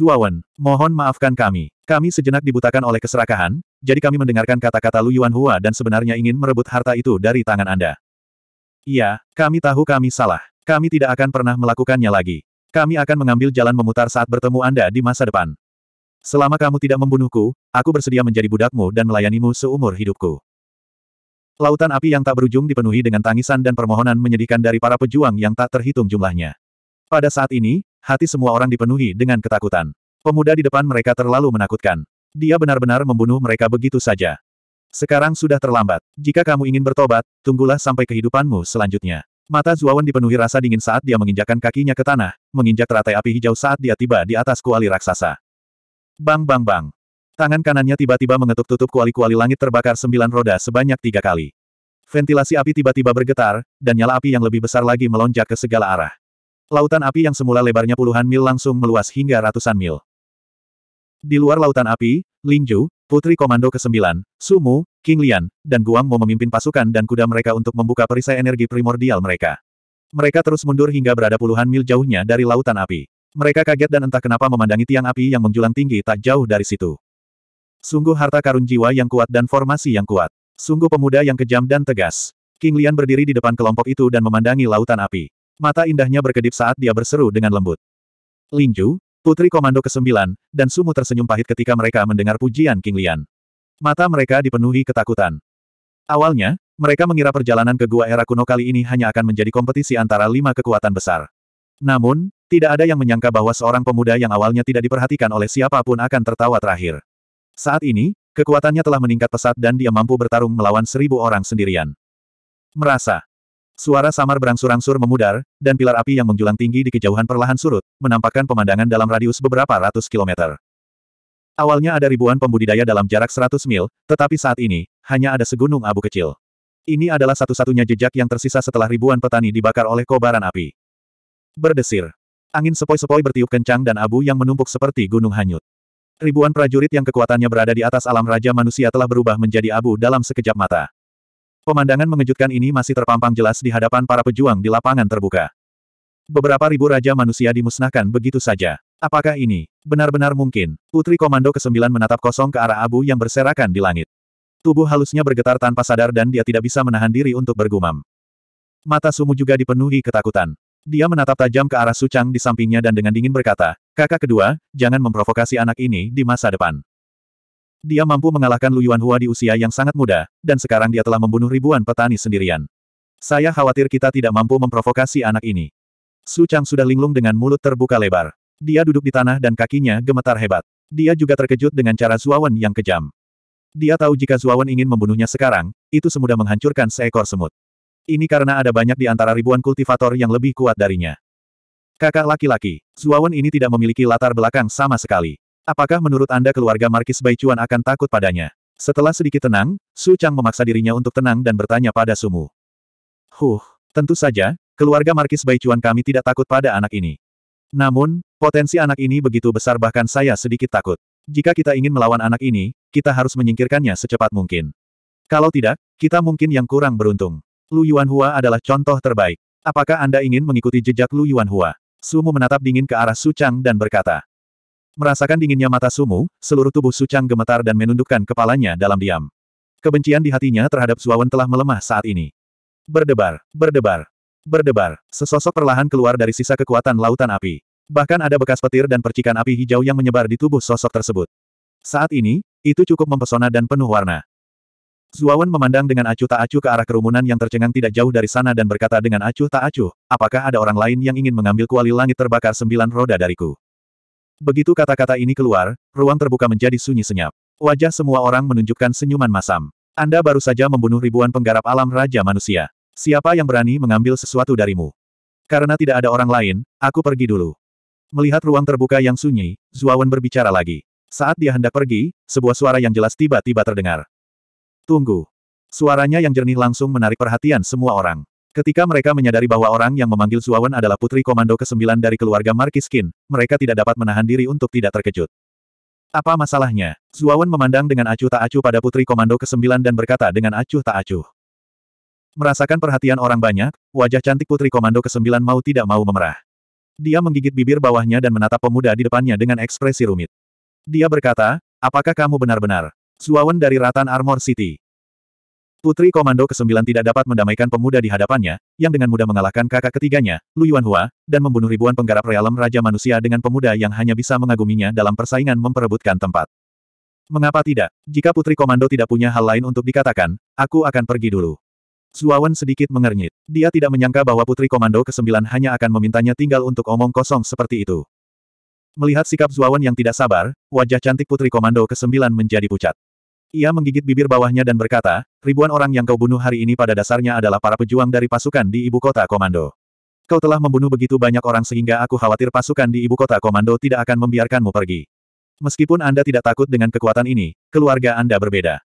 Zuawan, mohon maafkan kami. Kami sejenak dibutakan oleh keserakahan, jadi kami mendengarkan kata-kata Lu Yuan Hua dan sebenarnya ingin merebut harta itu dari tangan Anda. Iya, kami tahu kami salah. Kami tidak akan pernah melakukannya lagi. Kami akan mengambil jalan memutar saat bertemu Anda di masa depan. Selama kamu tidak membunuhku, aku bersedia menjadi budakmu dan melayanimu seumur hidupku. Lautan api yang tak berujung dipenuhi dengan tangisan dan permohonan menyedihkan dari para pejuang yang tak terhitung jumlahnya. Pada saat ini, hati semua orang dipenuhi dengan ketakutan. Pemuda di depan mereka terlalu menakutkan. Dia benar-benar membunuh mereka begitu saja. Sekarang sudah terlambat. Jika kamu ingin bertobat, tunggulah sampai kehidupanmu selanjutnya. Mata Zuawan dipenuhi rasa dingin saat dia menginjakan kakinya ke tanah, menginjak teratai api hijau saat dia tiba di atas kuali raksasa. Bang bang bang. Tangan kanannya tiba-tiba mengetuk tutup kuali-kuali langit terbakar sembilan roda sebanyak tiga kali. Ventilasi api tiba-tiba bergetar, dan nyala api yang lebih besar lagi melonjak ke segala arah. Lautan api yang semula lebarnya puluhan mil langsung meluas hingga ratusan mil. Di luar lautan api, Ling Putri Komando ke-9, Sumu, King Lian, dan Guang Mo memimpin pasukan dan kuda mereka untuk membuka perisai energi primordial mereka. Mereka terus mundur hingga berada puluhan mil jauhnya dari lautan api. Mereka kaget dan entah kenapa memandangi tiang api yang menjulang tinggi tak jauh dari situ. Sungguh harta karun jiwa yang kuat dan formasi yang kuat. Sungguh pemuda yang kejam dan tegas. King Lian berdiri di depan kelompok itu dan memandangi lautan api. Mata indahnya berkedip saat dia berseru dengan lembut. Linju, Putri Komando ke-9, dan Sumu tersenyum pahit ketika mereka mendengar pujian King Lian. Mata mereka dipenuhi ketakutan. Awalnya, mereka mengira perjalanan ke Gua Era Kuno kali ini hanya akan menjadi kompetisi antara lima kekuatan besar. Namun, tidak ada yang menyangka bahwa seorang pemuda yang awalnya tidak diperhatikan oleh siapapun akan tertawa terakhir. Saat ini, kekuatannya telah meningkat pesat dan dia mampu bertarung melawan seribu orang sendirian. Merasa, Suara samar berangsur-angsur memudar, dan pilar api yang menjulang tinggi di kejauhan perlahan surut, menampakkan pemandangan dalam radius beberapa ratus kilometer. Awalnya ada ribuan pembudidaya dalam jarak seratus mil, tetapi saat ini, hanya ada segunung abu kecil. Ini adalah satu-satunya jejak yang tersisa setelah ribuan petani dibakar oleh kobaran api. Berdesir. Angin sepoi-sepoi bertiup kencang dan abu yang menumpuk seperti gunung hanyut. Ribuan prajurit yang kekuatannya berada di atas alam raja manusia telah berubah menjadi abu dalam sekejap mata. Pemandangan mengejutkan ini masih terpampang jelas di hadapan para pejuang di lapangan terbuka. Beberapa ribu raja manusia dimusnahkan begitu saja. Apakah ini benar-benar mungkin? Putri Komando ke-9 menatap kosong ke arah abu yang berserakan di langit. Tubuh halusnya bergetar tanpa sadar dan dia tidak bisa menahan diri untuk bergumam. Mata Sumu juga dipenuhi ketakutan. Dia menatap tajam ke arah Sucang di sampingnya dan dengan dingin berkata, kakak kedua, jangan memprovokasi anak ini di masa depan. Dia mampu mengalahkan Lu Yuanhua di usia yang sangat muda, dan sekarang dia telah membunuh ribuan petani sendirian. Saya khawatir kita tidak mampu memprovokasi anak ini. Su Chang sudah linglung dengan mulut terbuka lebar. Dia duduk di tanah dan kakinya gemetar hebat. Dia juga terkejut dengan cara Zuawan yang kejam. Dia tahu jika Zuawan ingin membunuhnya sekarang, itu semudah menghancurkan seekor semut. Ini karena ada banyak di antara ribuan kultivator yang lebih kuat darinya. Kakak laki-laki, Zuawan ini tidak memiliki latar belakang sama sekali. Apakah menurut Anda keluarga Markis Baichuan akan takut padanya? Setelah sedikit tenang, Su Chang memaksa dirinya untuk tenang dan bertanya pada Sumu. Huh, tentu saja, keluarga Markis Baichuan kami tidak takut pada anak ini. Namun, potensi anak ini begitu besar bahkan saya sedikit takut. Jika kita ingin melawan anak ini, kita harus menyingkirkannya secepat mungkin. Kalau tidak, kita mungkin yang kurang beruntung. Lu Yuanhua adalah contoh terbaik. Apakah Anda ingin mengikuti jejak Lu Yuanhua? Sumu menatap dingin ke arah Su Chang dan berkata, Merasakan dinginnya mata Sumu, seluruh tubuh Sucang gemetar dan menundukkan kepalanya dalam diam. Kebencian di hatinya terhadap Zuawan telah melemah saat ini. Berdebar, berdebar, berdebar, sesosok perlahan keluar dari sisa kekuatan lautan api. Bahkan ada bekas petir dan percikan api hijau yang menyebar di tubuh sosok tersebut. Saat ini, itu cukup mempesona dan penuh warna. Zuawan memandang dengan acuh tak acuh ke arah kerumunan yang tercengang tidak jauh dari sana dan berkata dengan acuh tak acuh, apakah ada orang lain yang ingin mengambil kuali langit terbakar sembilan roda dariku? Begitu kata-kata ini keluar, ruang terbuka menjadi sunyi senyap. Wajah semua orang menunjukkan senyuman masam. Anda baru saja membunuh ribuan penggarap alam Raja Manusia. Siapa yang berani mengambil sesuatu darimu? Karena tidak ada orang lain, aku pergi dulu. Melihat ruang terbuka yang sunyi, Zuawan berbicara lagi. Saat dia hendak pergi, sebuah suara yang jelas tiba-tiba terdengar. Tunggu. Suaranya yang jernih langsung menarik perhatian semua orang. Ketika mereka menyadari bahwa orang yang memanggil Suawen adalah putri komando ke-9 dari keluarga Markis Kin, mereka tidak dapat menahan diri untuk tidak terkejut. Apa masalahnya? Suawen memandang dengan acuh tak acuh pada putri komando ke-9 dan berkata dengan acuh tak acuh. Merasakan perhatian orang banyak, wajah cantik putri komando ke-9 mau tidak mau memerah. Dia menggigit bibir bawahnya dan menatap pemuda di depannya dengan ekspresi rumit. Dia berkata, apakah kamu benar-benar? Suawen dari Ratan Armor City. Putri Komando ke-9 tidak dapat mendamaikan pemuda di hadapannya, yang dengan mudah mengalahkan kakak ketiganya, Lu Yuanhua, dan membunuh ribuan penggarap realem Raja Manusia dengan pemuda yang hanya bisa mengaguminya dalam persaingan memperebutkan tempat. Mengapa tidak? Jika Putri Komando tidak punya hal lain untuk dikatakan, aku akan pergi dulu. Zuawan sedikit mengernyit. Dia tidak menyangka bahwa Putri Komando ke-9 hanya akan memintanya tinggal untuk omong kosong seperti itu. Melihat sikap Zuawan yang tidak sabar, wajah cantik Putri Komando ke-9 menjadi pucat. Ia menggigit bibir bawahnya dan berkata, ribuan orang yang kau bunuh hari ini pada dasarnya adalah para pejuang dari pasukan di ibu kota komando. Kau telah membunuh begitu banyak orang sehingga aku khawatir pasukan di ibu kota komando tidak akan membiarkanmu pergi. Meskipun Anda tidak takut dengan kekuatan ini, keluarga Anda berbeda.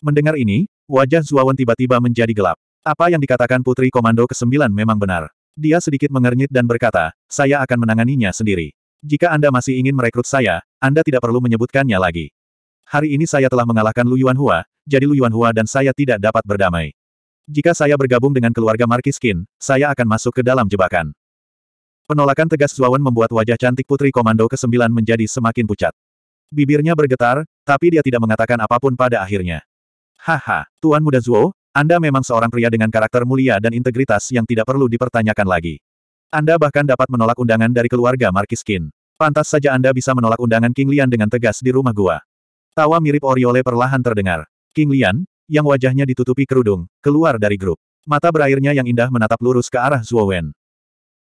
Mendengar ini, wajah Zuawan tiba-tiba menjadi gelap. Apa yang dikatakan Putri Komando ke-9 memang benar. Dia sedikit mengernyit dan berkata, saya akan menanganinya sendiri. Jika Anda masih ingin merekrut saya, Anda tidak perlu menyebutkannya lagi. Hari ini saya telah mengalahkan Lu Yuanhua, jadi Lu Yuanhua dan saya tidak dapat berdamai. Jika saya bergabung dengan keluarga Marquis Qin, saya akan masuk ke dalam jebakan. Penolakan tegas Zuawan membuat wajah cantik putri komando ke-9 menjadi semakin pucat. Bibirnya bergetar, tapi dia tidak mengatakan apapun pada akhirnya. Haha, Tuan Muda Zuo, Anda memang seorang pria dengan karakter mulia dan integritas yang tidak perlu dipertanyakan lagi. Anda bahkan dapat menolak undangan dari keluarga Marquis Qin. Pantas saja Anda bisa menolak undangan King Lian dengan tegas di rumah gua. Tawa mirip Oriole perlahan terdengar. King Lian, yang wajahnya ditutupi kerudung, keluar dari grup. Mata berairnya yang indah menatap lurus ke arah Zhuo Wen.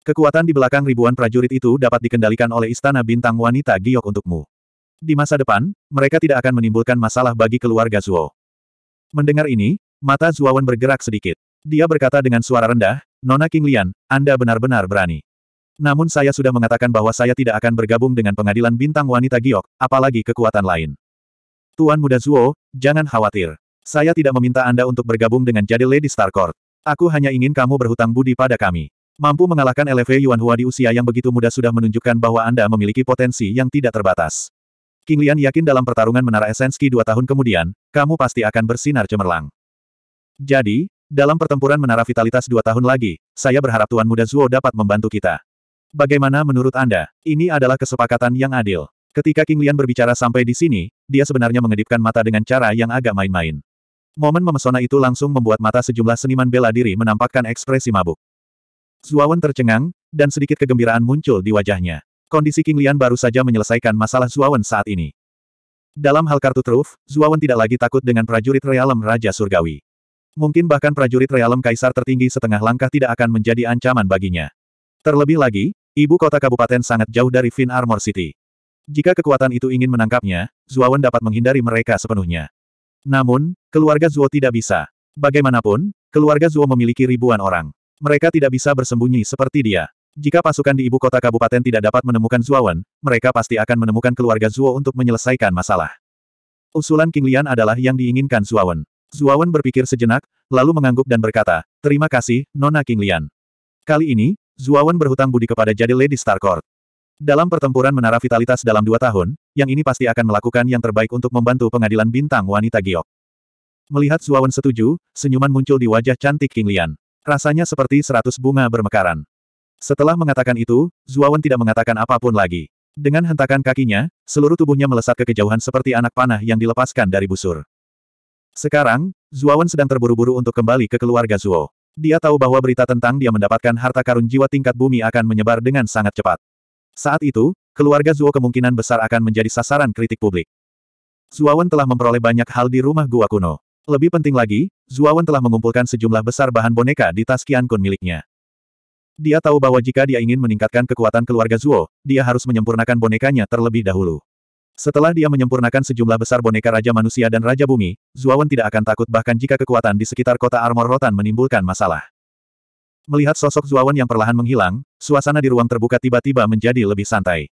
Kekuatan di belakang ribuan prajurit itu dapat dikendalikan oleh Istana Bintang Wanita Giok untukmu. Di masa depan, mereka tidak akan menimbulkan masalah bagi keluarga Zhuo. Mendengar ini, mata Zhuo Wen bergerak sedikit. Dia berkata dengan suara rendah, Nona King Lian, Anda benar-benar berani. Namun saya sudah mengatakan bahwa saya tidak akan bergabung dengan pengadilan bintang wanita Giok, apalagi kekuatan lain. Tuan Muda Zuo, jangan khawatir. Saya tidak meminta Anda untuk bergabung dengan jadi Lady Starcourt. Aku hanya ingin kamu berhutang budi pada kami. Mampu mengalahkan LV Yuan Hua di usia yang begitu muda sudah menunjukkan bahwa Anda memiliki potensi yang tidak terbatas. King Lian yakin dalam pertarungan Menara Esenski dua tahun kemudian, kamu pasti akan bersinar cemerlang. Jadi, dalam pertempuran Menara Vitalitas dua tahun lagi, saya berharap Tuan Muda Zuo dapat membantu kita. Bagaimana menurut Anda? Ini adalah kesepakatan yang adil. Ketika King Lian berbicara sampai di sini, dia sebenarnya mengedipkan mata dengan cara yang agak main-main. Momen memesona itu langsung membuat mata sejumlah seniman bela diri menampakkan ekspresi mabuk. Zuawan tercengang, dan sedikit kegembiraan muncul di wajahnya. Kondisi King Lian baru saja menyelesaikan masalah Zuawan saat ini. Dalam hal kartu truf, Zuawan tidak lagi takut dengan prajurit realem Raja Surgawi. Mungkin bahkan prajurit realem kaisar tertinggi setengah langkah tidak akan menjadi ancaman baginya. Terlebih lagi, ibu kota kabupaten sangat jauh dari Fin Armor City. Jika kekuatan itu ingin menangkapnya, Zuowen dapat menghindari mereka sepenuhnya. Namun, keluarga Zuo tidak bisa. Bagaimanapun, keluarga Zuo memiliki ribuan orang. Mereka tidak bisa bersembunyi seperti dia. Jika pasukan di ibu kota kabupaten tidak dapat menemukan Zuowen, mereka pasti akan menemukan keluarga Zuo untuk menyelesaikan masalah. Usulan King Lian adalah yang diinginkan Zuowen. Zuowen berpikir sejenak, lalu mengangguk dan berkata, Terima kasih, Nona King Lian. Kali ini, Zuowen berhutang budi kepada Jade Lady Starcourt. Dalam pertempuran menara vitalitas dalam dua tahun, yang ini pasti akan melakukan yang terbaik untuk membantu pengadilan bintang wanita giok. Melihat Zuawan setuju, senyuman muncul di wajah cantik King Lian. Rasanya seperti seratus bunga bermekaran. Setelah mengatakan itu, Zuawan tidak mengatakan apapun lagi. Dengan hentakan kakinya, seluruh tubuhnya melesat ke kejauhan seperti anak panah yang dilepaskan dari busur. Sekarang, Zuawan sedang terburu-buru untuk kembali ke keluarga Zuo. Dia tahu bahwa berita tentang dia mendapatkan harta karun jiwa tingkat bumi akan menyebar dengan sangat cepat. Saat itu, keluarga Zuo kemungkinan besar akan menjadi sasaran kritik publik. Zuawan telah memperoleh banyak hal di rumah gua kuno. Lebih penting lagi, Zuawan telah mengumpulkan sejumlah besar bahan boneka di tas Qian Kun miliknya. Dia tahu bahwa jika dia ingin meningkatkan kekuatan keluarga Zuo, dia harus menyempurnakan bonekanya terlebih dahulu. Setelah dia menyempurnakan sejumlah besar boneka Raja Manusia dan Raja Bumi, Zuawan tidak akan takut bahkan jika kekuatan di sekitar kota Armor Rotan menimbulkan masalah. Melihat sosok Zuawan yang perlahan menghilang, suasana di ruang terbuka tiba-tiba menjadi lebih santai.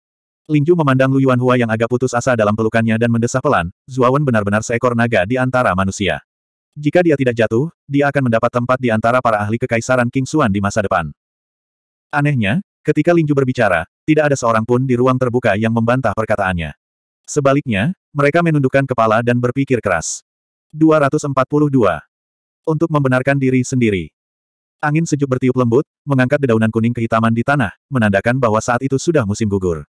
Lingju memandang Lu Yuanhua yang agak putus asa dalam pelukannya dan mendesah pelan, Zuawan benar-benar seekor naga di antara manusia. Jika dia tidak jatuh, dia akan mendapat tempat di antara para ahli kekaisaran King Xuan di masa depan. Anehnya, ketika Lingju berbicara, tidak ada seorang pun di ruang terbuka yang membantah perkataannya. Sebaliknya, mereka menundukkan kepala dan berpikir keras. 242. Untuk membenarkan diri sendiri. Angin sejuk bertiup lembut, mengangkat dedaunan kuning kehitaman di tanah, menandakan bahwa saat itu sudah musim gugur.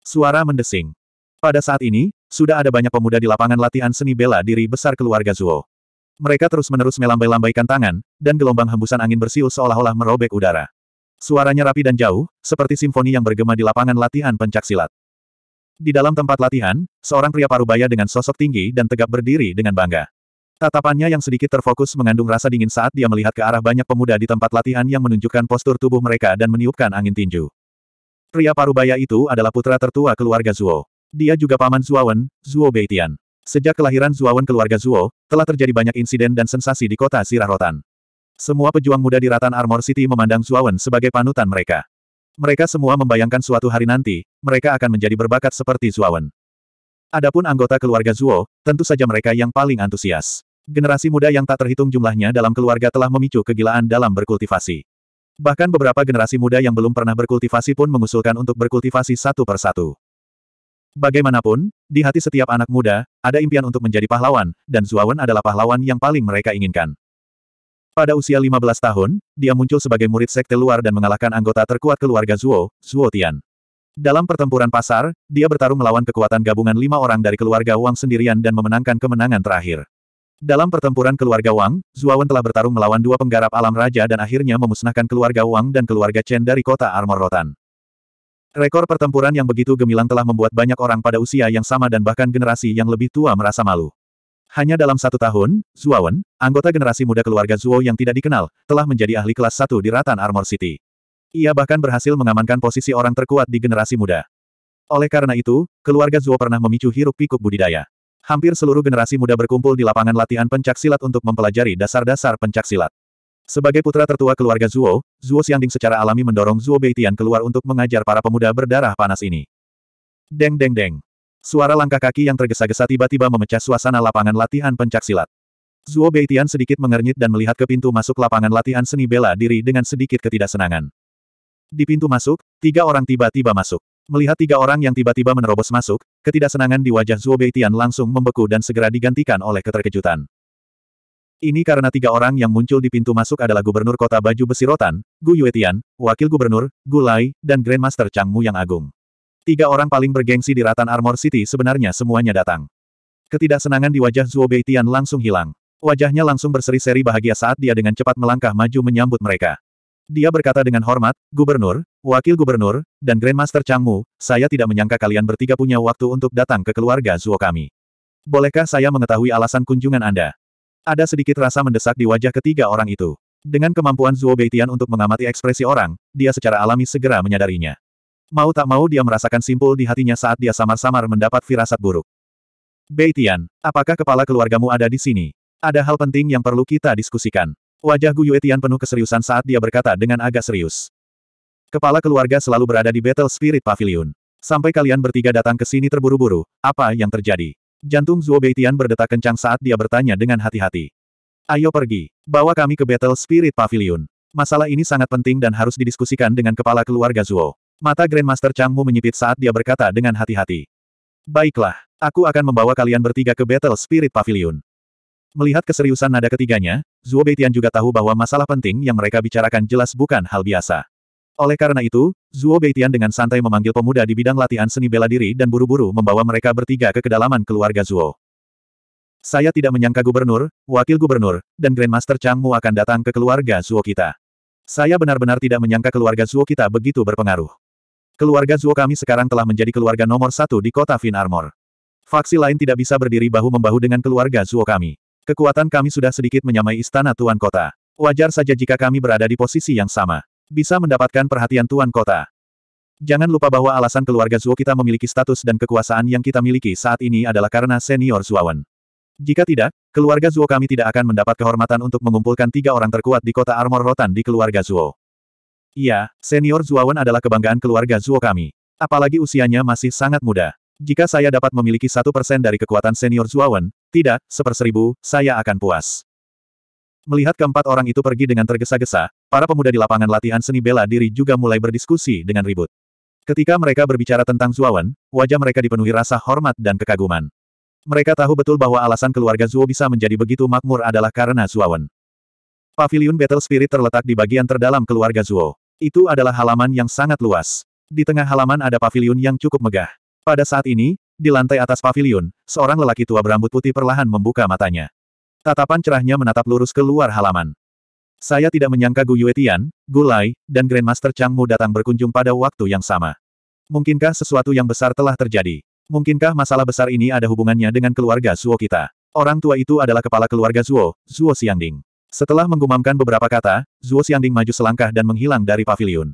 Suara mendesing. Pada saat ini, sudah ada banyak pemuda di lapangan latihan seni bela diri besar keluarga Zuo. Mereka terus-menerus melambai-lambaikan tangan, dan gelombang hembusan angin bersiul seolah-olah merobek udara. Suaranya rapi dan jauh, seperti simfoni yang bergema di lapangan latihan pencaksilat. Di dalam tempat latihan, seorang pria parubaya dengan sosok tinggi dan tegap berdiri dengan bangga. Tatapannya yang sedikit terfokus mengandung rasa dingin saat dia melihat ke arah banyak pemuda di tempat latihan yang menunjukkan postur tubuh mereka dan meniupkan angin tinju. Pria parubaya itu adalah putra tertua keluarga Zuo. Dia juga paman Zuowen, Zuo Beitian. Sejak kelahiran Zuowen keluarga Zuo, telah terjadi banyak insiden dan sensasi di kota Sirarotan. Semua pejuang muda di Ratan Armor City memandang Zuowen sebagai panutan mereka. Mereka semua membayangkan suatu hari nanti, mereka akan menjadi berbakat seperti Zuowen. Adapun anggota keluarga Zuo, tentu saja mereka yang paling antusias. Generasi muda yang tak terhitung jumlahnya dalam keluarga telah memicu kegilaan dalam berkultivasi. Bahkan beberapa generasi muda yang belum pernah berkultivasi pun mengusulkan untuk berkultivasi satu per satu. Bagaimanapun, di hati setiap anak muda, ada impian untuk menjadi pahlawan, dan Zuawan adalah pahlawan yang paling mereka inginkan. Pada usia 15 tahun, dia muncul sebagai murid sekte luar dan mengalahkan anggota terkuat keluarga Zuo, Zuo Tian. Dalam pertempuran pasar, dia bertarung melawan kekuatan gabungan lima orang dari keluarga Wang sendirian dan memenangkan kemenangan terakhir. Dalam pertempuran keluarga Wang, Zuawan telah bertarung melawan dua penggarap alam raja dan akhirnya memusnahkan keluarga Wang dan keluarga Chen dari kota Armor Rotan. Rekor pertempuran yang begitu gemilang telah membuat banyak orang pada usia yang sama dan bahkan generasi yang lebih tua merasa malu. Hanya dalam satu tahun, Zuawan, anggota generasi muda keluarga Zuo yang tidak dikenal, telah menjadi ahli kelas satu di Ratan Armor City. Ia bahkan berhasil mengamankan posisi orang terkuat di generasi muda. Oleh karena itu, keluarga Zuo pernah memicu hiruk pikuk budidaya. Hampir seluruh generasi muda berkumpul di lapangan latihan pencaksilat untuk mempelajari dasar-dasar pencaksilat. Sebagai putra tertua keluarga Zuo, Zuo Xiangding secara alami mendorong Zuo Beitian keluar untuk mengajar para pemuda berdarah panas ini. Deng deng deng. Suara langkah kaki yang tergesa-gesa tiba-tiba memecah suasana lapangan latihan pencaksilat. Zuo Beitian sedikit mengernyit dan melihat ke pintu masuk lapangan latihan seni bela diri dengan sedikit ketidaksenangan. Di pintu masuk, tiga orang tiba-tiba masuk. Melihat tiga orang yang tiba-tiba menerobos masuk, ketidaksenangan di wajah Zuo Beitian langsung membeku dan segera digantikan oleh keterkejutan. Ini karena tiga orang yang muncul di pintu masuk adalah Gubernur Kota Baju Besi Rotan, Gu Yuetian, Wakil Gubernur, Gu Lai, dan Grandmaster Chang Mu yang agung. Tiga orang paling bergengsi di Ratan Armor City sebenarnya semuanya datang. Ketidaksenangan di wajah Zuo Beitian langsung hilang. Wajahnya langsung berseri-seri bahagia saat dia dengan cepat melangkah maju menyambut mereka. Dia berkata dengan hormat, Gubernur, Wakil Gubernur, dan Grandmaster Changmu, saya tidak menyangka kalian bertiga punya waktu untuk datang ke keluarga Zuo kami. Bolehkah saya mengetahui alasan kunjungan Anda? Ada sedikit rasa mendesak di wajah ketiga orang itu. Dengan kemampuan Zuo Beitian untuk mengamati ekspresi orang, dia secara alami segera menyadarinya. Mau tak mau dia merasakan simpul di hatinya saat dia samar-samar mendapat firasat buruk. Beitian, apakah kepala keluargamu ada di sini? Ada hal penting yang perlu kita diskusikan. Wajah Gu Yuetian penuh keseriusan saat dia berkata dengan agak serius. Kepala keluarga selalu berada di Battle Spirit Pavilion. Sampai kalian bertiga datang ke sini terburu-buru, apa yang terjadi? Jantung Zuo Beitian berdetak kencang saat dia bertanya dengan hati-hati. Ayo pergi, bawa kami ke Battle Spirit Pavilion. Masalah ini sangat penting dan harus didiskusikan dengan kepala keluarga Zuo. Mata Grandmaster Changmu menyipit saat dia berkata dengan hati-hati. Baiklah, aku akan membawa kalian bertiga ke Battle Spirit Pavilion. Melihat keseriusan nada ketiganya, Zuo Beitian juga tahu bahwa masalah penting yang mereka bicarakan jelas bukan hal biasa. Oleh karena itu, Zuo Beitian dengan santai memanggil pemuda di bidang latihan seni bela diri dan buru-buru membawa mereka bertiga ke kedalaman keluarga Zuo. Saya tidak menyangka gubernur, wakil gubernur, dan Grandmaster Changmu akan datang ke keluarga Zuo kita. Saya benar-benar tidak menyangka keluarga Zuo kita begitu berpengaruh. Keluarga Zuo kami sekarang telah menjadi keluarga nomor satu di kota Fin Armor. Faksi lain tidak bisa berdiri bahu-membahu dengan keluarga Zuo kami. Kekuatan kami sudah sedikit menyamai istana Tuan Kota. Wajar saja jika kami berada di posisi yang sama. Bisa mendapatkan perhatian tuan kota. Jangan lupa bahwa alasan keluarga Zuo kita memiliki status dan kekuasaan yang kita miliki saat ini adalah karena senior Zuawan. Jika tidak, keluarga Zuo kami tidak akan mendapat kehormatan untuk mengumpulkan tiga orang terkuat di kota Armor Rotan di keluarga Zuo. Iya, senior Zuawan adalah kebanggaan keluarga Zuo kami. Apalagi usianya masih sangat muda. Jika saya dapat memiliki satu persen dari kekuatan senior Zuawan, tidak, seperseribu, saya akan puas. Melihat keempat orang itu pergi dengan tergesa-gesa, Para pemuda di lapangan latihan seni bela diri juga mulai berdiskusi dengan ribut. Ketika mereka berbicara tentang Zuawan, wajah mereka dipenuhi rasa hormat dan kekaguman. Mereka tahu betul bahwa alasan keluarga Zuo bisa menjadi begitu makmur adalah karena Zuawan. Pavilion Battle Spirit terletak di bagian terdalam keluarga Zuo. Itu adalah halaman yang sangat luas. Di tengah halaman ada pavilion yang cukup megah. Pada saat ini, di lantai atas pavilion, seorang lelaki tua berambut putih perlahan membuka matanya. Tatapan cerahnya menatap lurus keluar halaman. Saya tidak menyangka Gu Yuetian, Gu Lai, dan Grandmaster Changmu datang berkunjung pada waktu yang sama. Mungkinkah sesuatu yang besar telah terjadi? Mungkinkah masalah besar ini ada hubungannya dengan keluarga Zuo kita? Orang tua itu adalah kepala keluarga Zuo, Zuo Xiangding. Setelah menggumamkan beberapa kata, Zuo Xiangding maju selangkah dan menghilang dari pavilion.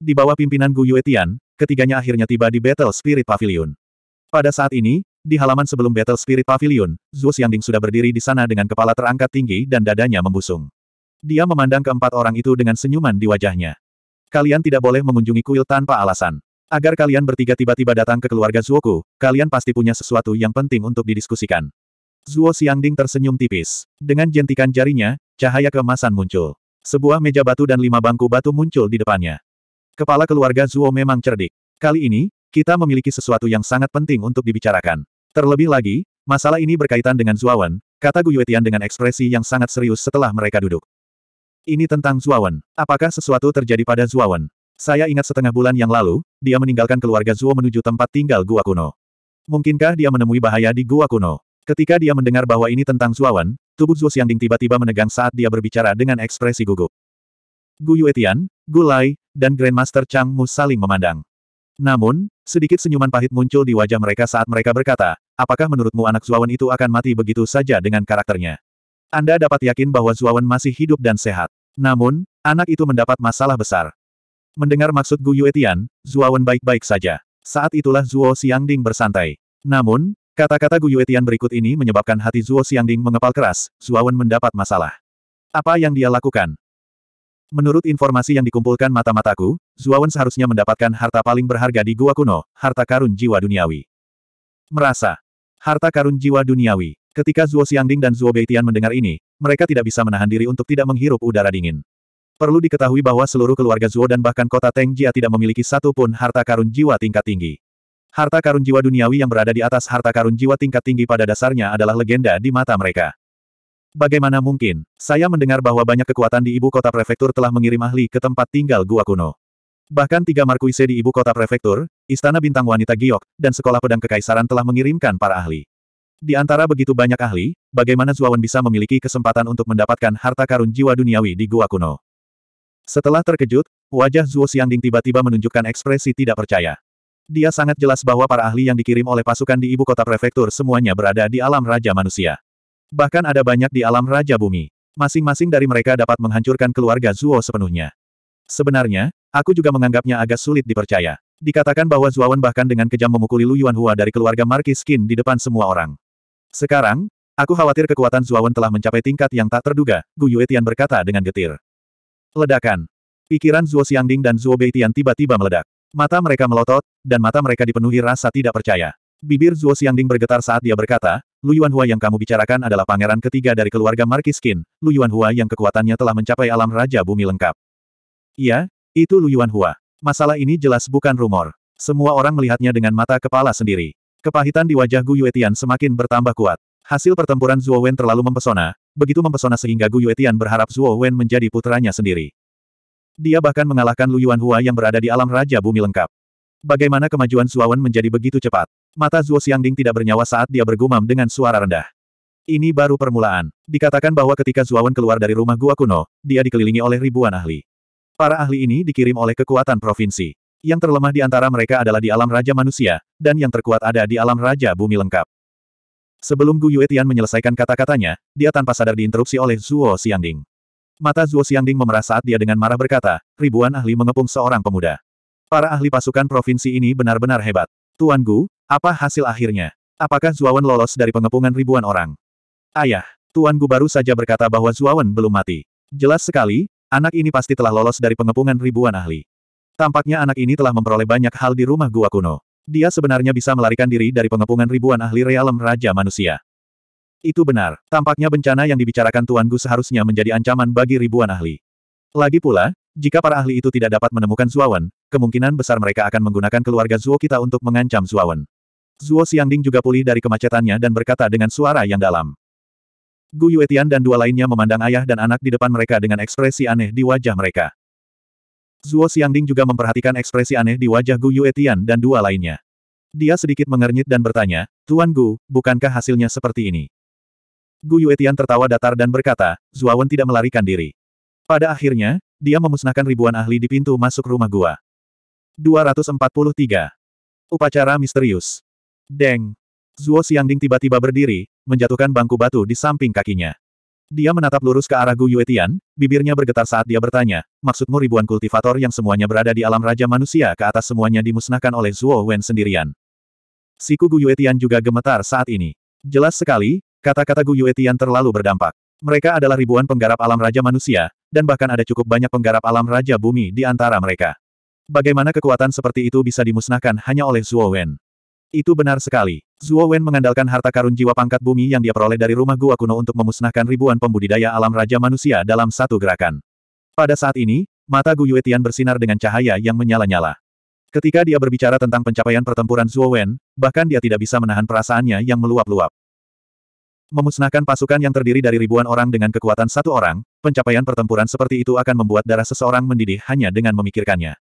Di bawah pimpinan Gu Yuetian, ketiganya akhirnya tiba di Battle Spirit Pavilion. Pada saat ini, di halaman sebelum Battle Spirit Pavilion, Zuo Xiangding sudah berdiri di sana dengan kepala terangkat tinggi dan dadanya membusung. Dia memandang keempat orang itu dengan senyuman di wajahnya. Kalian tidak boleh mengunjungi kuil tanpa alasan. Agar kalian bertiga tiba-tiba datang ke keluarga Zuoku, kalian pasti punya sesuatu yang penting untuk didiskusikan. Zuo Xiangding tersenyum tipis. Dengan jentikan jarinya, cahaya kemasan muncul. Sebuah meja batu dan lima bangku batu muncul di depannya. Kepala keluarga Zuo memang cerdik. Kali ini, kita memiliki sesuatu yang sangat penting untuk dibicarakan. Terlebih lagi, masalah ini berkaitan dengan Zuawan, kata Guyuetian dengan ekspresi yang sangat serius setelah mereka duduk. Ini tentang Zuawan. Apakah sesuatu terjadi pada Zuawan? Saya ingat setengah bulan yang lalu, dia meninggalkan keluarga Zuo menuju tempat tinggal Gua Kuno. Mungkinkah dia menemui bahaya di Gua Kuno? Ketika dia mendengar bahwa ini tentang Zuawan, tubuh Zuo Xiangding tiba-tiba menegang saat dia berbicara dengan ekspresi gugup. Gu Yuetian, Gu Lai, dan Grandmaster Chang Mu saling memandang. Namun, sedikit senyuman pahit muncul di wajah mereka saat mereka berkata, apakah menurutmu anak Zuawan itu akan mati begitu saja dengan karakternya? Anda dapat yakin bahwa Zuawan masih hidup dan sehat. Namun, anak itu mendapat masalah besar. Mendengar maksud Gu Yuetian, Zuawan baik-baik saja. Saat itulah Zuo Xiangding bersantai. Namun, kata-kata Gu Yuetian berikut ini menyebabkan hati Zuo Xiangding mengepal keras, Zuawan mendapat masalah. Apa yang dia lakukan? Menurut informasi yang dikumpulkan mata-mataku, Zuawan seharusnya mendapatkan harta paling berharga di gua kuno, harta karun jiwa duniawi. Merasa. Harta karun jiwa duniawi. Ketika Zuo Xiangding dan Zuo Beitian mendengar ini, mereka tidak bisa menahan diri untuk tidak menghirup udara dingin. Perlu diketahui bahwa seluruh keluarga Zuo dan bahkan kota Jia tidak memiliki satu pun harta karun jiwa tingkat tinggi. Harta karun jiwa duniawi yang berada di atas harta karun jiwa tingkat tinggi pada dasarnya adalah legenda di mata mereka. Bagaimana mungkin, saya mendengar bahwa banyak kekuatan di ibu kota prefektur telah mengirim ahli ke tempat tinggal gua kuno. Bahkan tiga markuise di ibu kota prefektur, istana bintang wanita Giok, dan sekolah pedang kekaisaran telah mengirimkan para ahli. Di antara begitu banyak ahli, bagaimana Zuawan bisa memiliki kesempatan untuk mendapatkan harta karun jiwa duniawi di gua kuno? Setelah terkejut, wajah Zuo Xiangding tiba-tiba menunjukkan ekspresi tidak percaya. Dia sangat jelas bahwa para ahli yang dikirim oleh pasukan di ibu kota prefektur semuanya berada di alam raja manusia. Bahkan ada banyak di alam raja bumi. Masing-masing dari mereka dapat menghancurkan keluarga Zuo sepenuhnya. Sebenarnya, aku juga menganggapnya agak sulit dipercaya. Dikatakan bahwa Zuawan bahkan dengan kejam memukuli Lu Yuanhua dari keluarga Marquis Qin di depan semua orang. Sekarang, aku khawatir kekuatan Zuawan telah mencapai tingkat yang tak terduga, Gu Yuetian berkata dengan getir. Ledakan. Pikiran Zuo Xiangding dan Zuo Beitian tiba-tiba meledak. Mata mereka melotot, dan mata mereka dipenuhi rasa tidak percaya. Bibir Zuo Xiangding bergetar saat dia berkata, Lu Yuanhua yang kamu bicarakan adalah pangeran ketiga dari keluarga Marquis Qin, Lu Yuanhua yang kekuatannya telah mencapai alam raja bumi lengkap. Iya, itu Lu Yuanhua. Masalah ini jelas bukan rumor. Semua orang melihatnya dengan mata kepala sendiri. Kepahitan di wajah Gu Yuetian semakin bertambah kuat. Hasil pertempuran Zhuo Wen terlalu mempesona, begitu mempesona sehingga Gu Yuetian berharap Zhuo Wen menjadi putranya sendiri. Dia bahkan mengalahkan Lu Yuan Hua yang berada di alam Raja Bumi lengkap. Bagaimana kemajuan Zhuo Wen menjadi begitu cepat? Mata Zhuo Xiangding tidak bernyawa saat dia bergumam dengan suara rendah. Ini baru permulaan. Dikatakan bahwa ketika Zhuo Wen keluar dari rumah gua kuno, dia dikelilingi oleh ribuan ahli. Para ahli ini dikirim oleh kekuatan provinsi. Yang terlemah di antara mereka adalah di alam Raja Manusia, dan yang terkuat ada di alam Raja Bumi Lengkap. Sebelum Gu Yuetian menyelesaikan kata-katanya, dia tanpa sadar diinterupsi oleh Zuo Xiangding. Mata Zuo Xiangding memerah saat dia dengan marah berkata, ribuan ahli mengepung seorang pemuda. Para ahli pasukan provinsi ini benar-benar hebat. Tuan Gu, apa hasil akhirnya? Apakah Zuawan lolos dari pengepungan ribuan orang? Ayah, Tuan Gu baru saja berkata bahwa Zuawan belum mati. Jelas sekali, anak ini pasti telah lolos dari pengepungan ribuan ahli. Tampaknya anak ini telah memperoleh banyak hal di rumah gua kuno. Dia sebenarnya bisa melarikan diri dari pengepungan ribuan ahli realem Raja Manusia. Itu benar, tampaknya bencana yang dibicarakan Tuan Gu seharusnya menjadi ancaman bagi ribuan ahli. Lagi pula, jika para ahli itu tidak dapat menemukan Zuawan, kemungkinan besar mereka akan menggunakan keluarga Zuo kita untuk mengancam Zuawan. Zuo Xiangding juga pulih dari kemacetannya dan berkata dengan suara yang dalam. Gu Yuetian dan dua lainnya memandang ayah dan anak di depan mereka dengan ekspresi aneh di wajah mereka. Zuo Xiangding juga memperhatikan ekspresi aneh di wajah Gu Yuetian dan dua lainnya. Dia sedikit mengernyit dan bertanya, Tuan Gu, bukankah hasilnya seperti ini? Gu Yuetian tertawa datar dan berkata, Zuo Wen tidak melarikan diri. Pada akhirnya, dia memusnahkan ribuan ahli di pintu masuk rumah gua. 243. Upacara misterius. Deng. Zuo Xiangding tiba-tiba berdiri, menjatuhkan bangku batu di samping kakinya. Dia menatap lurus ke arah Gu Yuetian, bibirnya bergetar saat dia bertanya, maksudmu ribuan kultivator yang semuanya berada di alam raja manusia ke atas semuanya dimusnahkan oleh Zuo Wen sendirian. Siku Gu Yuetian juga gemetar saat ini. Jelas sekali, kata-kata Gu Yuetian terlalu berdampak. Mereka adalah ribuan penggarap alam raja manusia, dan bahkan ada cukup banyak penggarap alam raja bumi di antara mereka. Bagaimana kekuatan seperti itu bisa dimusnahkan hanya oleh Zuo Wen? Itu benar sekali. Zuo Wen mengandalkan harta karun jiwa pangkat bumi yang dia peroleh dari rumah gua kuno untuk memusnahkan ribuan pembudidaya alam raja manusia dalam satu gerakan. Pada saat ini, mata Gu Yuetian bersinar dengan cahaya yang menyala-nyala. Ketika dia berbicara tentang pencapaian pertempuran Zuo Wen, bahkan dia tidak bisa menahan perasaannya yang meluap-luap. Memusnahkan pasukan yang terdiri dari ribuan orang dengan kekuatan satu orang, pencapaian pertempuran seperti itu akan membuat darah seseorang mendidih hanya dengan memikirkannya.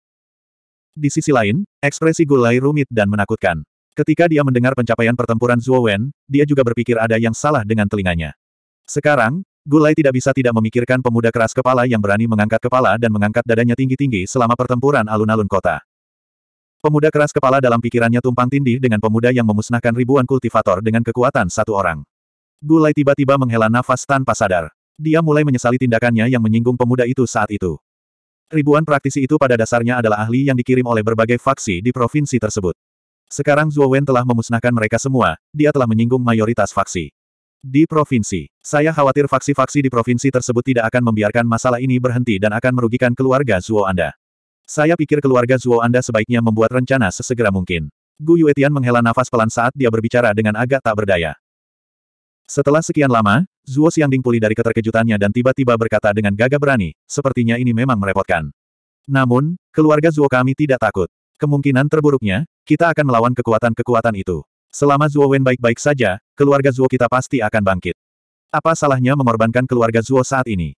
Di sisi lain, ekspresi Gulai rumit dan menakutkan. Ketika dia mendengar pencapaian pertempuran Zhuo Wen, dia juga berpikir ada yang salah dengan telinganya. Sekarang, Gulai tidak bisa tidak memikirkan pemuda keras kepala yang berani mengangkat kepala dan mengangkat dadanya tinggi-tinggi selama pertempuran alun-alun kota. Pemuda keras kepala dalam pikirannya tumpang tindih dengan pemuda yang memusnahkan ribuan kultivator dengan kekuatan satu orang. Gulai tiba-tiba menghela nafas tanpa sadar. Dia mulai menyesali tindakannya yang menyinggung pemuda itu saat itu. Ribuan praktisi itu pada dasarnya adalah ahli yang dikirim oleh berbagai faksi di provinsi tersebut. Sekarang Zhuo Wen telah memusnahkan mereka semua, dia telah menyinggung mayoritas faksi. Di provinsi, saya khawatir faksi-faksi di provinsi tersebut tidak akan membiarkan masalah ini berhenti dan akan merugikan keluarga Zhuo Anda. Saya pikir keluarga Zhuo Anda sebaiknya membuat rencana sesegera mungkin. Gu Yuetian menghela nafas pelan saat dia berbicara dengan agak tak berdaya. Setelah sekian lama, Zhuo Xiangding pulih dari keterkejutannya dan tiba-tiba berkata dengan gagah berani, sepertinya ini memang merepotkan. Namun, keluarga Zhuo kami tidak takut. Kemungkinan terburuknya, kita akan melawan kekuatan-kekuatan itu. Selama Zuo Wen baik-baik saja, keluarga Zuo kita pasti akan bangkit. Apa salahnya mengorbankan keluarga Zuo saat ini?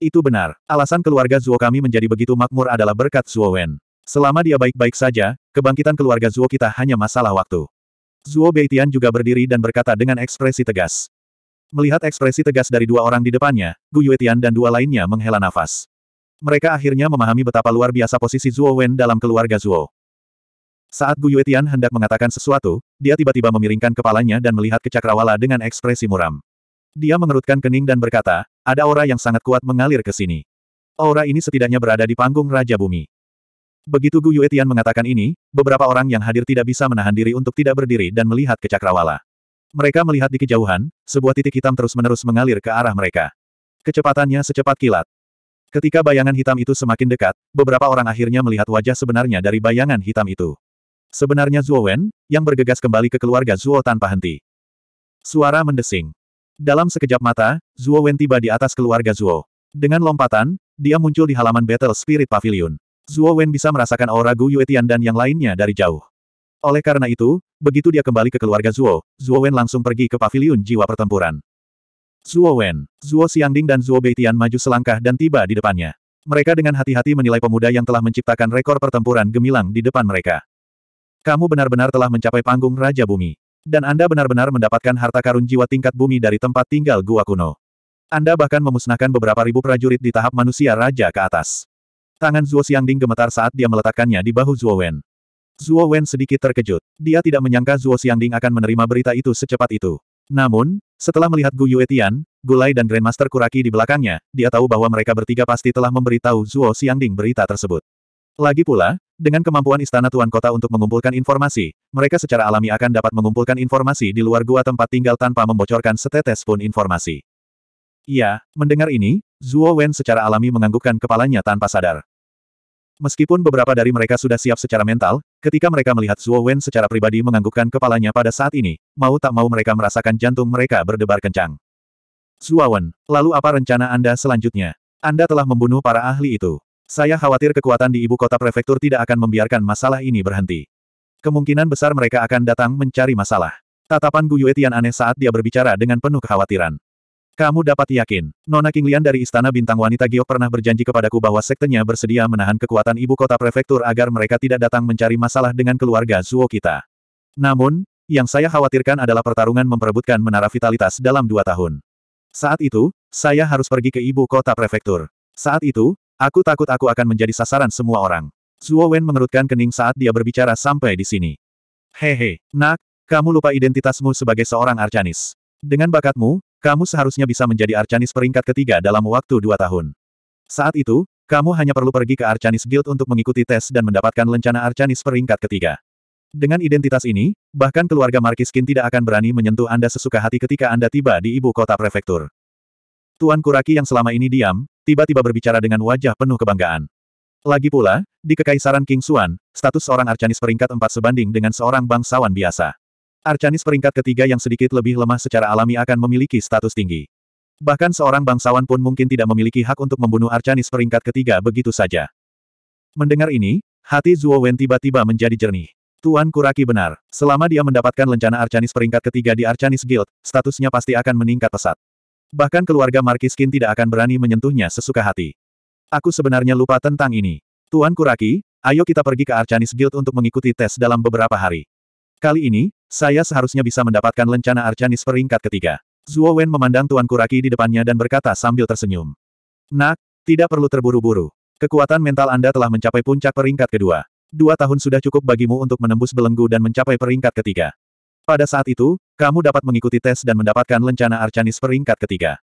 Itu benar. Alasan keluarga Zuo kami menjadi begitu makmur adalah berkat Zuo Wen. Selama dia baik-baik saja, kebangkitan keluarga Zuo kita hanya masalah waktu. Zuo Beitian juga berdiri dan berkata dengan ekspresi tegas. Melihat ekspresi tegas dari dua orang di depannya, Gu Yuetian dan dua lainnya menghela nafas. Mereka akhirnya memahami betapa luar biasa posisi Zuo Wen dalam keluarga Zuo. Saat Gu Yuetian hendak mengatakan sesuatu, dia tiba-tiba memiringkan kepalanya dan melihat ke Cakrawala dengan ekspresi muram. Dia mengerutkan kening dan berkata, ada aura yang sangat kuat mengalir ke sini. Aura ini setidaknya berada di panggung Raja Bumi. Begitu Gu Yuetian mengatakan ini, beberapa orang yang hadir tidak bisa menahan diri untuk tidak berdiri dan melihat ke Cakrawala. Mereka melihat di kejauhan, sebuah titik hitam terus-menerus mengalir ke arah mereka. Kecepatannya secepat kilat. Ketika bayangan hitam itu semakin dekat, beberapa orang akhirnya melihat wajah sebenarnya dari bayangan hitam itu. Sebenarnya Zhuo Wen, yang bergegas kembali ke keluarga Zhuo tanpa henti. Suara mendesing. Dalam sekejap mata, Zhuo Wen tiba di atas keluarga Zhuo. Dengan lompatan, dia muncul di halaman Battle Spirit Pavilion. Zhuo Wen bisa merasakan aura Gu Yuetian dan yang lainnya dari jauh. Oleh karena itu, begitu dia kembali ke keluarga Zhuo, Zhuo Wen langsung pergi ke pavilion jiwa pertempuran. Zhuo Wen, Zhuo Xiangding dan Zhuo Beitian maju selangkah dan tiba di depannya. Mereka dengan hati-hati menilai pemuda yang telah menciptakan rekor pertempuran gemilang di depan mereka. Kamu benar-benar telah mencapai panggung Raja Bumi. Dan Anda benar-benar mendapatkan harta karun jiwa tingkat bumi dari tempat tinggal gua kuno. Anda bahkan memusnahkan beberapa ribu prajurit di tahap manusia raja ke atas. Tangan Zuo Xiangding gemetar saat dia meletakkannya di bahu Zuo Wen. Zuo Wen sedikit terkejut. Dia tidak menyangka Zuo Xiangding akan menerima berita itu secepat itu. Namun, setelah melihat Gu Yuetian, Gulai dan Grandmaster Kuraki di belakangnya, dia tahu bahwa mereka bertiga pasti telah memberitahu Zuo Xiangding berita tersebut. Lagi pula, dengan kemampuan istana tuan kota untuk mengumpulkan informasi, mereka secara alami akan dapat mengumpulkan informasi di luar gua tempat tinggal tanpa membocorkan setetes pun informasi. Iya, mendengar ini, Zhuo Wen secara alami menganggukkan kepalanya tanpa sadar. Meskipun beberapa dari mereka sudah siap secara mental, ketika mereka melihat Zhuo Wen secara pribadi menganggukkan kepalanya pada saat ini, mau tak mau mereka merasakan jantung mereka berdebar kencang. Zhuo Wen, lalu apa rencana Anda selanjutnya? Anda telah membunuh para ahli itu. Saya khawatir kekuatan di ibu kota prefektur tidak akan membiarkan masalah ini berhenti. Kemungkinan besar mereka akan datang mencari masalah. Tatapan Gu Yue aneh saat dia berbicara dengan penuh kekhawatiran. Kamu dapat yakin, Nona Kinglian dari Istana Bintang Wanita Giok pernah berjanji kepadaku bahwa sektenya bersedia menahan kekuatan ibu kota prefektur agar mereka tidak datang mencari masalah dengan keluarga Zuo kita. Namun, yang saya khawatirkan adalah pertarungan memperebutkan menara vitalitas dalam dua tahun. Saat itu, saya harus pergi ke ibu kota prefektur. Saat itu, Aku takut aku akan menjadi sasaran semua orang. Zuo Wen mengerutkan kening saat dia berbicara sampai di sini. Hehe, nak, kamu lupa identitasmu sebagai seorang Arcanis. Dengan bakatmu, kamu seharusnya bisa menjadi Arcanis peringkat ketiga dalam waktu dua tahun. Saat itu, kamu hanya perlu pergi ke Arcanis Guild untuk mengikuti tes dan mendapatkan lencana Arcanis peringkat ketiga. Dengan identitas ini, bahkan keluarga Markiskin tidak akan berani menyentuh Anda sesuka hati ketika Anda tiba di ibu kota prefektur. Tuan Kuraki yang selama ini diam, tiba-tiba berbicara dengan wajah penuh kebanggaan. Lagi pula, di Kekaisaran King Xuan, status seorang Arcanis peringkat 4 sebanding dengan seorang bangsawan biasa. Arcanis peringkat ketiga yang sedikit lebih lemah secara alami akan memiliki status tinggi. Bahkan seorang bangsawan pun mungkin tidak memiliki hak untuk membunuh Arcanis peringkat ketiga begitu saja. Mendengar ini, hati Zuo Wen tiba-tiba menjadi jernih. Tuan Kuraki benar, selama dia mendapatkan lencana Arcanis peringkat ketiga di Arcanis Guild, statusnya pasti akan meningkat pesat. Bahkan keluarga Kin tidak akan berani menyentuhnya sesuka hati. Aku sebenarnya lupa tentang ini. Tuan Kuraki, ayo kita pergi ke Arcanis Guild untuk mengikuti tes dalam beberapa hari. Kali ini, saya seharusnya bisa mendapatkan lencana Arcanis peringkat ketiga. Zuo Wen memandang Tuan Kuraki di depannya dan berkata sambil tersenyum. Nak, tidak perlu terburu-buru. Kekuatan mental Anda telah mencapai puncak peringkat kedua. Dua tahun sudah cukup bagimu untuk menembus belenggu dan mencapai peringkat ketiga. Pada saat itu, kamu dapat mengikuti tes dan mendapatkan lencana Arcanis peringkat ketiga.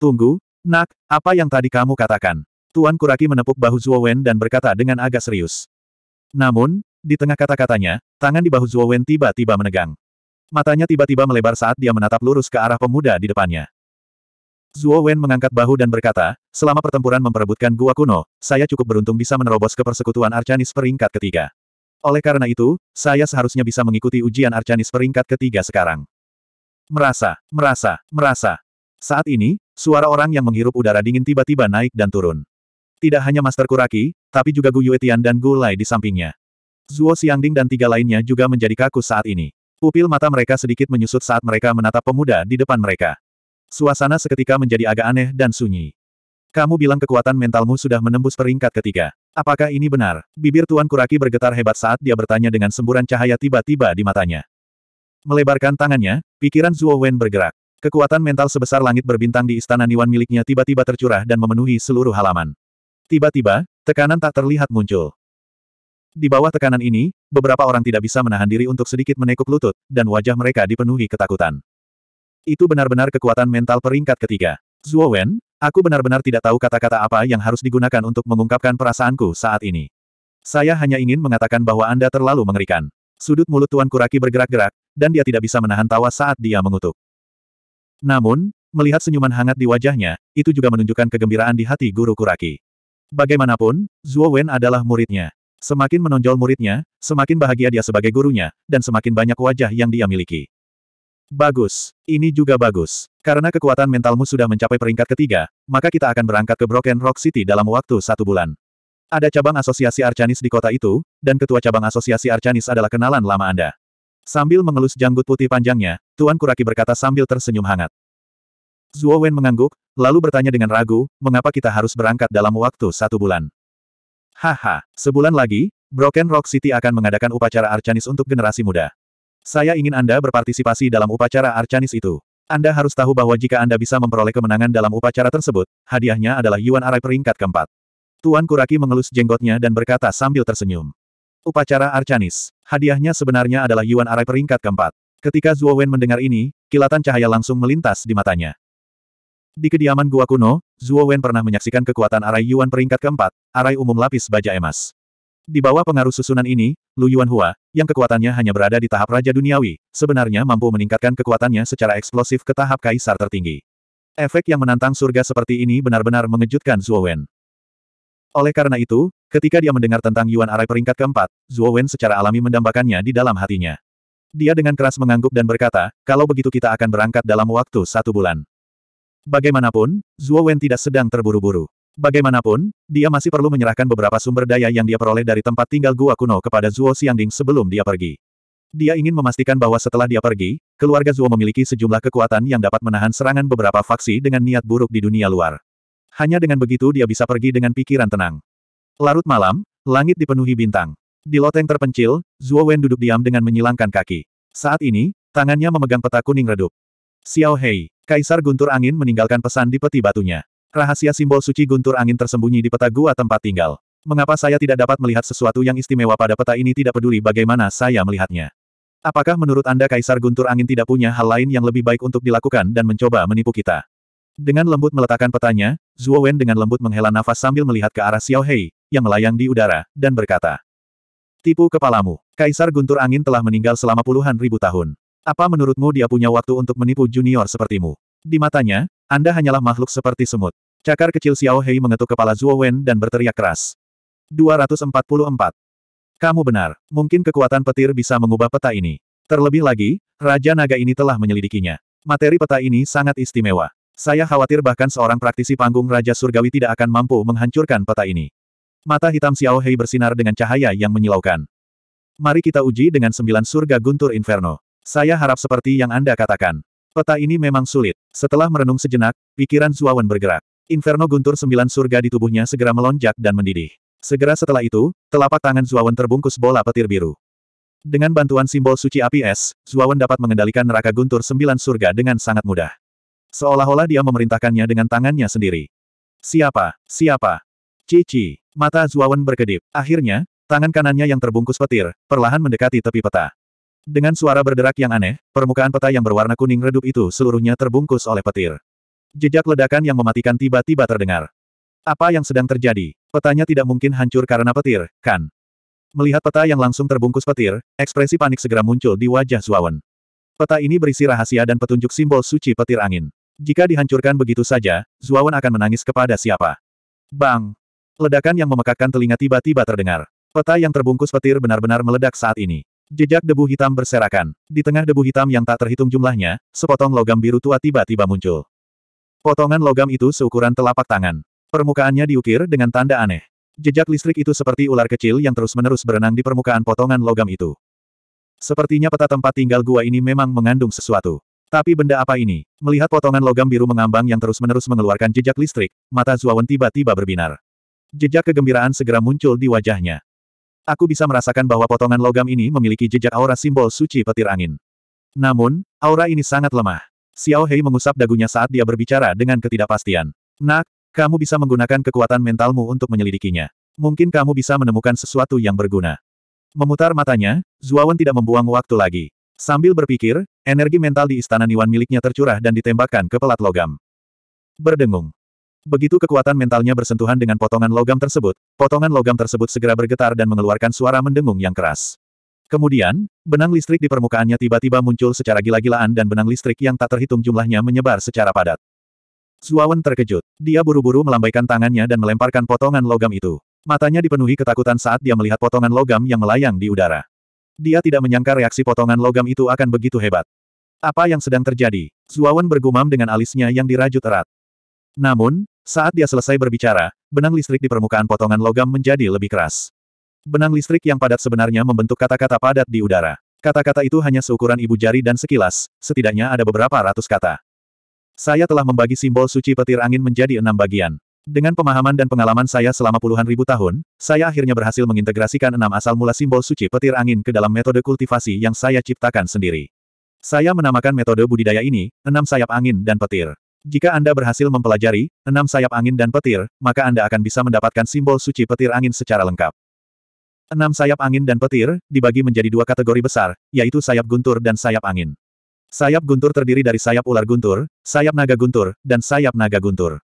Tunggu, nak, apa yang tadi kamu katakan? Tuan Kuraki menepuk bahu Zuowen dan berkata dengan agak serius. Namun, di tengah kata-katanya, tangan di bahu Zuowen tiba-tiba menegang. Matanya tiba-tiba melebar saat dia menatap lurus ke arah pemuda di depannya. Zuo Wen mengangkat bahu dan berkata, selama pertempuran memperebutkan gua kuno, saya cukup beruntung bisa menerobos ke persekutuan Arcanis peringkat ketiga. Oleh karena itu, saya seharusnya bisa mengikuti ujian Arcanis peringkat ketiga sekarang. Merasa, merasa, merasa. Saat ini, suara orang yang menghirup udara dingin tiba-tiba naik dan turun. Tidak hanya Master Kuraki, tapi juga Gu Yuetian dan Gu Lai di sampingnya. Zuo Xiangding dan tiga lainnya juga menjadi kaku saat ini. Pupil mata mereka sedikit menyusut saat mereka menatap pemuda di depan mereka. Suasana seketika menjadi agak aneh dan sunyi. Kamu bilang kekuatan mentalmu sudah menembus peringkat ketiga. Apakah ini benar? Bibir Tuan Kuraki bergetar hebat saat dia bertanya dengan semburan cahaya tiba-tiba di matanya. Melebarkan tangannya, pikiran Zhuo Wen bergerak. Kekuatan mental sebesar langit berbintang di istana Niwan miliknya tiba-tiba tercurah dan memenuhi seluruh halaman. Tiba-tiba, tekanan tak terlihat muncul. Di bawah tekanan ini, beberapa orang tidak bisa menahan diri untuk sedikit menekuk lutut, dan wajah mereka dipenuhi ketakutan. Itu benar-benar kekuatan mental peringkat ketiga. Zhuo Wen, Aku benar-benar tidak tahu kata-kata apa yang harus digunakan untuk mengungkapkan perasaanku saat ini. Saya hanya ingin mengatakan bahwa Anda terlalu mengerikan. Sudut mulut Tuan Kuraki bergerak-gerak, dan dia tidak bisa menahan tawa saat dia mengutuk. Namun, melihat senyuman hangat di wajahnya, itu juga menunjukkan kegembiraan di hati Guru Kuraki. Bagaimanapun, Zhuo Wen adalah muridnya. Semakin menonjol muridnya, semakin bahagia dia sebagai gurunya, dan semakin banyak wajah yang dia miliki. Bagus. Ini juga bagus. Karena kekuatan mentalmu sudah mencapai peringkat ketiga, maka kita akan berangkat ke Broken Rock City dalam waktu satu bulan. Ada cabang asosiasi Arcanis di kota itu, dan ketua cabang asosiasi Arcanis adalah kenalan lama Anda. Sambil mengelus janggut putih panjangnya, Tuan Kuraki berkata sambil tersenyum hangat. Zuo Wen mengangguk, lalu bertanya dengan ragu, mengapa kita harus berangkat dalam waktu satu bulan. Haha, sebulan lagi, Broken Rock City akan mengadakan upacara Arcanis untuk generasi muda. Saya ingin Anda berpartisipasi dalam upacara Arcanis itu. Anda harus tahu bahwa jika Anda bisa memperoleh kemenangan dalam upacara tersebut, hadiahnya adalah Yuan Arai peringkat keempat. Tuan Kuraki mengelus jenggotnya dan berkata sambil tersenyum. Upacara Arcanis. Hadiahnya sebenarnya adalah Yuan Arai peringkat keempat. Ketika Zhuo Wen mendengar ini, kilatan cahaya langsung melintas di matanya. Di kediaman gua kuno, Zhuo Wen pernah menyaksikan kekuatan arai Yuan peringkat keempat, arai umum lapis baja emas. Di bawah pengaruh susunan ini, Lu Yuanhua, yang kekuatannya hanya berada di tahap Raja Duniawi, sebenarnya mampu meningkatkan kekuatannya secara eksplosif ke tahap kaisar tertinggi. Efek yang menantang surga seperti ini benar-benar mengejutkan Zhuo Wen. Oleh karena itu, ketika dia mendengar tentang Yuan Arai peringkat keempat, Zhuo Wen secara alami mendambakannya di dalam hatinya. Dia dengan keras mengangguk dan berkata, kalau begitu kita akan berangkat dalam waktu satu bulan. Bagaimanapun, Zhuo Wen tidak sedang terburu-buru. Bagaimanapun, dia masih perlu menyerahkan beberapa sumber daya yang dia peroleh dari tempat tinggal gua kuno kepada Zuo Xiangding sebelum dia pergi. Dia ingin memastikan bahwa setelah dia pergi, keluarga Zuo memiliki sejumlah kekuatan yang dapat menahan serangan beberapa faksi dengan niat buruk di dunia luar. Hanya dengan begitu dia bisa pergi dengan pikiran tenang. Larut malam, langit dipenuhi bintang. Di loteng terpencil, Zuo Wen duduk diam dengan menyilangkan kaki. Saat ini, tangannya memegang peta kuning redup. Xiao Hei, Kaisar Guntur Angin meninggalkan pesan di peti batunya. Rahasia simbol suci guntur angin tersembunyi di peta gua tempat tinggal. Mengapa saya tidak dapat melihat sesuatu yang istimewa pada peta ini tidak peduli bagaimana saya melihatnya? Apakah menurut Anda Kaisar Guntur Angin tidak punya hal lain yang lebih baik untuk dilakukan dan mencoba menipu kita? Dengan lembut meletakkan petanya, Zhuo Wen dengan lembut menghela nafas sambil melihat ke arah Xiao Hei, yang melayang di udara, dan berkata, Tipu kepalamu, Kaisar Guntur Angin telah meninggal selama puluhan ribu tahun. Apa menurutmu dia punya waktu untuk menipu junior sepertimu? Di matanya, anda hanyalah makhluk seperti semut. Cakar kecil Xiao Hei mengetuk kepala Zhuo Wen dan berteriak keras. 244. Kamu benar, mungkin kekuatan petir bisa mengubah peta ini. Terlebih lagi, Raja Naga ini telah menyelidikinya. Materi peta ini sangat istimewa. Saya khawatir bahkan seorang praktisi panggung Raja Surgawi tidak akan mampu menghancurkan peta ini. Mata hitam Xiao Hei bersinar dengan cahaya yang menyilaukan. Mari kita uji dengan sembilan surga guntur inferno. Saya harap seperti yang Anda katakan. Peta ini memang sulit. Setelah merenung sejenak, pikiran Zuawan bergerak. Inferno guntur sembilan surga di tubuhnya segera melonjak dan mendidih. Segera setelah itu, telapak tangan Zuawan terbungkus bola petir biru. Dengan bantuan simbol suci api es, Zuawan dapat mengendalikan neraka guntur sembilan surga dengan sangat mudah. Seolah-olah dia memerintahkannya dengan tangannya sendiri. Siapa? Siapa? Cici. Mata Zuawan berkedip. Akhirnya, tangan kanannya yang terbungkus petir, perlahan mendekati tepi peta. Dengan suara berderak yang aneh, permukaan peta yang berwarna kuning redup itu seluruhnya terbungkus oleh petir. Jejak ledakan yang mematikan tiba-tiba terdengar. Apa yang sedang terjadi? Petanya tidak mungkin hancur karena petir, kan? Melihat peta yang langsung terbungkus petir, ekspresi panik segera muncul di wajah Zuawan. Peta ini berisi rahasia dan petunjuk simbol suci petir angin. Jika dihancurkan begitu saja, Zuawan akan menangis kepada siapa. Bang! Ledakan yang memekakkan telinga tiba-tiba terdengar. Peta yang terbungkus petir benar-benar meledak saat ini. Jejak debu hitam berserakan. Di tengah debu hitam yang tak terhitung jumlahnya, sepotong logam biru tua tiba-tiba muncul. Potongan logam itu seukuran telapak tangan. Permukaannya diukir dengan tanda aneh. Jejak listrik itu seperti ular kecil yang terus-menerus berenang di permukaan potongan logam itu. Sepertinya peta tempat tinggal gua ini memang mengandung sesuatu. Tapi benda apa ini? Melihat potongan logam biru mengambang yang terus-menerus mengeluarkan jejak listrik, mata Zuawan tiba-tiba berbinar. Jejak kegembiraan segera muncul di wajahnya. Aku bisa merasakan bahwa potongan logam ini memiliki jejak aura simbol suci petir angin. Namun, aura ini sangat lemah. Xiao Hei mengusap dagunya saat dia berbicara dengan ketidakpastian. Nak, kamu bisa menggunakan kekuatan mentalmu untuk menyelidikinya. Mungkin kamu bisa menemukan sesuatu yang berguna. Memutar matanya, Zuawan tidak membuang waktu lagi. Sambil berpikir, energi mental di istana Niwan miliknya tercurah dan ditembakkan ke pelat logam. Berdengung. Begitu kekuatan mentalnya bersentuhan dengan potongan logam tersebut, potongan logam tersebut segera bergetar dan mengeluarkan suara mendengung yang keras. Kemudian, benang listrik di permukaannya tiba-tiba muncul secara gila-gilaan dan benang listrik yang tak terhitung jumlahnya menyebar secara padat. Zuawan terkejut. Dia buru-buru melambaikan tangannya dan melemparkan potongan logam itu. Matanya dipenuhi ketakutan saat dia melihat potongan logam yang melayang di udara. Dia tidak menyangka reaksi potongan logam itu akan begitu hebat. Apa yang sedang terjadi? Zuawan bergumam dengan alisnya yang dirajut erat. Namun, saat dia selesai berbicara, benang listrik di permukaan potongan logam menjadi lebih keras. Benang listrik yang padat sebenarnya membentuk kata-kata padat di udara. Kata-kata itu hanya seukuran ibu jari dan sekilas, setidaknya ada beberapa ratus kata. Saya telah membagi simbol suci petir angin menjadi enam bagian. Dengan pemahaman dan pengalaman saya selama puluhan ribu tahun, saya akhirnya berhasil mengintegrasikan enam asal mula simbol suci petir angin ke dalam metode kultivasi yang saya ciptakan sendiri. Saya menamakan metode budidaya ini, enam sayap angin dan petir. Jika Anda berhasil mempelajari enam sayap angin dan petir, maka Anda akan bisa mendapatkan simbol suci petir angin secara lengkap. Enam sayap angin dan petir dibagi menjadi dua kategori besar, yaitu sayap guntur dan sayap angin. Sayap guntur terdiri dari sayap ular guntur, sayap naga guntur, dan sayap naga guntur.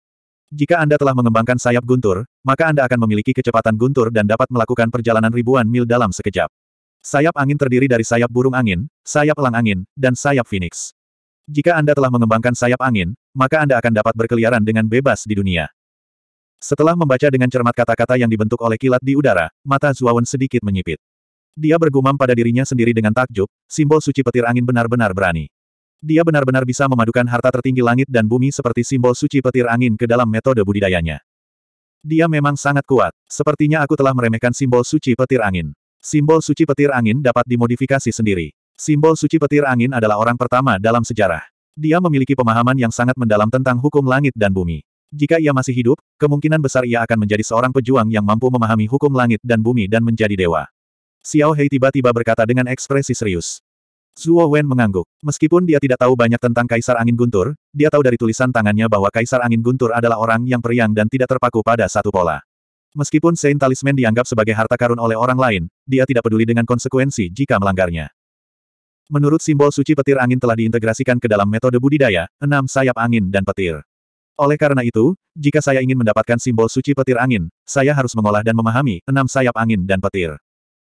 Jika Anda telah mengembangkan sayap guntur, maka Anda akan memiliki kecepatan guntur dan dapat melakukan perjalanan ribuan mil dalam sekejap. Sayap angin terdiri dari sayap burung angin, sayap elang angin, dan sayap phoenix. Jika Anda telah mengembangkan sayap angin, maka Anda akan dapat berkeliaran dengan bebas di dunia. Setelah membaca dengan cermat kata-kata yang dibentuk oleh kilat di udara, mata Zuawan sedikit menyipit. Dia bergumam pada dirinya sendiri dengan takjub, simbol suci petir angin benar-benar berani. Dia benar-benar bisa memadukan harta tertinggi langit dan bumi seperti simbol suci petir angin ke dalam metode budidayanya. Dia memang sangat kuat. Sepertinya aku telah meremehkan simbol suci petir angin. Simbol suci petir angin dapat dimodifikasi sendiri. Simbol suci petir angin adalah orang pertama dalam sejarah. Dia memiliki pemahaman yang sangat mendalam tentang hukum langit dan bumi. Jika ia masih hidup, kemungkinan besar ia akan menjadi seorang pejuang yang mampu memahami hukum langit dan bumi dan menjadi dewa. Xiao Hei tiba-tiba berkata dengan ekspresi serius. Zuo Wen mengangguk. Meskipun dia tidak tahu banyak tentang Kaisar Angin Guntur, dia tahu dari tulisan tangannya bahwa Kaisar Angin Guntur adalah orang yang periang dan tidak terpaku pada satu pola. Meskipun Saint Talisman dianggap sebagai harta karun oleh orang lain, dia tidak peduli dengan konsekuensi jika melanggarnya. Menurut simbol suci petir angin telah diintegrasikan ke dalam metode budidaya, enam sayap angin dan petir. Oleh karena itu, jika saya ingin mendapatkan simbol suci petir angin, saya harus mengolah dan memahami enam sayap angin dan petir.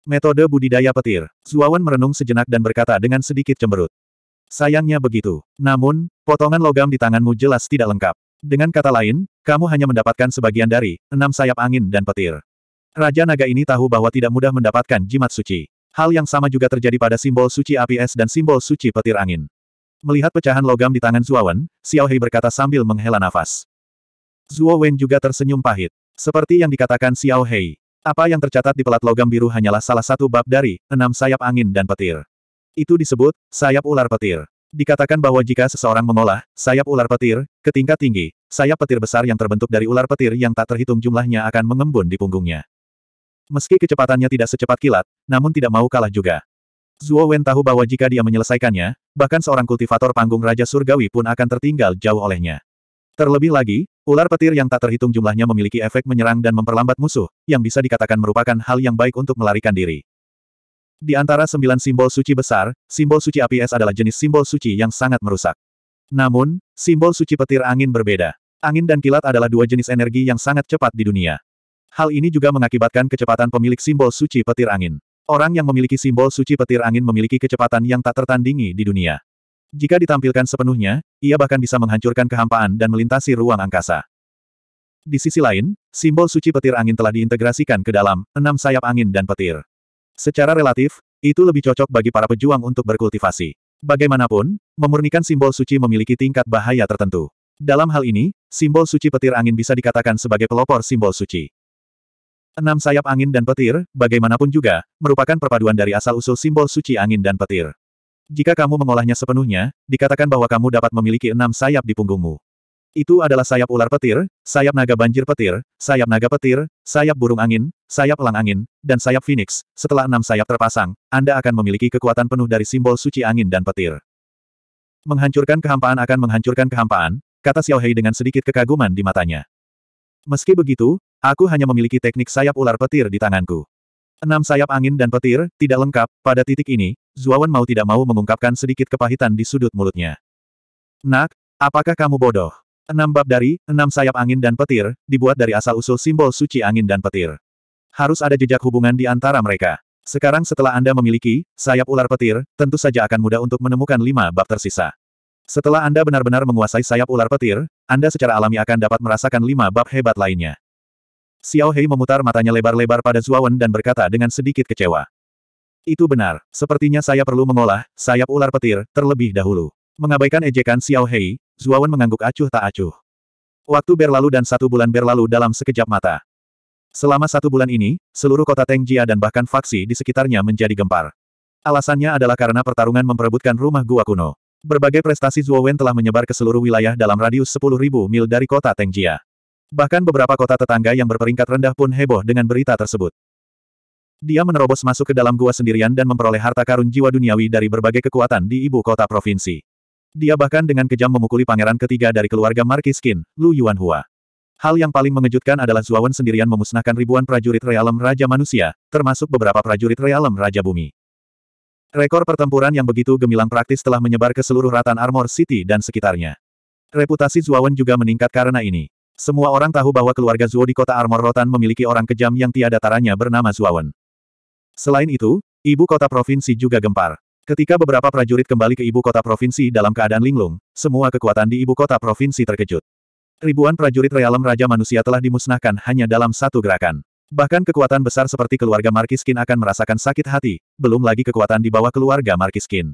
Metode budidaya petir. Zuawan merenung sejenak dan berkata dengan sedikit cemberut. Sayangnya begitu. Namun, potongan logam di tanganmu jelas tidak lengkap. Dengan kata lain, kamu hanya mendapatkan sebagian dari enam sayap angin dan petir. Raja naga ini tahu bahwa tidak mudah mendapatkan jimat suci. Hal yang sama juga terjadi pada simbol suci api es dan simbol suci petir angin. Melihat pecahan logam di tangan Zuawan, Xiao Hei berkata sambil menghela nafas. Zuo Wen juga tersenyum pahit. Seperti yang dikatakan Xiao Hei, apa yang tercatat di pelat logam biru hanyalah salah satu bab dari enam sayap angin dan petir. Itu disebut sayap ular petir. Dikatakan bahwa jika seseorang mengolah sayap ular petir ke tingkat tinggi, sayap petir besar yang terbentuk dari ular petir yang tak terhitung jumlahnya akan mengembun di punggungnya. Meski kecepatannya tidak secepat kilat, namun tidak mau kalah juga. Zuo Wen tahu bahwa jika dia menyelesaikannya, bahkan seorang kultivator panggung Raja Surgawi pun akan tertinggal jauh olehnya. Terlebih lagi, ular petir yang tak terhitung jumlahnya memiliki efek menyerang dan memperlambat musuh, yang bisa dikatakan merupakan hal yang baik untuk melarikan diri. Di antara sembilan simbol suci besar, simbol suci api es adalah jenis simbol suci yang sangat merusak. Namun, simbol suci petir angin berbeda. Angin dan kilat adalah dua jenis energi yang sangat cepat di dunia. Hal ini juga mengakibatkan kecepatan pemilik simbol suci petir angin. Orang yang memiliki simbol suci petir angin memiliki kecepatan yang tak tertandingi di dunia. Jika ditampilkan sepenuhnya, ia bahkan bisa menghancurkan kehampaan dan melintasi ruang angkasa. Di sisi lain, simbol suci petir angin telah diintegrasikan ke dalam enam sayap angin dan petir. Secara relatif, itu lebih cocok bagi para pejuang untuk berkultivasi. Bagaimanapun, memurnikan simbol suci memiliki tingkat bahaya tertentu. Dalam hal ini, simbol suci petir angin bisa dikatakan sebagai pelopor simbol suci. Enam sayap angin dan petir, bagaimanapun juga, merupakan perpaduan dari asal-usul simbol suci angin dan petir. Jika kamu mengolahnya sepenuhnya, dikatakan bahwa kamu dapat memiliki enam sayap di punggungmu. Itu adalah sayap ular petir, sayap naga banjir petir, sayap naga petir, sayap burung angin, sayap elang angin, dan sayap phoenix. Setelah enam sayap terpasang, Anda akan memiliki kekuatan penuh dari simbol suci angin dan petir. Menghancurkan kehampaan akan menghancurkan kehampaan, kata Xiaohei dengan sedikit kekaguman di matanya. Meski begitu, Aku hanya memiliki teknik sayap ular petir di tanganku. Enam sayap angin dan petir, tidak lengkap, pada titik ini, Zuawan mau tidak mau mengungkapkan sedikit kepahitan di sudut mulutnya. Nak, apakah kamu bodoh? Enam bab dari, enam sayap angin dan petir, dibuat dari asal-usul simbol suci angin dan petir. Harus ada jejak hubungan di antara mereka. Sekarang setelah Anda memiliki sayap ular petir, tentu saja akan mudah untuk menemukan lima bab tersisa. Setelah Anda benar-benar menguasai sayap ular petir, Anda secara alami akan dapat merasakan lima bab hebat lainnya. Xiao Hei memutar matanya lebar-lebar pada Zuawan dan berkata dengan sedikit kecewa. Itu benar, sepertinya saya perlu mengolah sayap ular petir terlebih dahulu. Mengabaikan ejekan Xiao Hei, Zuawan mengangguk acuh tak acuh. Waktu berlalu dan satu bulan berlalu dalam sekejap mata. Selama satu bulan ini, seluruh kota Tengjia dan bahkan faksi di sekitarnya menjadi gempar. Alasannya adalah karena pertarungan memperebutkan rumah gua kuno. Berbagai prestasi Zuowen telah menyebar ke seluruh wilayah dalam radius 10.000 mil dari kota Tengjia. Bahkan beberapa kota tetangga yang berperingkat rendah pun heboh dengan berita tersebut. Dia menerobos masuk ke dalam gua sendirian dan memperoleh harta karun jiwa duniawi dari berbagai kekuatan di ibu kota provinsi. Dia bahkan dengan kejam memukuli pangeran ketiga dari keluarga Markis Qin, Lu Yuanhua. Hal yang paling mengejutkan adalah Zuawan sendirian memusnahkan ribuan prajurit realem Raja Manusia, termasuk beberapa prajurit realem Raja Bumi. Rekor pertempuran yang begitu gemilang praktis telah menyebar ke seluruh Ratan Armor City dan sekitarnya. Reputasi Zuawan juga meningkat karena ini. Semua orang tahu bahwa keluarga Zuo di kota Armor Rotan memiliki orang kejam yang tiada taranya bernama Zuawan. Selain itu, ibu kota provinsi juga gempar. Ketika beberapa prajurit kembali ke ibu kota provinsi dalam keadaan linglung, semua kekuatan di ibu kota provinsi terkejut. Ribuan prajurit realem Raja Manusia telah dimusnahkan hanya dalam satu gerakan. Bahkan kekuatan besar seperti keluarga Markiskin akan merasakan sakit hati, belum lagi kekuatan di bawah keluarga Markiskin.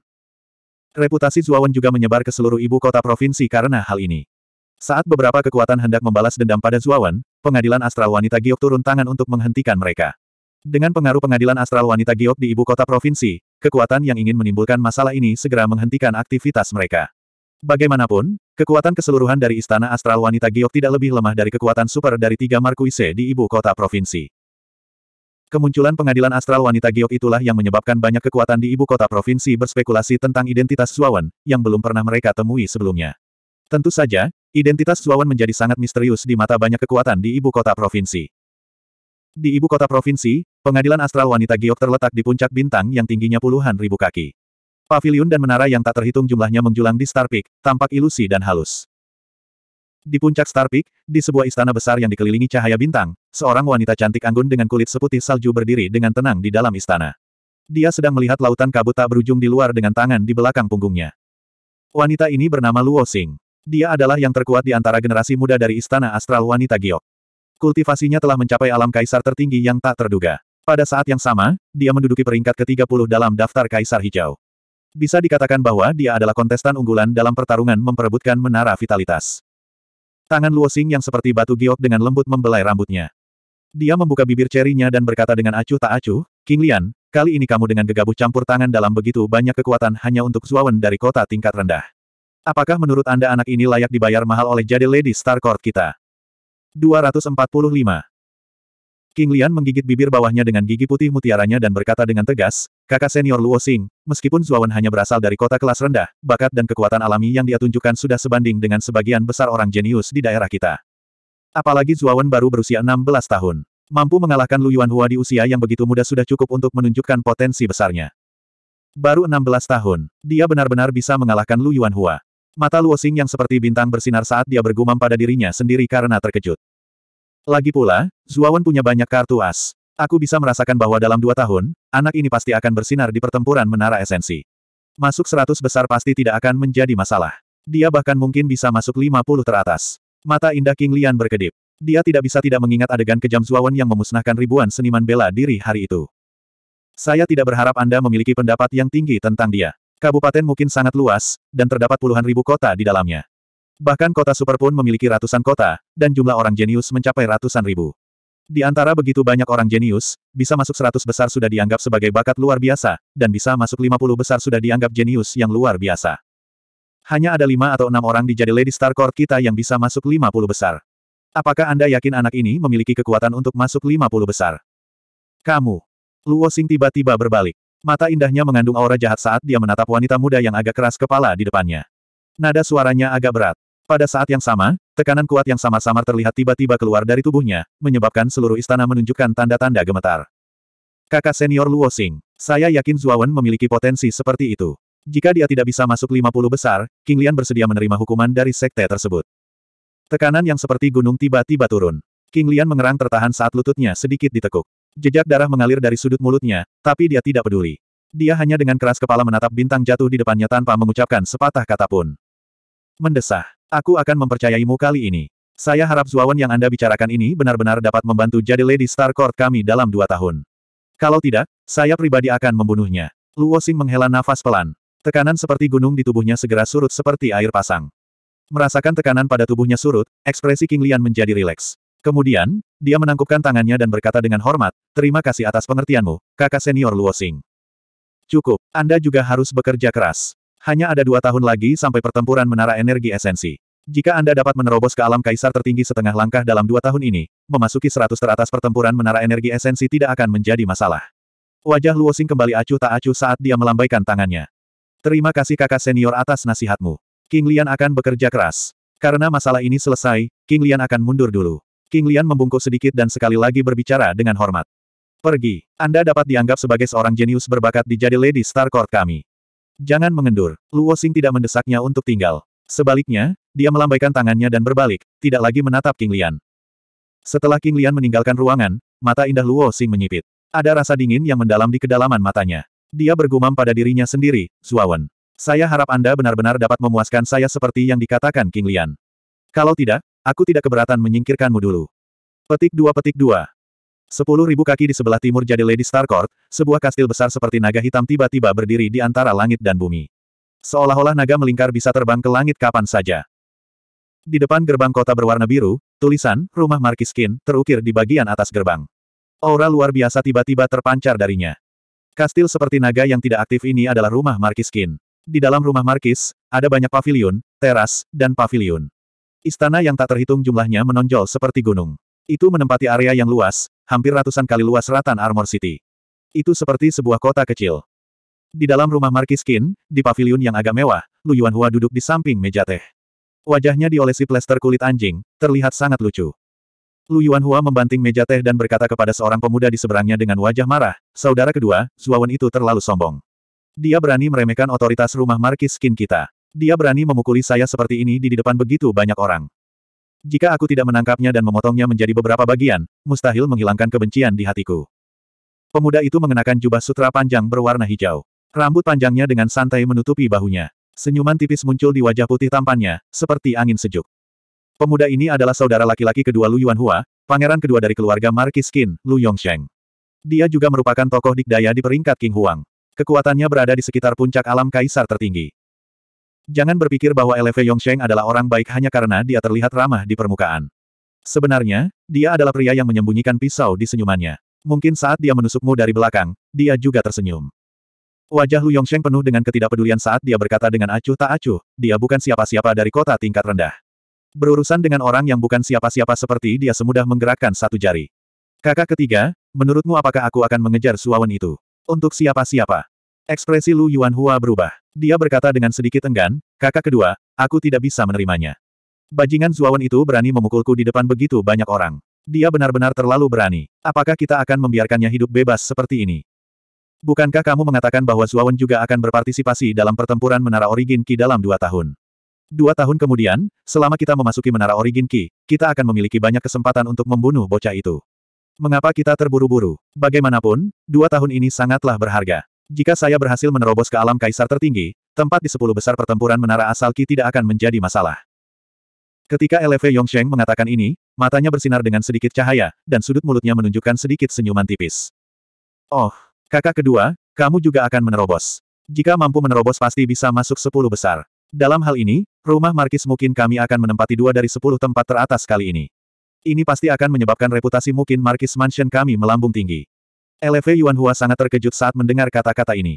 Reputasi Zuawan juga menyebar ke seluruh ibu kota provinsi karena hal ini. Saat beberapa kekuatan hendak membalas dendam pada Zuawan, pengadilan astral wanita Giok turun tangan untuk menghentikan mereka. Dengan pengaruh pengadilan astral wanita Giok di ibu kota provinsi, kekuatan yang ingin menimbulkan masalah ini segera menghentikan aktivitas mereka. Bagaimanapun, kekuatan keseluruhan dari istana astral wanita Giok tidak lebih lemah dari kekuatan super dari tiga Markuise di ibu kota provinsi. Kemunculan pengadilan astral wanita Giok itulah yang menyebabkan banyak kekuatan di ibu kota provinsi berspekulasi tentang identitas Zuawan, yang belum pernah mereka temui sebelumnya. Tentu saja, Identitas Zuawan menjadi sangat misterius di mata banyak kekuatan di ibu kota provinsi. Di ibu kota provinsi, pengadilan astral wanita giok terletak di puncak bintang yang tingginya puluhan ribu kaki. Pavilion dan menara yang tak terhitung jumlahnya menjulang di Star Peak, tampak ilusi dan halus. Di puncak Star Peak, di sebuah istana besar yang dikelilingi cahaya bintang, seorang wanita cantik anggun dengan kulit seputih salju berdiri dengan tenang di dalam istana. Dia sedang melihat lautan kabut tak berujung di luar dengan tangan di belakang punggungnya. Wanita ini bernama Luo Xing. Dia adalah yang terkuat di antara generasi muda dari Istana Astral Wanita Giok. Kultivasinya telah mencapai alam kaisar tertinggi yang tak terduga. Pada saat yang sama, dia menduduki peringkat ke-30 dalam daftar kaisar hijau. Bisa dikatakan bahwa dia adalah kontestan unggulan dalam pertarungan memperebutkan menara vitalitas. Tangan Luosing yang seperti batu giok dengan lembut membelai rambutnya. Dia membuka bibir cerinya dan berkata dengan acuh tak acuh, King Lian, kali ini kamu dengan gegabah campur tangan dalam begitu banyak kekuatan hanya untuk Zuawan dari kota tingkat rendah. Apakah menurut Anda anak ini layak dibayar mahal oleh jade Lady Star Court kita? 245. King Lian menggigit bibir bawahnya dengan gigi putih mutiaranya dan berkata dengan tegas, kakak senior Luo Xing, meskipun Zuawan hanya berasal dari kota kelas rendah, bakat dan kekuatan alami yang dia tunjukkan sudah sebanding dengan sebagian besar orang jenius di daerah kita. Apalagi Zuawan baru berusia 16 tahun mampu mengalahkan Lu Yuanhua di usia yang begitu muda sudah cukup untuk menunjukkan potensi besarnya. Baru 16 tahun, dia benar-benar bisa mengalahkan Lu Yuanhua. Mata Luosing yang seperti bintang bersinar saat dia bergumam pada dirinya sendiri karena terkejut. Lagi pula, Zuawan punya banyak kartu as. Aku bisa merasakan bahwa dalam dua tahun, anak ini pasti akan bersinar di pertempuran menara esensi. Masuk seratus besar pasti tidak akan menjadi masalah. Dia bahkan mungkin bisa masuk lima puluh teratas. Mata indah King Lian berkedip. Dia tidak bisa tidak mengingat adegan kejam Zuawan yang memusnahkan ribuan seniman bela diri hari itu. Saya tidak berharap Anda memiliki pendapat yang tinggi tentang dia. Kabupaten mungkin sangat luas, dan terdapat puluhan ribu kota di dalamnya. Bahkan kota super pun memiliki ratusan kota, dan jumlah orang jenius mencapai ratusan ribu. Di antara begitu banyak orang jenius, bisa masuk seratus besar sudah dianggap sebagai bakat luar biasa, dan bisa masuk lima puluh besar sudah dianggap jenius yang luar biasa. Hanya ada lima atau enam orang di jadi Lady Star Court kita yang bisa masuk lima puluh besar. Apakah Anda yakin anak ini memiliki kekuatan untuk masuk lima puluh besar? Kamu. Luo Xing tiba-tiba berbalik. Mata indahnya mengandung aura jahat saat dia menatap wanita muda yang agak keras kepala di depannya. Nada suaranya agak berat. Pada saat yang sama, tekanan kuat yang samar-samar terlihat tiba-tiba keluar dari tubuhnya, menyebabkan seluruh istana menunjukkan tanda-tanda gemetar. Kakak senior Luo Xing, saya yakin Zuawan memiliki potensi seperti itu. Jika dia tidak bisa masuk 50 besar, King Lian bersedia menerima hukuman dari sekte tersebut. Tekanan yang seperti gunung tiba-tiba turun. King Lian mengerang tertahan saat lututnya sedikit ditekuk. Jejak darah mengalir dari sudut mulutnya, tapi dia tidak peduli. Dia hanya dengan keras kepala menatap bintang jatuh di depannya tanpa mengucapkan sepatah kata pun. Mendesah. Aku akan mempercayaimu kali ini. Saya harap Zuawan yang Anda bicarakan ini benar-benar dapat membantu jadi Lady Star Court kami dalam dua tahun. Kalau tidak, saya pribadi akan membunuhnya. Luo Xing menghela nafas pelan. Tekanan seperti gunung di tubuhnya segera surut seperti air pasang. Merasakan tekanan pada tubuhnya surut, ekspresi King Lian menjadi rileks. Kemudian, dia menangkupkan tangannya dan berkata dengan hormat, terima kasih atas pengertianmu, kakak senior Luo Xing. Cukup, Anda juga harus bekerja keras. Hanya ada dua tahun lagi sampai pertempuran menara energi esensi. Jika Anda dapat menerobos ke alam kaisar tertinggi setengah langkah dalam dua tahun ini, memasuki seratus teratas pertempuran menara energi esensi tidak akan menjadi masalah. Wajah Luo Xing kembali acuh tak acuh saat dia melambaikan tangannya. Terima kasih kakak senior atas nasihatmu. King Lian akan bekerja keras. Karena masalah ini selesai, King Lian akan mundur dulu. King Lian membungkuk sedikit dan sekali lagi berbicara dengan hormat. Pergi. Anda dapat dianggap sebagai seorang jenius berbakat di jadi Lady Star Court kami. Jangan mengendur. Luo Xing tidak mendesaknya untuk tinggal. Sebaliknya, dia melambaikan tangannya dan berbalik, tidak lagi menatap King Lian. Setelah King Lian meninggalkan ruangan, mata indah Luo Xing menyipit. Ada rasa dingin yang mendalam di kedalaman matanya. Dia bergumam pada dirinya sendiri, Zuawan. Saya harap Anda benar-benar dapat memuaskan saya seperti yang dikatakan King Lian. Kalau tidak, aku tidak keberatan menyingkirkanmu dulu. Petik dua petik dua. Sepuluh ribu kaki di sebelah timur jadi Lady Starcourt, sebuah kastil besar seperti naga hitam tiba-tiba berdiri di antara langit dan bumi. Seolah-olah naga melingkar bisa terbang ke langit kapan saja. Di depan gerbang kota berwarna biru, tulisan, rumah Markiskin, terukir di bagian atas gerbang. Aura luar biasa tiba-tiba terpancar darinya. Kastil seperti naga yang tidak aktif ini adalah rumah Markiskin. Di dalam rumah Markis, ada banyak pavilion, teras, dan pavilion. Istana yang tak terhitung jumlahnya menonjol seperti gunung. Itu menempati area yang luas, hampir ratusan kali luas ratan Armor City. Itu seperti sebuah kota kecil. Di dalam rumah Marquis Skin, di paviliun yang agak mewah, Lu Yuanhua duduk di samping meja teh. Wajahnya diolesi plester kulit anjing, terlihat sangat lucu. Lu Yuanhua membanting meja teh dan berkata kepada seorang pemuda di seberangnya dengan wajah marah, saudara kedua, Zuawan itu terlalu sombong. Dia berani meremehkan otoritas rumah Marquis Skin kita. Dia berani memukuli saya seperti ini di depan begitu banyak orang. Jika aku tidak menangkapnya dan memotongnya menjadi beberapa bagian, mustahil menghilangkan kebencian di hatiku. Pemuda itu mengenakan jubah sutra panjang berwarna hijau. Rambut panjangnya dengan santai menutupi bahunya. Senyuman tipis muncul di wajah putih tampannya, seperti angin sejuk. Pemuda ini adalah saudara laki-laki kedua Lu Yuanhua, pangeran kedua dari keluarga Markis Qin, Lu Yongsheng. Dia juga merupakan tokoh dikdaya di peringkat King Huang. Kekuatannya berada di sekitar puncak alam kaisar tertinggi. Jangan berpikir bahwa Eleve Yongsheng adalah orang baik hanya karena dia terlihat ramah di permukaan. Sebenarnya, dia adalah pria yang menyembunyikan pisau di senyumannya. Mungkin saat dia menusukmu dari belakang, dia juga tersenyum. Wajah Lu Yongsheng penuh dengan ketidakpedulian saat dia berkata dengan acuh tak acuh, dia bukan siapa-siapa dari kota tingkat rendah. Berurusan dengan orang yang bukan siapa-siapa seperti dia semudah menggerakkan satu jari. Kakak ketiga, menurutmu apakah aku akan mengejar Suawan itu? Untuk siapa-siapa? Ekspresi Lu Yuan Hua berubah. Dia berkata dengan sedikit enggan, kakak kedua, aku tidak bisa menerimanya. Bajingan Zuawan itu berani memukulku di depan begitu banyak orang. Dia benar-benar terlalu berani. Apakah kita akan membiarkannya hidup bebas seperti ini? Bukankah kamu mengatakan bahwa Zuawan juga akan berpartisipasi dalam pertempuran Menara Origin Ki dalam dua tahun? Dua tahun kemudian, selama kita memasuki Menara Origin Ki, kita akan memiliki banyak kesempatan untuk membunuh bocah itu. Mengapa kita terburu-buru? Bagaimanapun, dua tahun ini sangatlah berharga. Jika saya berhasil menerobos ke alam kaisar tertinggi, tempat di sepuluh besar pertempuran menara asal Qi tidak akan menjadi masalah. Ketika LV Yongsheng mengatakan ini, matanya bersinar dengan sedikit cahaya, dan sudut mulutnya menunjukkan sedikit senyuman tipis. Oh, kakak kedua, kamu juga akan menerobos. Jika mampu menerobos pasti bisa masuk sepuluh besar. Dalam hal ini, rumah Markis mungkin kami akan menempati dua dari sepuluh tempat teratas kali ini. Ini pasti akan menyebabkan reputasi mungkin Markis Mansion kami melambung tinggi. LV Yuan Hua sangat terkejut saat mendengar kata-kata ini.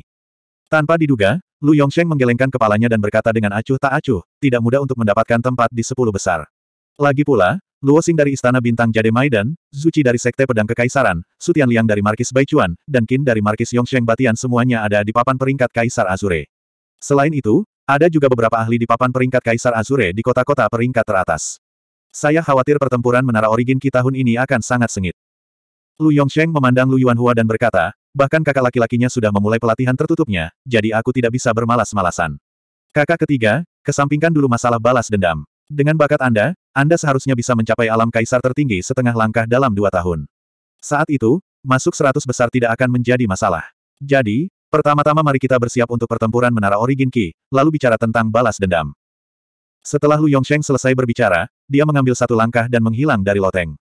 Tanpa diduga, Lu Yongsheng menggelengkan kepalanya dan berkata dengan acuh tak acuh, tidak mudah untuk mendapatkan tempat di sepuluh besar. Lagi pula, Luo Xing dari Istana Bintang Jade Maidan, Zuci dari Sekte Pedang Kekaisaran, Sutian Liang dari Markis Baichuan, dan Qin dari Markis Yongsheng Batian semuanya ada di papan peringkat Kaisar Azure. Selain itu, ada juga beberapa ahli di papan peringkat Kaisar Azure di kota-kota peringkat teratas. Saya khawatir pertempuran Menara Origin Ki tahun ini akan sangat sengit. Lu Yongsheng memandang Lu Yuanhua dan berkata, bahkan kakak laki-lakinya sudah memulai pelatihan tertutupnya, jadi aku tidak bisa bermalas-malasan. Kakak ketiga, kesampingkan dulu masalah balas dendam. Dengan bakat Anda, Anda seharusnya bisa mencapai alam kaisar tertinggi setengah langkah dalam dua tahun. Saat itu, masuk seratus besar tidak akan menjadi masalah. Jadi, pertama-tama mari kita bersiap untuk pertempuran Menara Origin Ki, lalu bicara tentang balas dendam. Setelah Lu Yongsheng selesai berbicara, dia mengambil satu langkah dan menghilang dari loteng.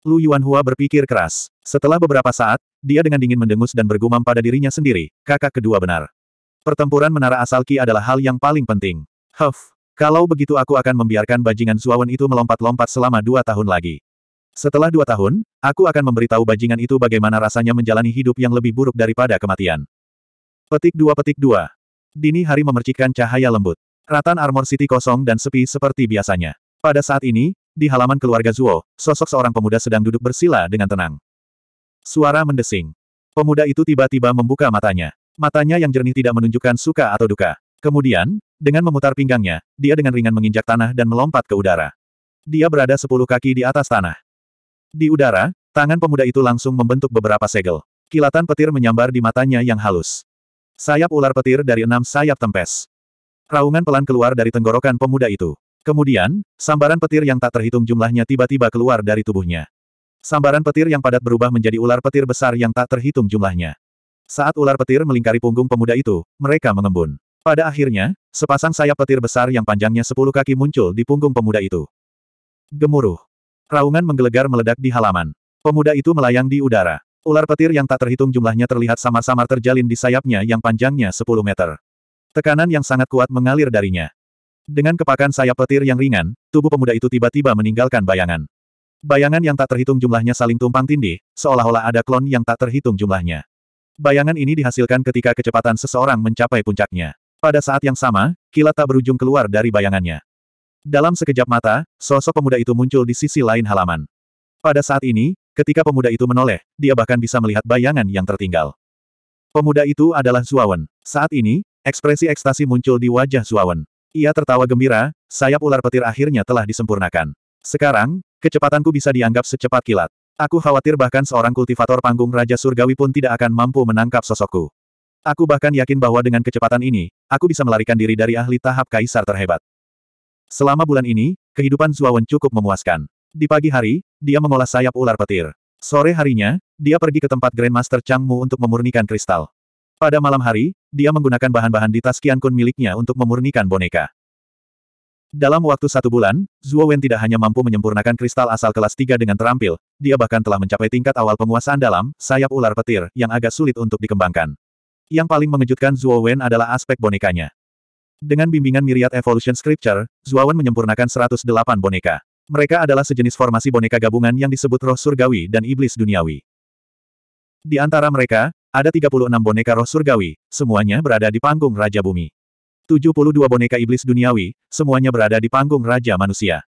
Lu Yuanhua berpikir keras. Setelah beberapa saat, dia dengan dingin mendengus dan bergumam pada dirinya sendiri, kakak kedua benar. Pertempuran menara asal Qi adalah hal yang paling penting. Huff, kalau begitu aku akan membiarkan bajingan Zuawan itu melompat-lompat selama dua tahun lagi. Setelah dua tahun, aku akan memberitahu bajingan itu bagaimana rasanya menjalani hidup yang lebih buruk daripada kematian. Petik dua petik dua. Dini hari memercikkan cahaya lembut. Ratan Armor City kosong dan sepi seperti biasanya. Pada saat ini, di halaman keluarga Zuo, sosok seorang pemuda sedang duduk bersila dengan tenang. Suara mendesing. Pemuda itu tiba-tiba membuka matanya. Matanya yang jernih tidak menunjukkan suka atau duka. Kemudian, dengan memutar pinggangnya, dia dengan ringan menginjak tanah dan melompat ke udara. Dia berada sepuluh kaki di atas tanah. Di udara, tangan pemuda itu langsung membentuk beberapa segel. Kilatan petir menyambar di matanya yang halus. Sayap ular petir dari enam sayap tempes. Raungan pelan keluar dari tenggorokan pemuda itu. Kemudian, sambaran petir yang tak terhitung jumlahnya tiba-tiba keluar dari tubuhnya. Sambaran petir yang padat berubah menjadi ular petir besar yang tak terhitung jumlahnya. Saat ular petir melingkari punggung pemuda itu, mereka mengembun. Pada akhirnya, sepasang sayap petir besar yang panjangnya sepuluh kaki muncul di punggung pemuda itu. Gemuruh. Raungan menggelegar meledak di halaman. Pemuda itu melayang di udara. Ular petir yang tak terhitung jumlahnya terlihat samar-samar terjalin di sayapnya yang panjangnya sepuluh meter. Tekanan yang sangat kuat mengalir darinya. Dengan kepakan sayap petir yang ringan, tubuh pemuda itu tiba-tiba meninggalkan bayangan. Bayangan yang tak terhitung jumlahnya saling tumpang tindih, seolah-olah ada klon yang tak terhitung jumlahnya. Bayangan ini dihasilkan ketika kecepatan seseorang mencapai puncaknya. Pada saat yang sama, kilat tak berujung keluar dari bayangannya. Dalam sekejap mata, sosok pemuda itu muncul di sisi lain halaman. Pada saat ini, ketika pemuda itu menoleh, dia bahkan bisa melihat bayangan yang tertinggal. Pemuda itu adalah Zuawan. Saat ini, ekspresi ekstasi muncul di wajah Zuawan. Ia tertawa gembira, sayap ular petir akhirnya telah disempurnakan. Sekarang, kecepatanku bisa dianggap secepat kilat. Aku khawatir bahkan seorang kultivator panggung Raja Surgawi pun tidak akan mampu menangkap sosokku. Aku bahkan yakin bahwa dengan kecepatan ini, aku bisa melarikan diri dari ahli tahap kaisar terhebat. Selama bulan ini, kehidupan Zuawan cukup memuaskan. Di pagi hari, dia mengolah sayap ular petir. Sore harinya, dia pergi ke tempat Grandmaster Chang Mu untuk memurnikan kristal. Pada malam hari, dia menggunakan bahan-bahan di tas Kiankun Kun miliknya untuk memurnikan boneka. Dalam waktu satu bulan, Zhuo Wen tidak hanya mampu menyempurnakan kristal asal kelas 3 dengan terampil, dia bahkan telah mencapai tingkat awal penguasaan dalam sayap ular petir yang agak sulit untuk dikembangkan. Yang paling mengejutkan Zhuo Wen adalah aspek bonekanya. Dengan bimbingan Myriad Evolution Scripture, Zhuo Wen menyempurnakan 108 boneka. Mereka adalah sejenis formasi boneka gabungan yang disebut roh surgawi dan iblis duniawi. Di antara mereka, ada 36 boneka roh surgawi, semuanya berada di panggung Raja Bumi. 72 boneka iblis duniawi, semuanya berada di panggung Raja Manusia.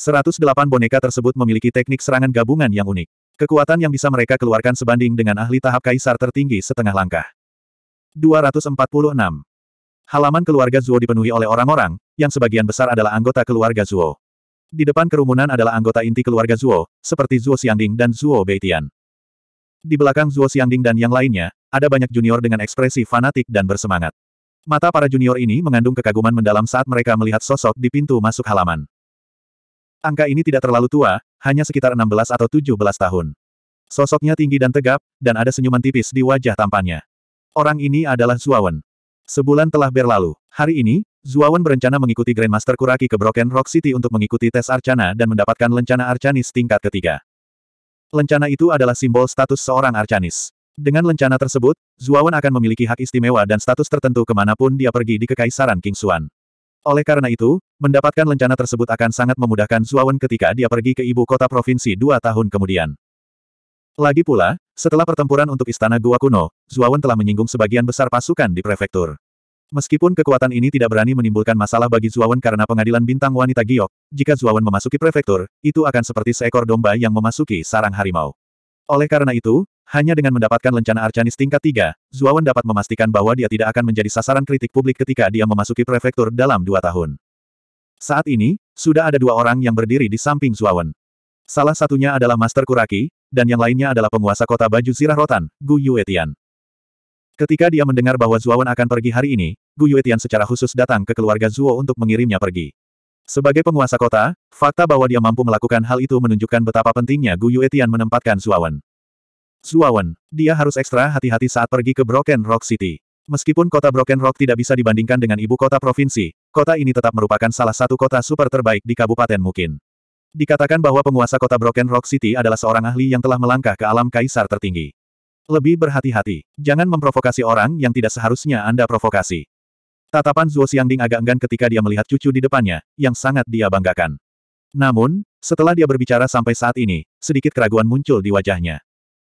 108 boneka tersebut memiliki teknik serangan gabungan yang unik. Kekuatan yang bisa mereka keluarkan sebanding dengan ahli tahap kaisar tertinggi setengah langkah. 246. Halaman keluarga Zuo dipenuhi oleh orang-orang, yang sebagian besar adalah anggota keluarga Zuo. Di depan kerumunan adalah anggota inti keluarga Zuo, seperti Zuo Xiangding dan Zuo Beitian. Di belakang Zuo Xiangding dan yang lainnya, ada banyak junior dengan ekspresi fanatik dan bersemangat. Mata para junior ini mengandung kekaguman mendalam saat mereka melihat sosok di pintu masuk halaman. Angka ini tidak terlalu tua, hanya sekitar 16 atau 17 tahun. Sosoknya tinggi dan tegap, dan ada senyuman tipis di wajah tampannya. Orang ini adalah Zuawan. Sebulan telah berlalu. Hari ini, Zuawan berencana mengikuti Grandmaster Kuraki ke Broken Rock City untuk mengikuti tes Arcana dan mendapatkan lencana Arcanis tingkat ketiga. Lencana itu adalah simbol status seorang Arcanis. Dengan lencana tersebut, Zuawan akan memiliki hak istimewa dan status tertentu kemanapun dia pergi di Kekaisaran King Xuan. Oleh karena itu, mendapatkan lencana tersebut akan sangat memudahkan Zuawan ketika dia pergi ke ibu kota provinsi dua tahun kemudian. Lagi pula, setelah pertempuran untuk Istana Gua Kuno, Zuawan telah menyinggung sebagian besar pasukan di prefektur. Meskipun kekuatan ini tidak berani menimbulkan masalah bagi Zuawan karena pengadilan bintang wanita giok, jika Zuawan memasuki prefektur, itu akan seperti seekor domba yang memasuki sarang harimau. Oleh karena itu, hanya dengan mendapatkan lencana Arcanis tingkat 3, Zuawan dapat memastikan bahwa dia tidak akan menjadi sasaran kritik publik ketika dia memasuki prefektur dalam dua tahun. Saat ini, sudah ada dua orang yang berdiri di samping Zuawan. Salah satunya adalah Master Kuraki, dan yang lainnya adalah penguasa kota baju zirah rotan, Gu Yuetian. Ketika dia mendengar bahwa Zuowen akan pergi hari ini, Gu Yuetian secara khusus datang ke keluarga Zuo untuk mengirimnya pergi. Sebagai penguasa kota, fakta bahwa dia mampu melakukan hal itu menunjukkan betapa pentingnya Gu Yuetian menempatkan Zuowen. Zuowen, dia harus ekstra hati-hati saat pergi ke Broken Rock City. Meskipun kota Broken Rock tidak bisa dibandingkan dengan ibu kota provinsi, kota ini tetap merupakan salah satu kota super terbaik di Kabupaten mungkin. Dikatakan bahwa penguasa kota Broken Rock City adalah seorang ahli yang telah melangkah ke alam kaisar tertinggi. Lebih berhati-hati. Jangan memprovokasi orang yang tidak seharusnya Anda provokasi. Tatapan Zuo Xiangding agak enggan ketika dia melihat cucu di depannya, yang sangat dia banggakan. Namun, setelah dia berbicara sampai saat ini, sedikit keraguan muncul di wajahnya.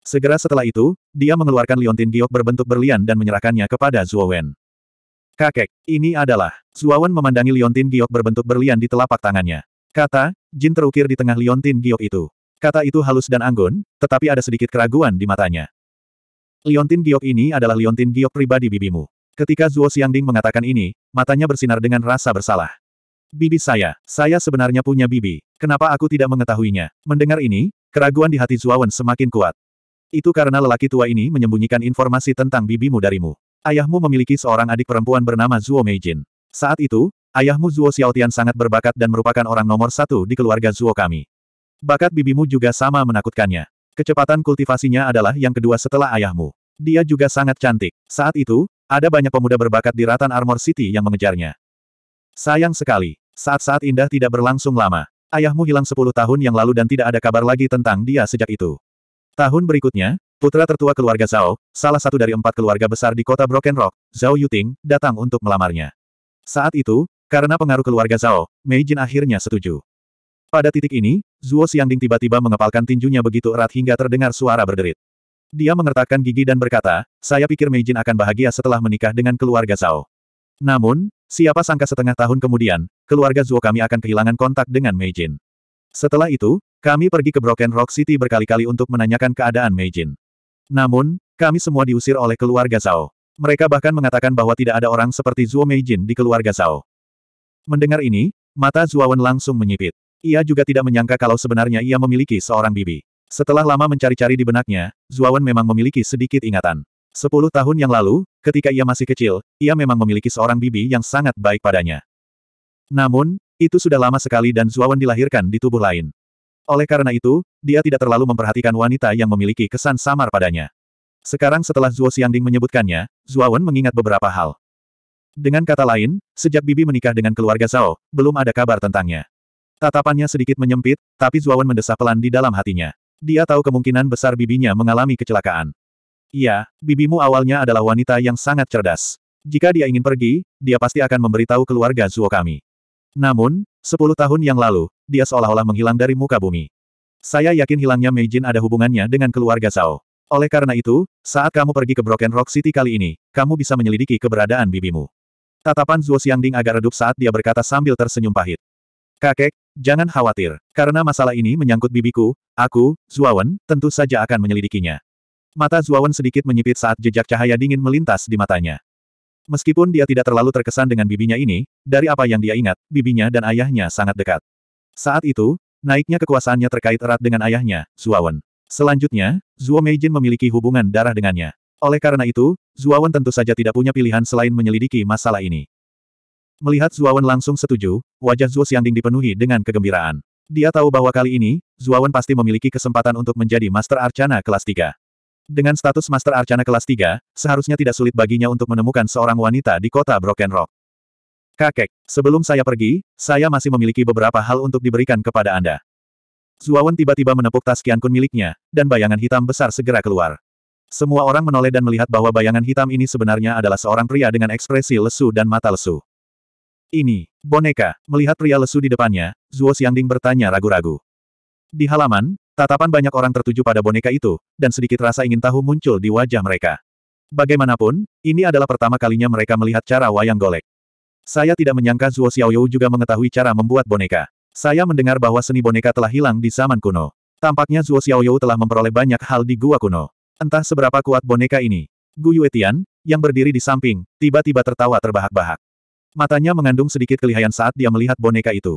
Segera setelah itu, dia mengeluarkan liontin giok berbentuk berlian dan menyerahkannya kepada Zuo Wen. Kakek, ini adalah. Zuo Wen memandangi liontin giok berbentuk berlian di telapak tangannya. Kata, Jin terukir di tengah liontin giok itu. Kata itu halus dan anggun, tetapi ada sedikit keraguan di matanya. Liontin giok ini adalah liontin giok pribadi bibimu. Ketika Zuo Xiangding mengatakan ini, matanya bersinar dengan rasa bersalah. Bibi saya, saya sebenarnya punya bibi. Kenapa aku tidak mengetahuinya? Mendengar ini, keraguan di hati Zuo Wen semakin kuat. Itu karena lelaki tua ini menyembunyikan informasi tentang bibimu darimu. Ayahmu memiliki seorang adik perempuan bernama Zuo Meijin. Saat itu, ayahmu Zuo Xiaotian sangat berbakat dan merupakan orang nomor satu di keluarga Zuo kami. Bakat bibimu juga sama menakutkannya. Kecepatan kultivasinya adalah yang kedua setelah ayahmu. Dia juga sangat cantik. Saat itu, ada banyak pemuda berbakat di Ratan Armor City yang mengejarnya. Sayang sekali, saat-saat indah tidak berlangsung lama. Ayahmu hilang 10 tahun yang lalu dan tidak ada kabar lagi tentang dia sejak itu. Tahun berikutnya, putra tertua keluarga Zhao, salah satu dari empat keluarga besar di kota Broken Rock, Zhao Yuting, datang untuk melamarnya. Saat itu, karena pengaruh keluarga Zhao, Mei Jin akhirnya setuju. Pada titik ini, Zuo Xiangding tiba-tiba mengepalkan tinjunya begitu erat hingga terdengar suara berderit. Dia mengertakkan gigi dan berkata, saya pikir Meijin akan bahagia setelah menikah dengan keluarga Zhao. Namun, siapa sangka setengah tahun kemudian, keluarga Zuo kami akan kehilangan kontak dengan Meijin. Setelah itu, kami pergi ke Broken Rock City berkali-kali untuk menanyakan keadaan Meijin. Namun, kami semua diusir oleh keluarga Zhao. Mereka bahkan mengatakan bahwa tidak ada orang seperti Zuo Meijin di keluarga Zhao. Mendengar ini, mata Zuo Wen langsung menyipit. Ia juga tidak menyangka kalau sebenarnya ia memiliki seorang bibi. Setelah lama mencari-cari di benaknya, Zuawan memang memiliki sedikit ingatan. Sepuluh tahun yang lalu, ketika ia masih kecil, ia memang memiliki seorang bibi yang sangat baik padanya. Namun, itu sudah lama sekali dan Zuawan dilahirkan di tubuh lain. Oleh karena itu, dia tidak terlalu memperhatikan wanita yang memiliki kesan samar padanya. Sekarang setelah Zuo Xiangding menyebutkannya, Zuawan mengingat beberapa hal. Dengan kata lain, sejak Bibi menikah dengan keluarga Zhao, belum ada kabar tentangnya. Tatapannya sedikit menyempit, tapi Zuawan mendesah pelan di dalam hatinya. Dia tahu kemungkinan besar bibinya mengalami kecelakaan. Iya, bibimu awalnya adalah wanita yang sangat cerdas. Jika dia ingin pergi, dia pasti akan memberitahu keluarga Zuo kami. Namun, sepuluh tahun yang lalu, dia seolah-olah menghilang dari muka bumi. Saya yakin hilangnya Meijin ada hubungannya dengan keluarga Zhao. Oleh karena itu, saat kamu pergi ke Broken Rock City kali ini, kamu bisa menyelidiki keberadaan bibimu. Tatapan Zuo Xiangding agak redup saat dia berkata sambil tersenyum pahit. Kakek, jangan khawatir. Karena masalah ini menyangkut bibiku, aku, Zuawan, tentu saja akan menyelidikinya. Mata Zuawan sedikit menyipit saat jejak cahaya dingin melintas di matanya. Meskipun dia tidak terlalu terkesan dengan bibinya ini, dari apa yang dia ingat, bibinya dan ayahnya sangat dekat. Saat itu, naiknya kekuasaannya terkait erat dengan ayahnya, Zuawan. Selanjutnya, Zuo Meijin memiliki hubungan darah dengannya. Oleh karena itu, Zuawan tentu saja tidak punya pilihan selain menyelidiki masalah ini. Melihat Zuawan langsung setuju, wajah Zuo Xiangding dipenuhi dengan kegembiraan. Dia tahu bahwa kali ini, Zuawan pasti memiliki kesempatan untuk menjadi Master Arcana kelas 3. Dengan status Master Arcana kelas 3, seharusnya tidak sulit baginya untuk menemukan seorang wanita di kota Broken Rock. Kakek, sebelum saya pergi, saya masih memiliki beberapa hal untuk diberikan kepada Anda. Zuawan tiba-tiba menepuk tas Kun miliknya, dan bayangan hitam besar segera keluar. Semua orang menoleh dan melihat bahwa bayangan hitam ini sebenarnya adalah seorang pria dengan ekspresi lesu dan mata lesu. Ini, boneka, melihat pria lesu di depannya, Zuo Xiangding bertanya ragu-ragu. Di halaman, tatapan banyak orang tertuju pada boneka itu, dan sedikit rasa ingin tahu muncul di wajah mereka. Bagaimanapun, ini adalah pertama kalinya mereka melihat cara wayang golek. Saya tidak menyangka Zuo Xiaoyou juga mengetahui cara membuat boneka. Saya mendengar bahwa seni boneka telah hilang di zaman kuno. Tampaknya Zuo Xiaoyou telah memperoleh banyak hal di gua kuno. Entah seberapa kuat boneka ini. Gu Yuetian, yang berdiri di samping, tiba-tiba tertawa terbahak-bahak. Matanya mengandung sedikit kelihayan saat dia melihat boneka itu.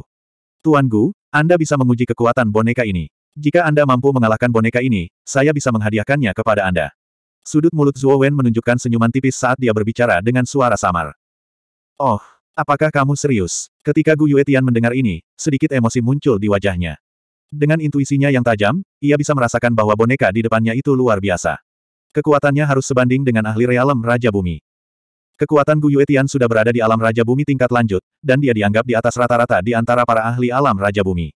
Tuan Gu, Anda bisa menguji kekuatan boneka ini. Jika Anda mampu mengalahkan boneka ini, saya bisa menghadiahkannya kepada Anda. Sudut mulut Zhuo Wen menunjukkan senyuman tipis saat dia berbicara dengan suara samar. Oh, apakah kamu serius? Ketika Gu Yuetian mendengar ini, sedikit emosi muncul di wajahnya. Dengan intuisinya yang tajam, ia bisa merasakan bahwa boneka di depannya itu luar biasa. Kekuatannya harus sebanding dengan ahli realem Raja Bumi. Kekuatan Gu Tian sudah berada di alam Raja Bumi tingkat lanjut, dan dia dianggap di atas rata-rata di antara para ahli alam Raja Bumi.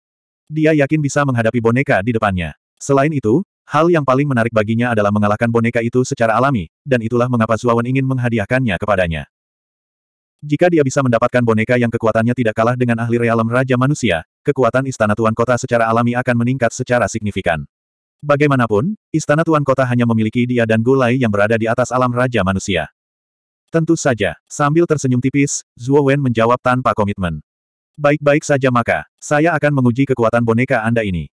Dia yakin bisa menghadapi boneka di depannya. Selain itu, hal yang paling menarik baginya adalah mengalahkan boneka itu secara alami, dan itulah mengapa Zuawan ingin menghadiahkannya kepadanya. Jika dia bisa mendapatkan boneka yang kekuatannya tidak kalah dengan ahli realem Raja Manusia, kekuatan Istana Tuan Kota secara alami akan meningkat secara signifikan. Bagaimanapun, Istana Tuan Kota hanya memiliki dia dan Gulai yang berada di atas alam Raja Manusia. Tentu saja, sambil tersenyum tipis, Zhuo Wen menjawab tanpa komitmen. Baik-baik saja maka, saya akan menguji kekuatan boneka Anda ini.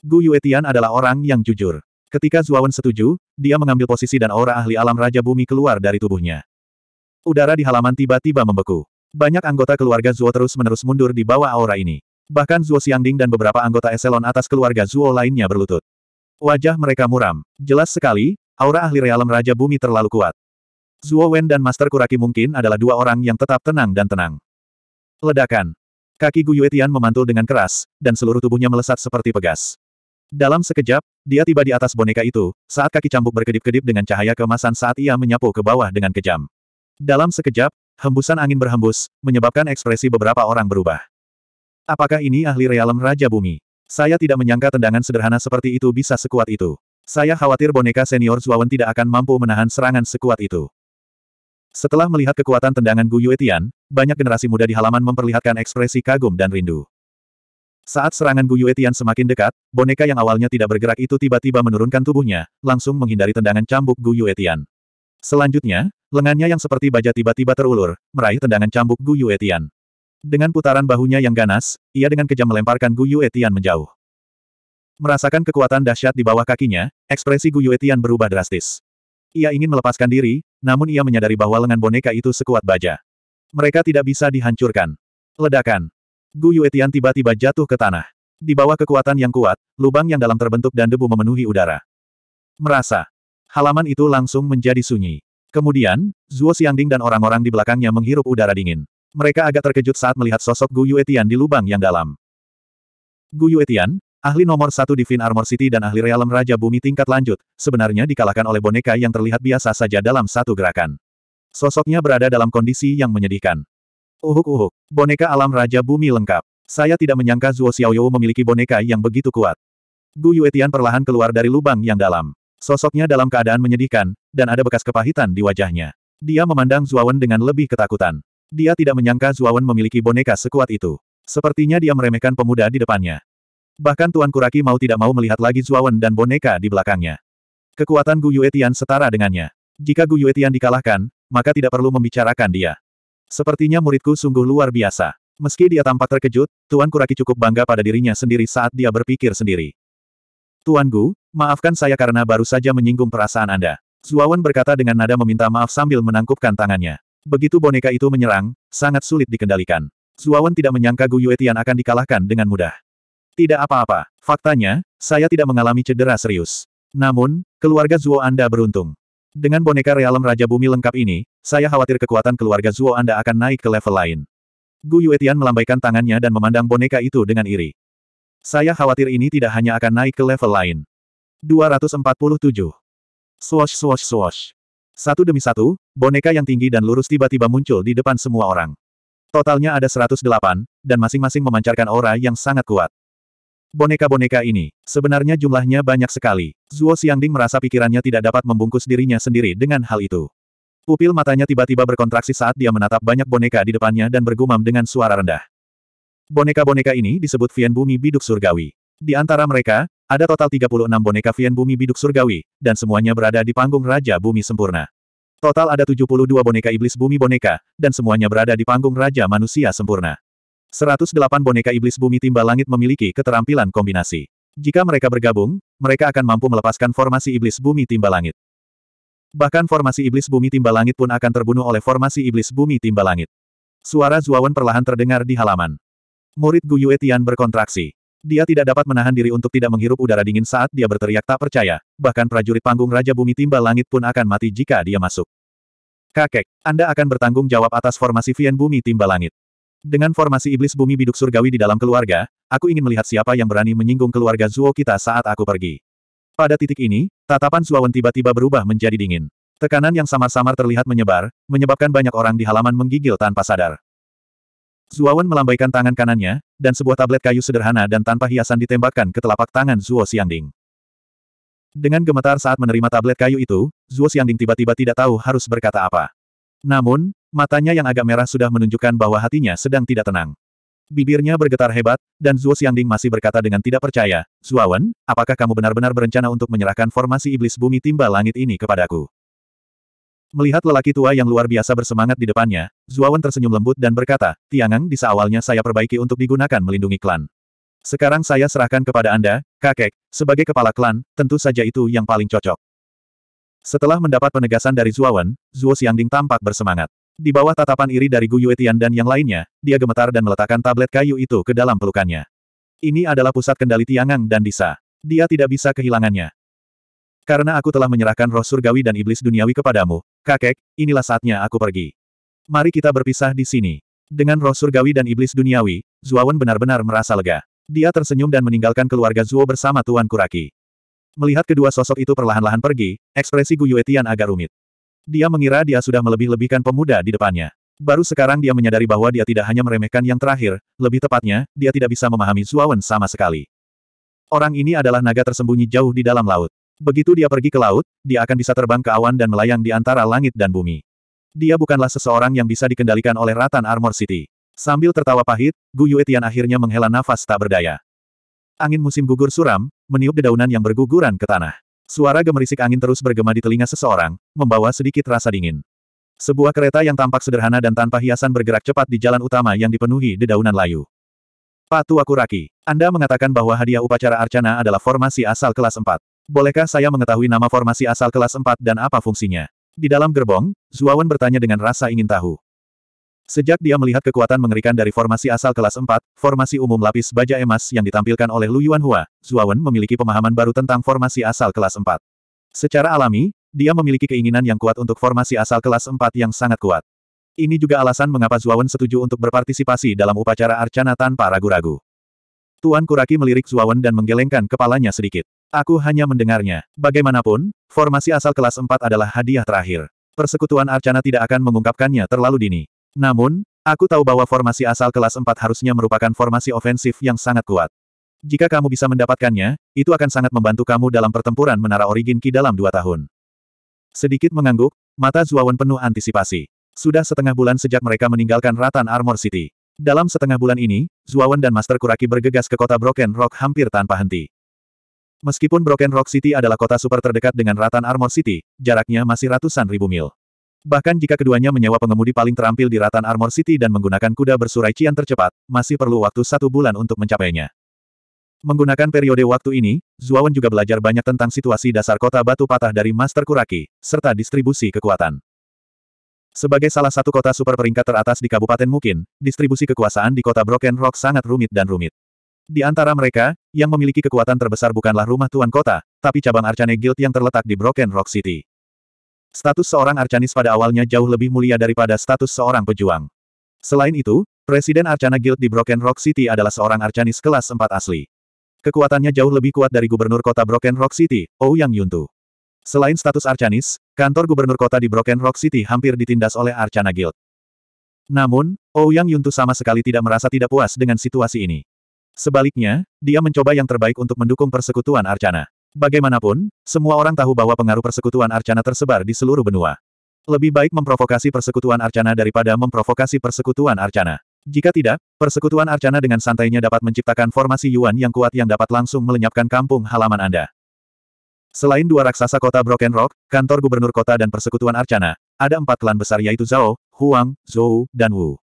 Gu Yuetian adalah orang yang jujur. Ketika Zhuo Wen setuju, dia mengambil posisi dan aura ahli alam Raja Bumi keluar dari tubuhnya. Udara di halaman tiba-tiba membeku. Banyak anggota keluarga Zuo terus-menerus mundur di bawah aura ini. Bahkan Zuo Xiangding dan beberapa anggota eselon atas keluarga Zuo lainnya berlutut. Wajah mereka muram. Jelas sekali, aura ahli realem Raja Bumi terlalu kuat. Zuo Wen dan Master Kuraki mungkin adalah dua orang yang tetap tenang dan tenang. Ledakan. Kaki Gu Yuetian memantul dengan keras, dan seluruh tubuhnya melesat seperti pegas. Dalam sekejap, dia tiba di atas boneka itu, saat kaki cambuk berkedip-kedip dengan cahaya kemasan saat ia menyapu ke bawah dengan kejam. Dalam sekejap, hembusan angin berhembus, menyebabkan ekspresi beberapa orang berubah. Apakah ini ahli realem Raja Bumi? Saya tidak menyangka tendangan sederhana seperti itu bisa sekuat itu. Saya khawatir boneka senior Zuawan tidak akan mampu menahan serangan sekuat itu. Setelah melihat kekuatan tendangan Gu Yuetian, banyak generasi muda di halaman memperlihatkan ekspresi kagum dan rindu. Saat serangan Gu Yuetian semakin dekat, boneka yang awalnya tidak bergerak itu tiba-tiba menurunkan tubuhnya, langsung menghindari tendangan cambuk Gu Yuetian. Selanjutnya, lengannya yang seperti baja tiba-tiba terulur, meraih tendangan cambuk Gu Yuetian. Dengan putaran bahunya yang ganas, ia dengan kejam melemparkan Gu Yuetian menjauh. Merasakan kekuatan dahsyat di bawah kakinya, ekspresi Gu Yuetian berubah drastis. Ia ingin melepaskan diri, namun ia menyadari bahwa lengan boneka itu sekuat baja. Mereka tidak bisa dihancurkan. Ledakan. Gu Yuetian tiba-tiba jatuh ke tanah. Di bawah kekuatan yang kuat, lubang yang dalam terbentuk dan debu memenuhi udara. Merasa. Halaman itu langsung menjadi sunyi. Kemudian, Zuo Xiangding dan orang-orang di belakangnya menghirup udara dingin. Mereka agak terkejut saat melihat sosok Gu Yuetian di lubang yang dalam. Gu Yuetian, Ahli nomor satu di Fin Armor City dan ahli realem Raja Bumi tingkat lanjut, sebenarnya dikalahkan oleh boneka yang terlihat biasa saja dalam satu gerakan. Sosoknya berada dalam kondisi yang menyedihkan. Uhuk-uhuk, boneka alam Raja Bumi lengkap. Saya tidak menyangka Zuo Xiaoyou memiliki boneka yang begitu kuat. Gu Yuetian perlahan keluar dari lubang yang dalam. Sosoknya dalam keadaan menyedihkan, dan ada bekas kepahitan di wajahnya. Dia memandang Zuawan dengan lebih ketakutan. Dia tidak menyangka Zuawan memiliki boneka sekuat itu. Sepertinya dia meremehkan pemuda di depannya. Bahkan Tuan Kuraki mau tidak mau melihat lagi Zuawan dan boneka di belakangnya. Kekuatan Gu Yuetian setara dengannya. Jika Gu Yuetian dikalahkan, maka tidak perlu membicarakan dia. Sepertinya muridku sungguh luar biasa. Meski dia tampak terkejut, Tuan Kuraki cukup bangga pada dirinya sendiri saat dia berpikir sendiri. Tuan Gu, maafkan saya karena baru saja menyinggung perasaan Anda. Zuawan berkata dengan nada meminta maaf sambil menangkupkan tangannya. Begitu boneka itu menyerang, sangat sulit dikendalikan. Zuawan tidak menyangka Gu Yuetian akan dikalahkan dengan mudah. Tidak apa-apa. Faktanya, saya tidak mengalami cedera serius. Namun, keluarga Zuo Anda beruntung. Dengan boneka realem Raja Bumi lengkap ini, saya khawatir kekuatan keluarga Zuo Anda akan naik ke level lain. Gu Yuetian melambaikan tangannya dan memandang boneka itu dengan iri. Saya khawatir ini tidak hanya akan naik ke level lain. 247. Swash swash swash. Satu demi satu, boneka yang tinggi dan lurus tiba-tiba muncul di depan semua orang. Totalnya ada 108, dan masing-masing memancarkan aura yang sangat kuat. Boneka-boneka ini, sebenarnya jumlahnya banyak sekali. Zuo Xiangding merasa pikirannya tidak dapat membungkus dirinya sendiri dengan hal itu. Pupil matanya tiba-tiba berkontraksi saat dia menatap banyak boneka di depannya dan bergumam dengan suara rendah. Boneka-boneka ini disebut Vian Bumi Biduk Surgawi. Di antara mereka, ada total 36 boneka Vian Bumi Biduk Surgawi, dan semuanya berada di panggung Raja Bumi Sempurna. Total ada 72 boneka iblis bumi boneka, dan semuanya berada di panggung Raja Manusia Sempurna. 108 boneka iblis bumi timba langit memiliki keterampilan kombinasi. Jika mereka bergabung, mereka akan mampu melepaskan formasi iblis bumi timba langit. Bahkan formasi iblis bumi timba langit pun akan terbunuh oleh formasi iblis bumi timba langit. Suara Zuawan perlahan terdengar di halaman. Murid Gu Yue Tian berkontraksi. Dia tidak dapat menahan diri untuk tidak menghirup udara dingin saat dia berteriak tak percaya, bahkan prajurit panggung Raja Bumi Timba Langit pun akan mati jika dia masuk. Kakek, Anda akan bertanggung jawab atas formasi Vian Bumi Timba Langit. Dengan formasi iblis bumi biduk surgawi di dalam keluarga, aku ingin melihat siapa yang berani menyinggung keluarga Zuo kita saat aku pergi. Pada titik ini, tatapan Zuawan tiba-tiba berubah menjadi dingin. Tekanan yang samar-samar terlihat menyebar, menyebabkan banyak orang di halaman menggigil tanpa sadar. Zuawan melambaikan tangan kanannya, dan sebuah tablet kayu sederhana dan tanpa hiasan ditembakkan ke telapak tangan Zuo Xiangding. Dengan gemetar saat menerima tablet kayu itu, Zuo Xiangding tiba-tiba tidak tahu harus berkata apa. Namun, Matanya yang agak merah sudah menunjukkan bahwa hatinya sedang tidak tenang. Bibirnya bergetar hebat, dan Zuo Xiangding masih berkata dengan tidak percaya, Zuawan, apakah kamu benar-benar berencana untuk menyerahkan formasi iblis bumi timba langit ini kepadaku? Melihat lelaki tua yang luar biasa bersemangat di depannya, Zuawan tersenyum lembut dan berkata, Tiangang di awalnya saya perbaiki untuk digunakan melindungi klan. Sekarang saya serahkan kepada Anda, kakek, sebagai kepala klan, tentu saja itu yang paling cocok. Setelah mendapat penegasan dari Zuawan, Zuo Xiangding tampak bersemangat. Di bawah tatapan iri dari Gu Yuetian dan yang lainnya, dia gemetar dan meletakkan tablet kayu itu ke dalam pelukannya. Ini adalah pusat kendali Tiangang dan Disa. Dia tidak bisa kehilangannya. Karena aku telah menyerahkan roh surgawi dan iblis duniawi kepadamu, kakek, inilah saatnya aku pergi. Mari kita berpisah di sini. Dengan roh surgawi dan iblis duniawi, Zuawan benar-benar merasa lega. Dia tersenyum dan meninggalkan keluarga Zuo bersama Tuan Kuraki. Melihat kedua sosok itu perlahan-lahan pergi, ekspresi Gu Yuetian agak rumit. Dia mengira dia sudah melebih-lebihkan pemuda di depannya. Baru sekarang dia menyadari bahwa dia tidak hanya meremehkan yang terakhir, lebih tepatnya, dia tidak bisa memahami Zuawan sama sekali. Orang ini adalah naga tersembunyi jauh di dalam laut. Begitu dia pergi ke laut, dia akan bisa terbang ke awan dan melayang di antara langit dan bumi. Dia bukanlah seseorang yang bisa dikendalikan oleh Ratan Armor City. Sambil tertawa pahit, Gu Yuetian akhirnya menghela nafas tak berdaya. Angin musim gugur suram, meniup dedaunan yang berguguran ke tanah. Suara gemerisik angin terus bergema di telinga seseorang, membawa sedikit rasa dingin. Sebuah kereta yang tampak sederhana dan tanpa hiasan bergerak cepat di jalan utama yang dipenuhi dedaunan layu. Patu Akuraki, Anda mengatakan bahwa hadiah upacara Arcana adalah formasi asal kelas 4. Bolehkah saya mengetahui nama formasi asal kelas 4 dan apa fungsinya? Di dalam gerbong, Zuawan bertanya dengan rasa ingin tahu. Sejak dia melihat kekuatan mengerikan dari formasi asal kelas 4, formasi umum lapis baja emas yang ditampilkan oleh Lu Yuanhua, Wen memiliki pemahaman baru tentang formasi asal kelas 4. Secara alami, dia memiliki keinginan yang kuat untuk formasi asal kelas 4 yang sangat kuat. Ini juga alasan mengapa Wen setuju untuk berpartisipasi dalam upacara arcana tanpa ragu-ragu. Tuan Kuraki melirik Wen dan menggelengkan kepalanya sedikit. Aku hanya mendengarnya. Bagaimanapun, formasi asal kelas 4 adalah hadiah terakhir. Persekutuan Arcana tidak akan mengungkapkannya terlalu dini. Namun, aku tahu bahwa formasi asal kelas 4 harusnya merupakan formasi ofensif yang sangat kuat. Jika kamu bisa mendapatkannya, itu akan sangat membantu kamu dalam pertempuran Menara Origin Ki dalam dua tahun. Sedikit mengangguk, mata Zuawan penuh antisipasi. Sudah setengah bulan sejak mereka meninggalkan Ratan Armor City. Dalam setengah bulan ini, Zuawan dan Master Kuraki bergegas ke kota Broken Rock hampir tanpa henti. Meskipun Broken Rock City adalah kota super terdekat dengan Ratan Armor City, jaraknya masih ratusan ribu mil. Bahkan jika keduanya menyewa pengemudi paling terampil di Ratan Armor City dan menggunakan kuda bersurai Cian tercepat, masih perlu waktu satu bulan untuk mencapainya. Menggunakan periode waktu ini, Zuawan juga belajar banyak tentang situasi dasar kota batu patah dari Master Kuraki, serta distribusi kekuatan. Sebagai salah satu kota super peringkat teratas di Kabupaten Mukin, distribusi kekuasaan di kota Broken Rock sangat rumit dan rumit. Di antara mereka, yang memiliki kekuatan terbesar bukanlah rumah tuan kota, tapi cabang Arcane Guild yang terletak di Broken Rock City. Status seorang Arcanis pada awalnya jauh lebih mulia daripada status seorang pejuang. Selain itu, Presiden Arcana Guild di Broken Rock City adalah seorang Arcanis kelas 4 asli. Kekuatannya jauh lebih kuat dari Gubernur Kota Broken Rock City, Ouyang Yuntu. Selain status Arcanis, kantor Gubernur Kota di Broken Rock City hampir ditindas oleh Arcana Guild. Namun, Ouyang Yuntu sama sekali tidak merasa tidak puas dengan situasi ini. Sebaliknya, dia mencoba yang terbaik untuk mendukung persekutuan Arcana. Bagaimanapun, semua orang tahu bahwa pengaruh persekutuan Arcana tersebar di seluruh benua. Lebih baik memprovokasi persekutuan Arcana daripada memprovokasi persekutuan Arcana. Jika tidak, persekutuan Arcana dengan santainya dapat menciptakan formasi Yuan yang kuat yang dapat langsung melenyapkan kampung halaman Anda. Selain dua raksasa kota Broken Rock, kantor gubernur kota dan persekutuan Arcana, ada empat klan besar yaitu Zhao, Huang, Zhou, dan Wu.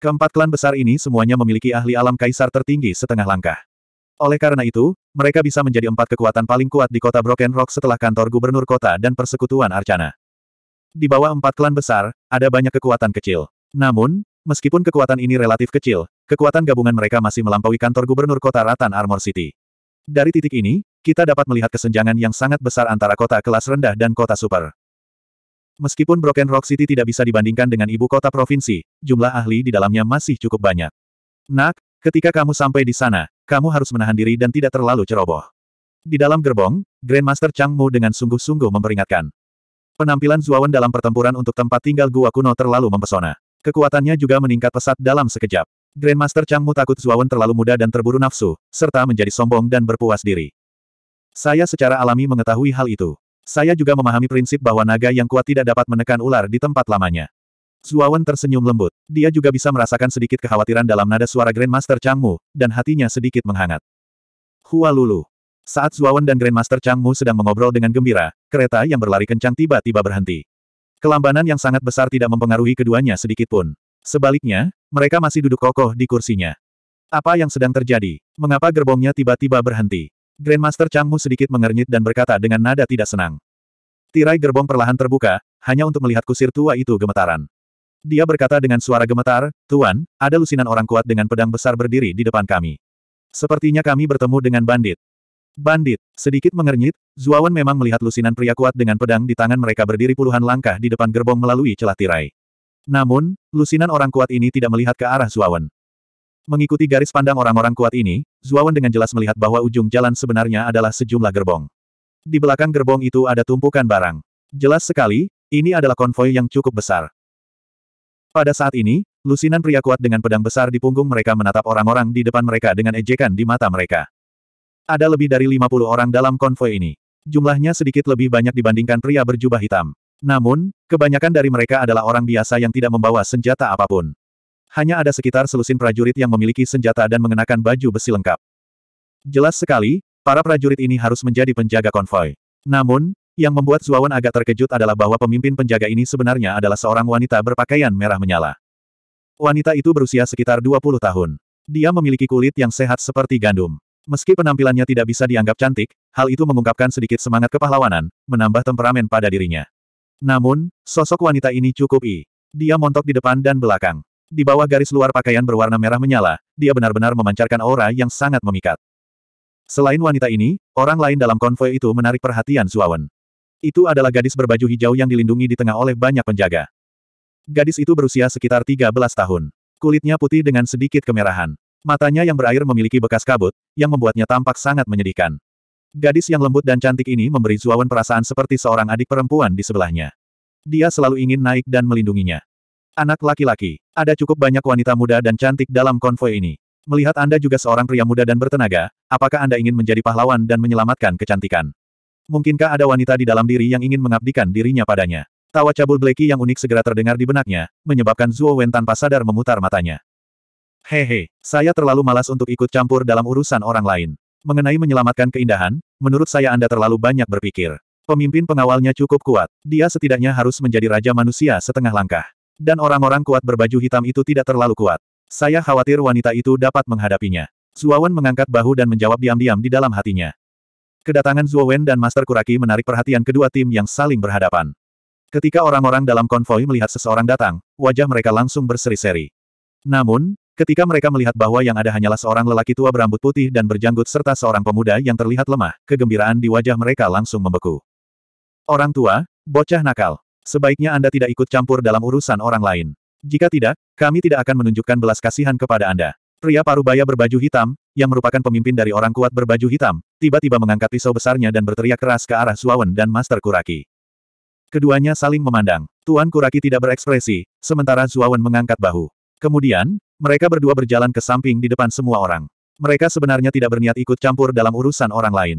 Keempat klan besar ini semuanya memiliki ahli alam kaisar tertinggi setengah langkah. Oleh karena itu, mereka bisa menjadi empat kekuatan paling kuat di kota Broken Rock setelah kantor gubernur kota dan persekutuan Arcana. Di bawah empat klan besar, ada banyak kekuatan kecil. Namun, meskipun kekuatan ini relatif kecil, kekuatan gabungan mereka masih melampaui kantor gubernur kota Ratan Armor City. Dari titik ini, kita dapat melihat kesenjangan yang sangat besar antara kota kelas rendah dan kota super. Meskipun Broken Rock City tidak bisa dibandingkan dengan ibu kota provinsi, jumlah ahli di dalamnya masih cukup banyak. Nak, Ketika kamu sampai di sana, kamu harus menahan diri dan tidak terlalu ceroboh. Di dalam gerbong, Grandmaster Chang Mu dengan sungguh-sungguh memperingatkan. Penampilan Zuawan dalam pertempuran untuk tempat tinggal gua kuno terlalu mempesona. Kekuatannya juga meningkat pesat dalam sekejap. Grandmaster Chang Mu takut Zuawan terlalu muda dan terburu nafsu, serta menjadi sombong dan berpuas diri. Saya secara alami mengetahui hal itu. Saya juga memahami prinsip bahwa naga yang kuat tidak dapat menekan ular di tempat lamanya. Suawan tersenyum lembut. Dia juga bisa merasakan sedikit kekhawatiran dalam nada suara Grandmaster Changmu, dan hatinya sedikit menghangat. Hua Lulu. Saat Suawan dan Grandmaster Changmu sedang mengobrol dengan gembira, kereta yang berlari kencang tiba-tiba berhenti. Kelambanan yang sangat besar tidak mempengaruhi keduanya sedikit pun. Sebaliknya, mereka masih duduk kokoh di kursinya. Apa yang sedang terjadi? Mengapa gerbongnya tiba-tiba berhenti? Grandmaster Changmu sedikit mengernyit dan berkata dengan nada tidak senang. Tirai gerbong perlahan terbuka, hanya untuk melihat kusir tua itu gemetaran. Dia berkata dengan suara gemetar, Tuan, ada lusinan orang kuat dengan pedang besar berdiri di depan kami. Sepertinya kami bertemu dengan bandit. Bandit, sedikit mengernyit, Zuawan memang melihat lusinan pria kuat dengan pedang di tangan mereka berdiri puluhan langkah di depan gerbong melalui celah tirai. Namun, lusinan orang kuat ini tidak melihat ke arah Zuawan. Mengikuti garis pandang orang-orang kuat ini, Zuawan dengan jelas melihat bahwa ujung jalan sebenarnya adalah sejumlah gerbong. Di belakang gerbong itu ada tumpukan barang. Jelas sekali, ini adalah konvoi yang cukup besar. Pada saat ini, lusinan pria kuat dengan pedang besar di punggung mereka menatap orang-orang di depan mereka dengan ejekan di mata mereka. Ada lebih dari 50 orang dalam konvoi ini. Jumlahnya sedikit lebih banyak dibandingkan pria berjubah hitam. Namun, kebanyakan dari mereka adalah orang biasa yang tidak membawa senjata apapun. Hanya ada sekitar selusin prajurit yang memiliki senjata dan mengenakan baju besi lengkap. Jelas sekali, para prajurit ini harus menjadi penjaga konvoi. Namun, yang membuat Zuawan agak terkejut adalah bahwa pemimpin penjaga ini sebenarnya adalah seorang wanita berpakaian merah menyala. Wanita itu berusia sekitar 20 tahun. Dia memiliki kulit yang sehat seperti gandum. Meski penampilannya tidak bisa dianggap cantik, hal itu mengungkapkan sedikit semangat kepahlawanan, menambah temperamen pada dirinya. Namun, sosok wanita ini cukup i. Dia montok di depan dan belakang. Di bawah garis luar pakaian berwarna merah menyala, dia benar-benar memancarkan aura yang sangat memikat. Selain wanita ini, orang lain dalam konvoi itu menarik perhatian Zuawan. Itu adalah gadis berbaju hijau yang dilindungi di tengah oleh banyak penjaga. Gadis itu berusia sekitar 13 tahun. Kulitnya putih dengan sedikit kemerahan. Matanya yang berair memiliki bekas kabut, yang membuatnya tampak sangat menyedihkan. Gadis yang lembut dan cantik ini memberi Zuawan perasaan seperti seorang adik perempuan di sebelahnya. Dia selalu ingin naik dan melindunginya. Anak laki-laki, ada cukup banyak wanita muda dan cantik dalam konvoi ini. Melihat Anda juga seorang pria muda dan bertenaga, apakah Anda ingin menjadi pahlawan dan menyelamatkan kecantikan? Mungkinkah ada wanita di dalam diri yang ingin mengabdikan dirinya padanya? Tawa cabul Blacky yang unik segera terdengar di benaknya, menyebabkan Zuo Wen tanpa sadar memutar matanya. Hehe, saya terlalu malas untuk ikut campur dalam urusan orang lain. Mengenai menyelamatkan keindahan, menurut saya Anda terlalu banyak berpikir. Pemimpin pengawalnya cukup kuat, dia setidaknya harus menjadi raja manusia setengah langkah. Dan orang-orang kuat berbaju hitam itu tidak terlalu kuat. Saya khawatir wanita itu dapat menghadapinya. Wen mengangkat bahu dan menjawab diam-diam di dalam hatinya. Kedatangan Zhuo Wen dan Master Kuraki menarik perhatian kedua tim yang saling berhadapan. Ketika orang-orang dalam konvoi melihat seseorang datang, wajah mereka langsung berseri-seri. Namun, ketika mereka melihat bahwa yang ada hanyalah seorang lelaki tua berambut putih dan berjanggut serta seorang pemuda yang terlihat lemah, kegembiraan di wajah mereka langsung membeku. Orang tua, bocah nakal. Sebaiknya Anda tidak ikut campur dalam urusan orang lain. Jika tidak, kami tidak akan menunjukkan belas kasihan kepada Anda. Pria parubaya berbaju hitam, yang merupakan pemimpin dari orang kuat berbaju hitam, tiba-tiba mengangkat pisau besarnya dan berteriak keras ke arah Suawen dan Master Kuraki. Keduanya saling memandang. Tuan Kuraki tidak berekspresi, sementara Suawen mengangkat bahu. Kemudian, mereka berdua berjalan ke samping di depan semua orang. Mereka sebenarnya tidak berniat ikut campur dalam urusan orang lain.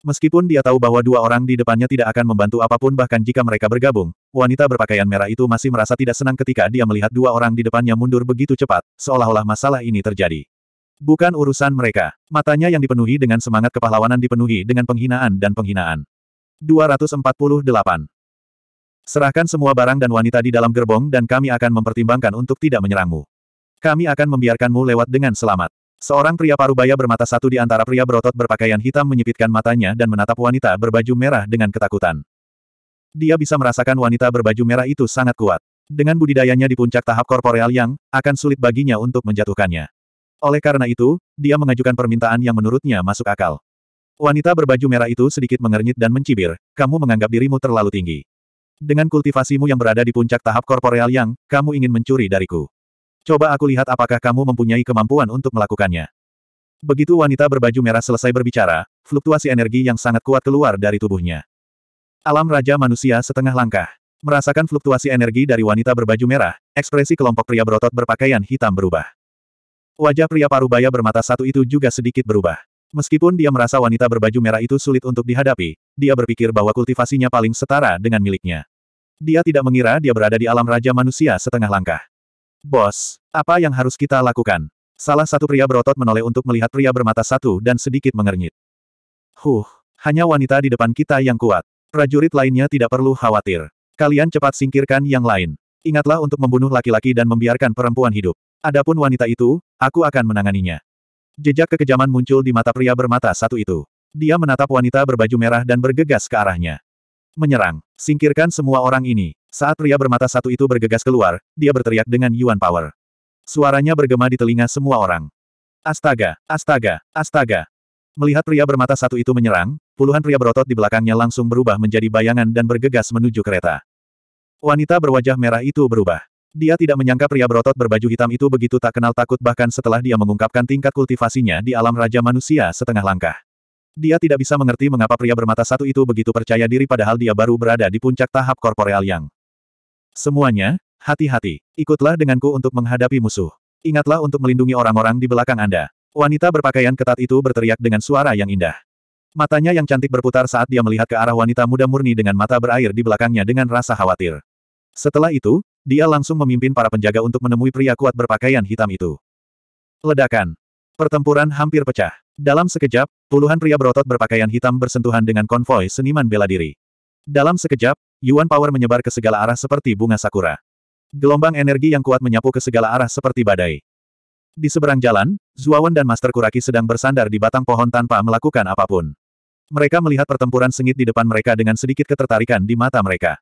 Meskipun dia tahu bahwa dua orang di depannya tidak akan membantu apapun bahkan jika mereka bergabung, wanita berpakaian merah itu masih merasa tidak senang ketika dia melihat dua orang di depannya mundur begitu cepat, seolah-olah masalah ini terjadi. Bukan urusan mereka. Matanya yang dipenuhi dengan semangat kepahlawanan dipenuhi dengan penghinaan dan penghinaan. 248. Serahkan semua barang dan wanita di dalam gerbong dan kami akan mempertimbangkan untuk tidak menyerangmu. Kami akan membiarkanmu lewat dengan selamat. Seorang pria parubaya bermata satu di antara pria berotot berpakaian hitam menyipitkan matanya dan menatap wanita berbaju merah dengan ketakutan. Dia bisa merasakan wanita berbaju merah itu sangat kuat. Dengan budidayanya di puncak tahap korporeal yang, akan sulit baginya untuk menjatuhkannya. Oleh karena itu, dia mengajukan permintaan yang menurutnya masuk akal. Wanita berbaju merah itu sedikit mengernyit dan mencibir, kamu menganggap dirimu terlalu tinggi. Dengan kultivasimu yang berada di puncak tahap korporeal yang, kamu ingin mencuri dariku. Coba aku lihat apakah kamu mempunyai kemampuan untuk melakukannya. Begitu wanita berbaju merah selesai berbicara, fluktuasi energi yang sangat kuat keluar dari tubuhnya. Alam Raja Manusia setengah langkah. Merasakan fluktuasi energi dari wanita berbaju merah, ekspresi kelompok pria berotot berpakaian hitam berubah. Wajah pria parubaya bermata satu itu juga sedikit berubah. Meskipun dia merasa wanita berbaju merah itu sulit untuk dihadapi, dia berpikir bahwa kultivasinya paling setara dengan miliknya. Dia tidak mengira dia berada di alam Raja Manusia setengah langkah. Bos, apa yang harus kita lakukan? Salah satu pria berotot menoleh untuk melihat pria bermata satu dan sedikit mengernyit. Huh, hanya wanita di depan kita yang kuat. Prajurit lainnya tidak perlu khawatir. Kalian cepat singkirkan yang lain. Ingatlah untuk membunuh laki-laki dan membiarkan perempuan hidup. Adapun wanita itu, aku akan menanganinya. Jejak kekejaman muncul di mata pria bermata satu itu. Dia menatap wanita berbaju merah dan bergegas ke arahnya. Menyerang, singkirkan semua orang ini. Saat pria bermata satu itu bergegas keluar, dia berteriak dengan Yuan Power. Suaranya bergema di telinga semua orang. Astaga, astaga, astaga. Melihat pria bermata satu itu menyerang, puluhan pria berotot di belakangnya langsung berubah menjadi bayangan dan bergegas menuju kereta. Wanita berwajah merah itu berubah. Dia tidak menyangka pria berotot berbaju hitam itu begitu tak kenal takut bahkan setelah dia mengungkapkan tingkat kultivasinya di alam raja manusia setengah langkah. Dia tidak bisa mengerti mengapa pria bermata satu itu begitu percaya diri padahal dia baru berada di puncak tahap korporeal yang Semuanya, hati-hati. Ikutlah denganku untuk menghadapi musuh. Ingatlah untuk melindungi orang-orang di belakang Anda. Wanita berpakaian ketat itu berteriak dengan suara yang indah. Matanya yang cantik berputar saat dia melihat ke arah wanita muda murni dengan mata berair di belakangnya dengan rasa khawatir. Setelah itu, dia langsung memimpin para penjaga untuk menemui pria kuat berpakaian hitam itu. Ledakan. Pertempuran hampir pecah. Dalam sekejap, puluhan pria berotot berpakaian hitam bersentuhan dengan konvoi seniman bela diri. Dalam sekejap, Yuan Power menyebar ke segala arah seperti bunga sakura. Gelombang energi yang kuat menyapu ke segala arah seperti badai. Di seberang jalan, Zuawan dan Master Kuraki sedang bersandar di batang pohon tanpa melakukan apapun. Mereka melihat pertempuran sengit di depan mereka dengan sedikit ketertarikan di mata mereka.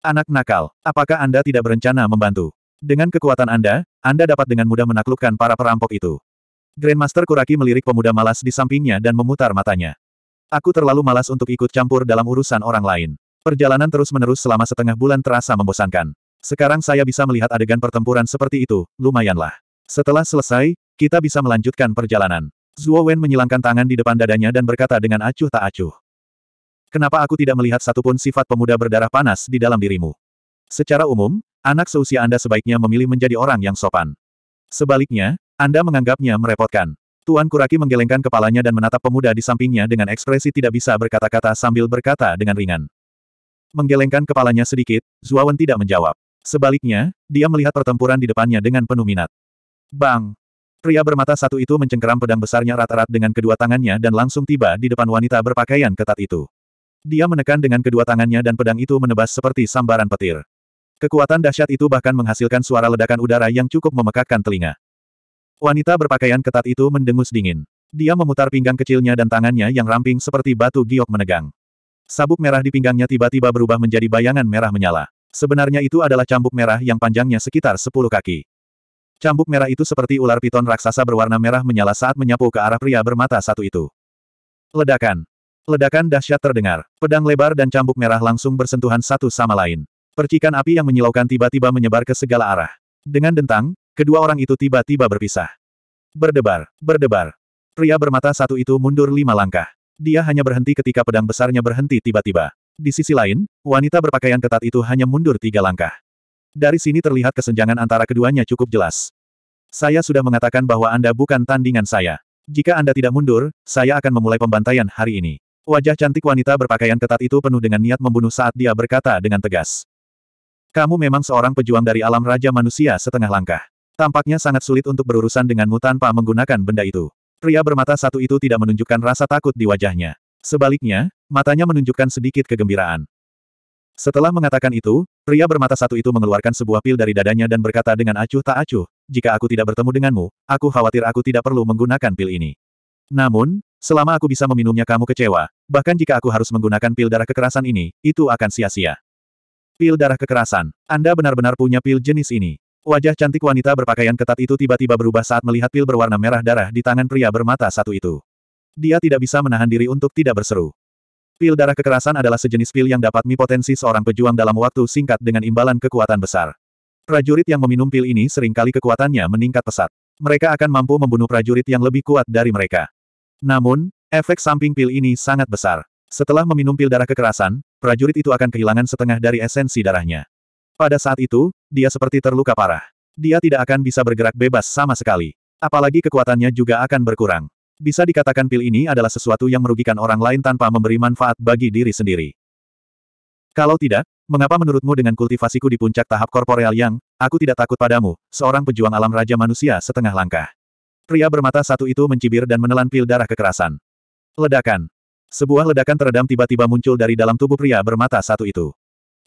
Anak nakal, apakah Anda tidak berencana membantu? Dengan kekuatan Anda, Anda dapat dengan mudah menaklukkan para perampok itu. Grandmaster Kuraki melirik pemuda malas di sampingnya dan memutar matanya. Aku terlalu malas untuk ikut campur dalam urusan orang lain. Perjalanan terus-menerus selama setengah bulan terasa membosankan. Sekarang saya bisa melihat adegan pertempuran seperti itu, lumayanlah. Setelah selesai, kita bisa melanjutkan perjalanan. Zuo Wen menyilangkan tangan di depan dadanya dan berkata dengan acuh tak acuh. Kenapa aku tidak melihat satupun sifat pemuda berdarah panas di dalam dirimu? Secara umum, anak seusia Anda sebaiknya memilih menjadi orang yang sopan. Sebaliknya, Anda menganggapnya merepotkan. Tuan Kuraki menggelengkan kepalanya dan menatap pemuda di sampingnya dengan ekspresi tidak bisa berkata-kata sambil berkata dengan ringan. Menggelengkan kepalanya sedikit, Zuawan tidak menjawab. Sebaliknya, dia melihat pertempuran di depannya dengan penuh minat. Bang! Pria bermata satu itu mencengkeram pedang besarnya rata-rat dengan kedua tangannya dan langsung tiba di depan wanita berpakaian ketat itu. Dia menekan dengan kedua tangannya dan pedang itu menebas seperti sambaran petir. Kekuatan dahsyat itu bahkan menghasilkan suara ledakan udara yang cukup memekakkan telinga. Wanita berpakaian ketat itu mendengus dingin. Dia memutar pinggang kecilnya dan tangannya yang ramping seperti batu giok menegang. Sabuk merah di pinggangnya tiba-tiba berubah menjadi bayangan merah menyala. Sebenarnya itu adalah cambuk merah yang panjangnya sekitar 10 kaki. Cambuk merah itu seperti ular piton raksasa berwarna merah menyala saat menyapu ke arah pria bermata satu itu. Ledakan. Ledakan dahsyat terdengar. Pedang lebar dan cambuk merah langsung bersentuhan satu sama lain. Percikan api yang menyilaukan tiba-tiba menyebar ke segala arah. Dengan dentang, kedua orang itu tiba-tiba berpisah. Berdebar, berdebar. Pria bermata satu itu mundur lima langkah. Dia hanya berhenti ketika pedang besarnya berhenti tiba-tiba. Di sisi lain, wanita berpakaian ketat itu hanya mundur tiga langkah. Dari sini terlihat kesenjangan antara keduanya cukup jelas. Saya sudah mengatakan bahwa Anda bukan tandingan saya. Jika Anda tidak mundur, saya akan memulai pembantaian hari ini. Wajah cantik wanita berpakaian ketat itu penuh dengan niat membunuh saat dia berkata dengan tegas. Kamu memang seorang pejuang dari alam raja manusia setengah langkah. Tampaknya sangat sulit untuk berurusan denganmu tanpa menggunakan benda itu. Pria bermata satu itu tidak menunjukkan rasa takut di wajahnya. Sebaliknya, matanya menunjukkan sedikit kegembiraan. Setelah mengatakan itu, pria bermata satu itu mengeluarkan sebuah pil dari dadanya dan berkata dengan acuh tak acuh, jika aku tidak bertemu denganmu, aku khawatir aku tidak perlu menggunakan pil ini. Namun, selama aku bisa meminumnya kamu kecewa, bahkan jika aku harus menggunakan pil darah kekerasan ini, itu akan sia-sia. Pil darah kekerasan, Anda benar-benar punya pil jenis ini. Wajah cantik wanita berpakaian ketat itu tiba-tiba berubah saat melihat pil berwarna merah darah di tangan pria bermata satu itu. Dia tidak bisa menahan diri untuk tidak berseru. Pil darah kekerasan adalah sejenis pil yang dapat mi potensi seorang pejuang dalam waktu singkat dengan imbalan kekuatan besar. Prajurit yang meminum pil ini seringkali kekuatannya meningkat pesat. Mereka akan mampu membunuh prajurit yang lebih kuat dari mereka. Namun, efek samping pil ini sangat besar. Setelah meminum pil darah kekerasan, prajurit itu akan kehilangan setengah dari esensi darahnya. Pada saat itu, dia seperti terluka parah. Dia tidak akan bisa bergerak bebas sama sekali. Apalagi kekuatannya juga akan berkurang. Bisa dikatakan pil ini adalah sesuatu yang merugikan orang lain tanpa memberi manfaat bagi diri sendiri. Kalau tidak, mengapa menurutmu dengan kultivasiku di puncak tahap korporeal yang, aku tidak takut padamu, seorang pejuang alam raja manusia setengah langkah. Pria bermata satu itu mencibir dan menelan pil darah kekerasan. Ledakan. Sebuah ledakan teredam tiba-tiba muncul dari dalam tubuh pria bermata satu itu.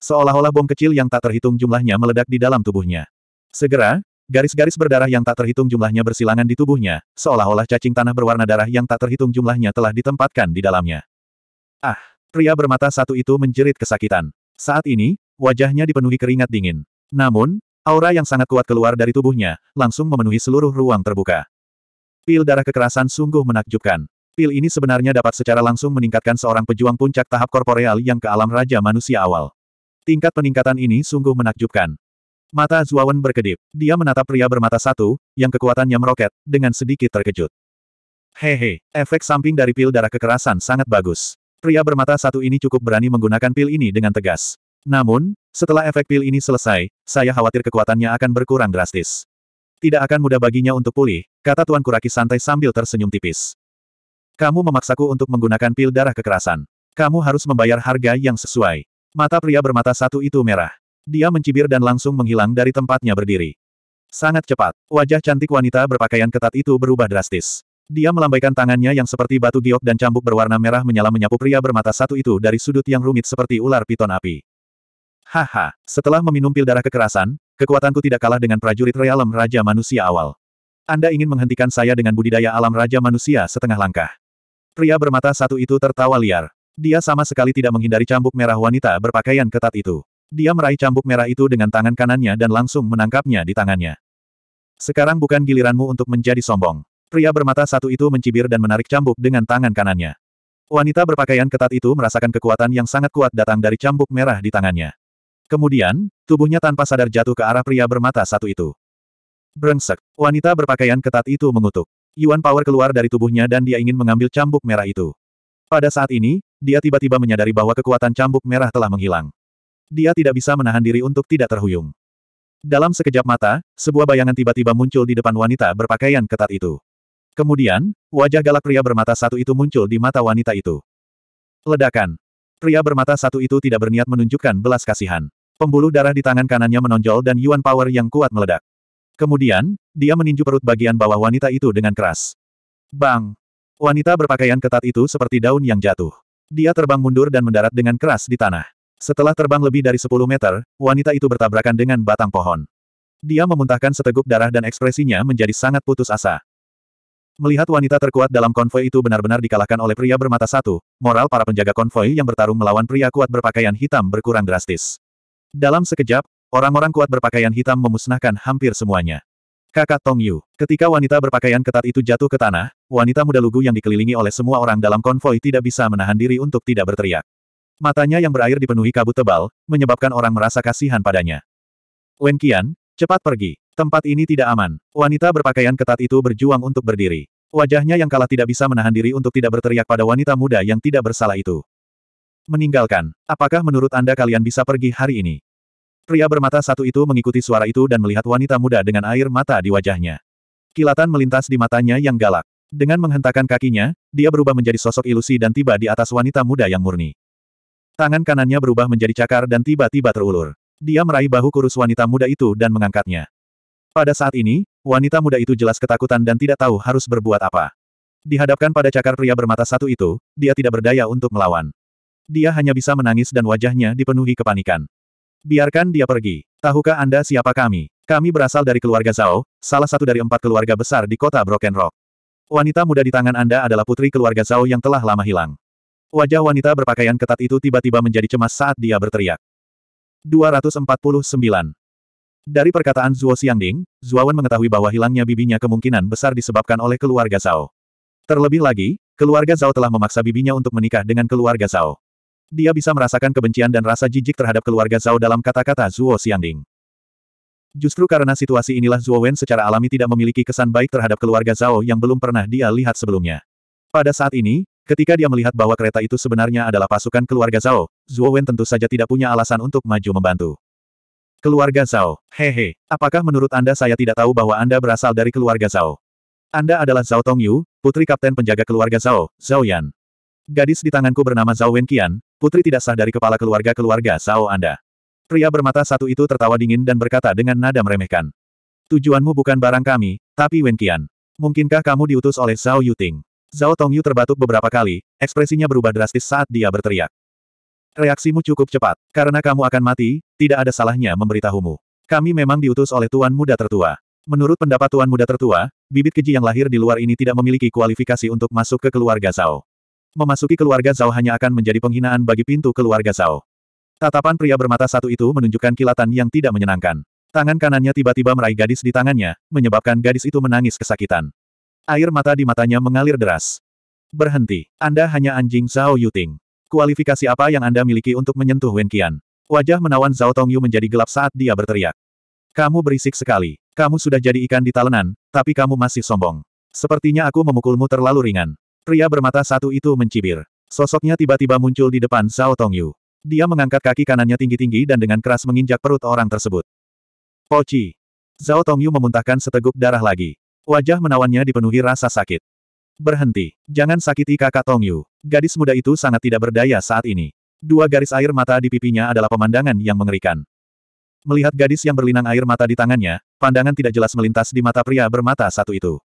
Seolah-olah bom kecil yang tak terhitung jumlahnya meledak di dalam tubuhnya. Segera, garis-garis berdarah yang tak terhitung jumlahnya bersilangan di tubuhnya, seolah-olah cacing tanah berwarna darah yang tak terhitung jumlahnya telah ditempatkan di dalamnya. Ah, pria bermata satu itu menjerit kesakitan. Saat ini, wajahnya dipenuhi keringat dingin. Namun, aura yang sangat kuat keluar dari tubuhnya, langsung memenuhi seluruh ruang terbuka. Pil darah kekerasan sungguh menakjubkan. Pil ini sebenarnya dapat secara langsung meningkatkan seorang pejuang puncak tahap korporeal yang ke alam raja manusia awal. Tingkat peningkatan ini sungguh menakjubkan. Mata Zuawan berkedip. Dia menatap pria bermata satu, yang kekuatannya meroket, dengan sedikit terkejut. Hehe, efek samping dari pil darah kekerasan sangat bagus. Pria bermata satu ini cukup berani menggunakan pil ini dengan tegas. Namun, setelah efek pil ini selesai, saya khawatir kekuatannya akan berkurang drastis. Tidak akan mudah baginya untuk pulih, kata Tuan Kuraki santai sambil tersenyum tipis. Kamu memaksaku untuk menggunakan pil darah kekerasan. Kamu harus membayar harga yang sesuai. Mata pria bermata satu itu merah. Dia mencibir dan langsung menghilang dari tempatnya berdiri. Sangat cepat, wajah cantik wanita berpakaian ketat itu berubah drastis. Dia melambaikan tangannya yang seperti batu giok dan cambuk berwarna merah menyala menyapu pria bermata satu itu dari sudut yang rumit seperti ular piton api. Haha, setelah meminum pil darah kekerasan, kekuatanku tidak kalah dengan prajurit realem Raja Manusia awal. Anda ingin menghentikan saya dengan budidaya alam Raja Manusia setengah langkah. Pria bermata satu itu tertawa liar. Dia sama sekali tidak menghindari cambuk merah wanita berpakaian ketat itu. Dia meraih cambuk merah itu dengan tangan kanannya dan langsung menangkapnya di tangannya. Sekarang bukan giliranmu untuk menjadi sombong. Pria bermata satu itu mencibir dan menarik cambuk dengan tangan kanannya. Wanita berpakaian ketat itu merasakan kekuatan yang sangat kuat datang dari cambuk merah di tangannya. Kemudian, tubuhnya tanpa sadar jatuh ke arah pria bermata satu itu. Brengsek, wanita berpakaian ketat itu mengutuk. Yuan Power keluar dari tubuhnya dan dia ingin mengambil cambuk merah itu. Pada saat ini, dia tiba-tiba menyadari bahwa kekuatan cambuk merah telah menghilang. Dia tidak bisa menahan diri untuk tidak terhuyung. Dalam sekejap mata, sebuah bayangan tiba-tiba muncul di depan wanita berpakaian ketat itu. Kemudian, wajah galak pria bermata satu itu muncul di mata wanita itu. Ledakan. Pria bermata satu itu tidak berniat menunjukkan belas kasihan. Pembuluh darah di tangan kanannya menonjol dan Yuan Power yang kuat meledak. Kemudian, dia meninju perut bagian bawah wanita itu dengan keras. Bang! Wanita berpakaian ketat itu seperti daun yang jatuh. Dia terbang mundur dan mendarat dengan keras di tanah. Setelah terbang lebih dari 10 meter, wanita itu bertabrakan dengan batang pohon. Dia memuntahkan seteguk darah dan ekspresinya menjadi sangat putus asa. Melihat wanita terkuat dalam konvoi itu benar-benar dikalahkan oleh pria bermata satu, moral para penjaga konvoi yang bertarung melawan pria kuat berpakaian hitam berkurang drastis. Dalam sekejap, orang-orang kuat berpakaian hitam memusnahkan hampir semuanya. Kakak Tong Yu. Ketika wanita berpakaian ketat itu jatuh ke tanah, wanita muda lugu yang dikelilingi oleh semua orang dalam konvoi tidak bisa menahan diri untuk tidak berteriak. Matanya yang berair dipenuhi kabut tebal, menyebabkan orang merasa kasihan padanya. Wen Qian, cepat pergi. Tempat ini tidak aman. Wanita berpakaian ketat itu berjuang untuk berdiri. Wajahnya yang kalah tidak bisa menahan diri untuk tidak berteriak pada wanita muda yang tidak bersalah itu. Meninggalkan. Apakah menurut Anda kalian bisa pergi hari ini? Pria bermata satu itu mengikuti suara itu dan melihat wanita muda dengan air mata di wajahnya. Kilatan melintas di matanya yang galak. Dengan menghentakkan kakinya, dia berubah menjadi sosok ilusi dan tiba di atas wanita muda yang murni. Tangan kanannya berubah menjadi cakar dan tiba-tiba terulur. Dia meraih bahu kurus wanita muda itu dan mengangkatnya. Pada saat ini, wanita muda itu jelas ketakutan dan tidak tahu harus berbuat apa. Dihadapkan pada cakar pria bermata satu itu, dia tidak berdaya untuk melawan. Dia hanya bisa menangis dan wajahnya dipenuhi kepanikan. Biarkan dia pergi. Tahukah Anda siapa kami? Kami berasal dari keluarga Zhao, salah satu dari empat keluarga besar di kota Broken Rock. Wanita muda di tangan Anda adalah putri keluarga Zhao yang telah lama hilang. Wajah wanita berpakaian ketat itu tiba-tiba menjadi cemas saat dia berteriak. 249. Dari perkataan Zuo Xiangding, Wen mengetahui bahwa hilangnya bibinya kemungkinan besar disebabkan oleh keluarga Zhao. Terlebih lagi, keluarga Zhao telah memaksa bibinya untuk menikah dengan keluarga Zhao. Dia bisa merasakan kebencian dan rasa jijik terhadap keluarga Zhao dalam kata-kata Zuo Xiangding. Justru karena situasi inilah Zuo Wen secara alami tidak memiliki kesan baik terhadap keluarga Zhao yang belum pernah dia lihat sebelumnya. Pada saat ini, ketika dia melihat bahwa kereta itu sebenarnya adalah pasukan keluarga Zhao, Zuo Wen tentu saja tidak punya alasan untuk maju membantu. Keluarga Zhao, hehe, apakah menurut Anda saya tidak tahu bahwa Anda berasal dari keluarga Zhao? Anda adalah Zhao Tongyu, putri kapten penjaga keluarga Zhao, Zhao Yan. Gadis di tanganku bernama Zhao Wenqian, Putri tidak sah dari kepala keluarga-keluarga Sao Anda. Pria bermata satu itu tertawa dingin dan berkata dengan nada meremehkan. Tujuanmu bukan barang kami, tapi Wenqian. Mungkinkah kamu diutus oleh Zhao Yuting? Zhao Tongyu terbatuk beberapa kali, ekspresinya berubah drastis saat dia berteriak. Reaksimu cukup cepat, karena kamu akan mati, tidak ada salahnya memberitahumu. Kami memang diutus oleh Tuan Muda Tertua. Menurut pendapat Tuan Muda Tertua, bibit keji yang lahir di luar ini tidak memiliki kualifikasi untuk masuk ke keluarga Zhao. Memasuki keluarga Zhao hanya akan menjadi penghinaan bagi pintu keluarga Zhao. Tatapan pria bermata satu itu menunjukkan kilatan yang tidak menyenangkan. Tangan kanannya tiba-tiba meraih gadis di tangannya, menyebabkan gadis itu menangis kesakitan. Air mata di matanya mengalir deras. Berhenti, Anda hanya anjing Zhao Yuting. Kualifikasi apa yang Anda miliki untuk menyentuh Wen Qian? Wajah menawan Zhao Tongyu menjadi gelap saat dia berteriak. Kamu berisik sekali. Kamu sudah jadi ikan di talenan, tapi kamu masih sombong. Sepertinya aku memukulmu terlalu ringan. Pria bermata satu itu mencibir. Sosoknya tiba-tiba muncul di depan Zhao Tongyu. Dia mengangkat kaki kanannya tinggi-tinggi dan dengan keras menginjak perut orang tersebut. Poci. Zhao Tongyu memuntahkan seteguk darah lagi. Wajah menawannya dipenuhi rasa sakit. Berhenti. Jangan sakiti kakak Tongyu. Gadis muda itu sangat tidak berdaya saat ini. Dua garis air mata di pipinya adalah pemandangan yang mengerikan. Melihat gadis yang berlinang air mata di tangannya, pandangan tidak jelas melintas di mata pria bermata satu itu.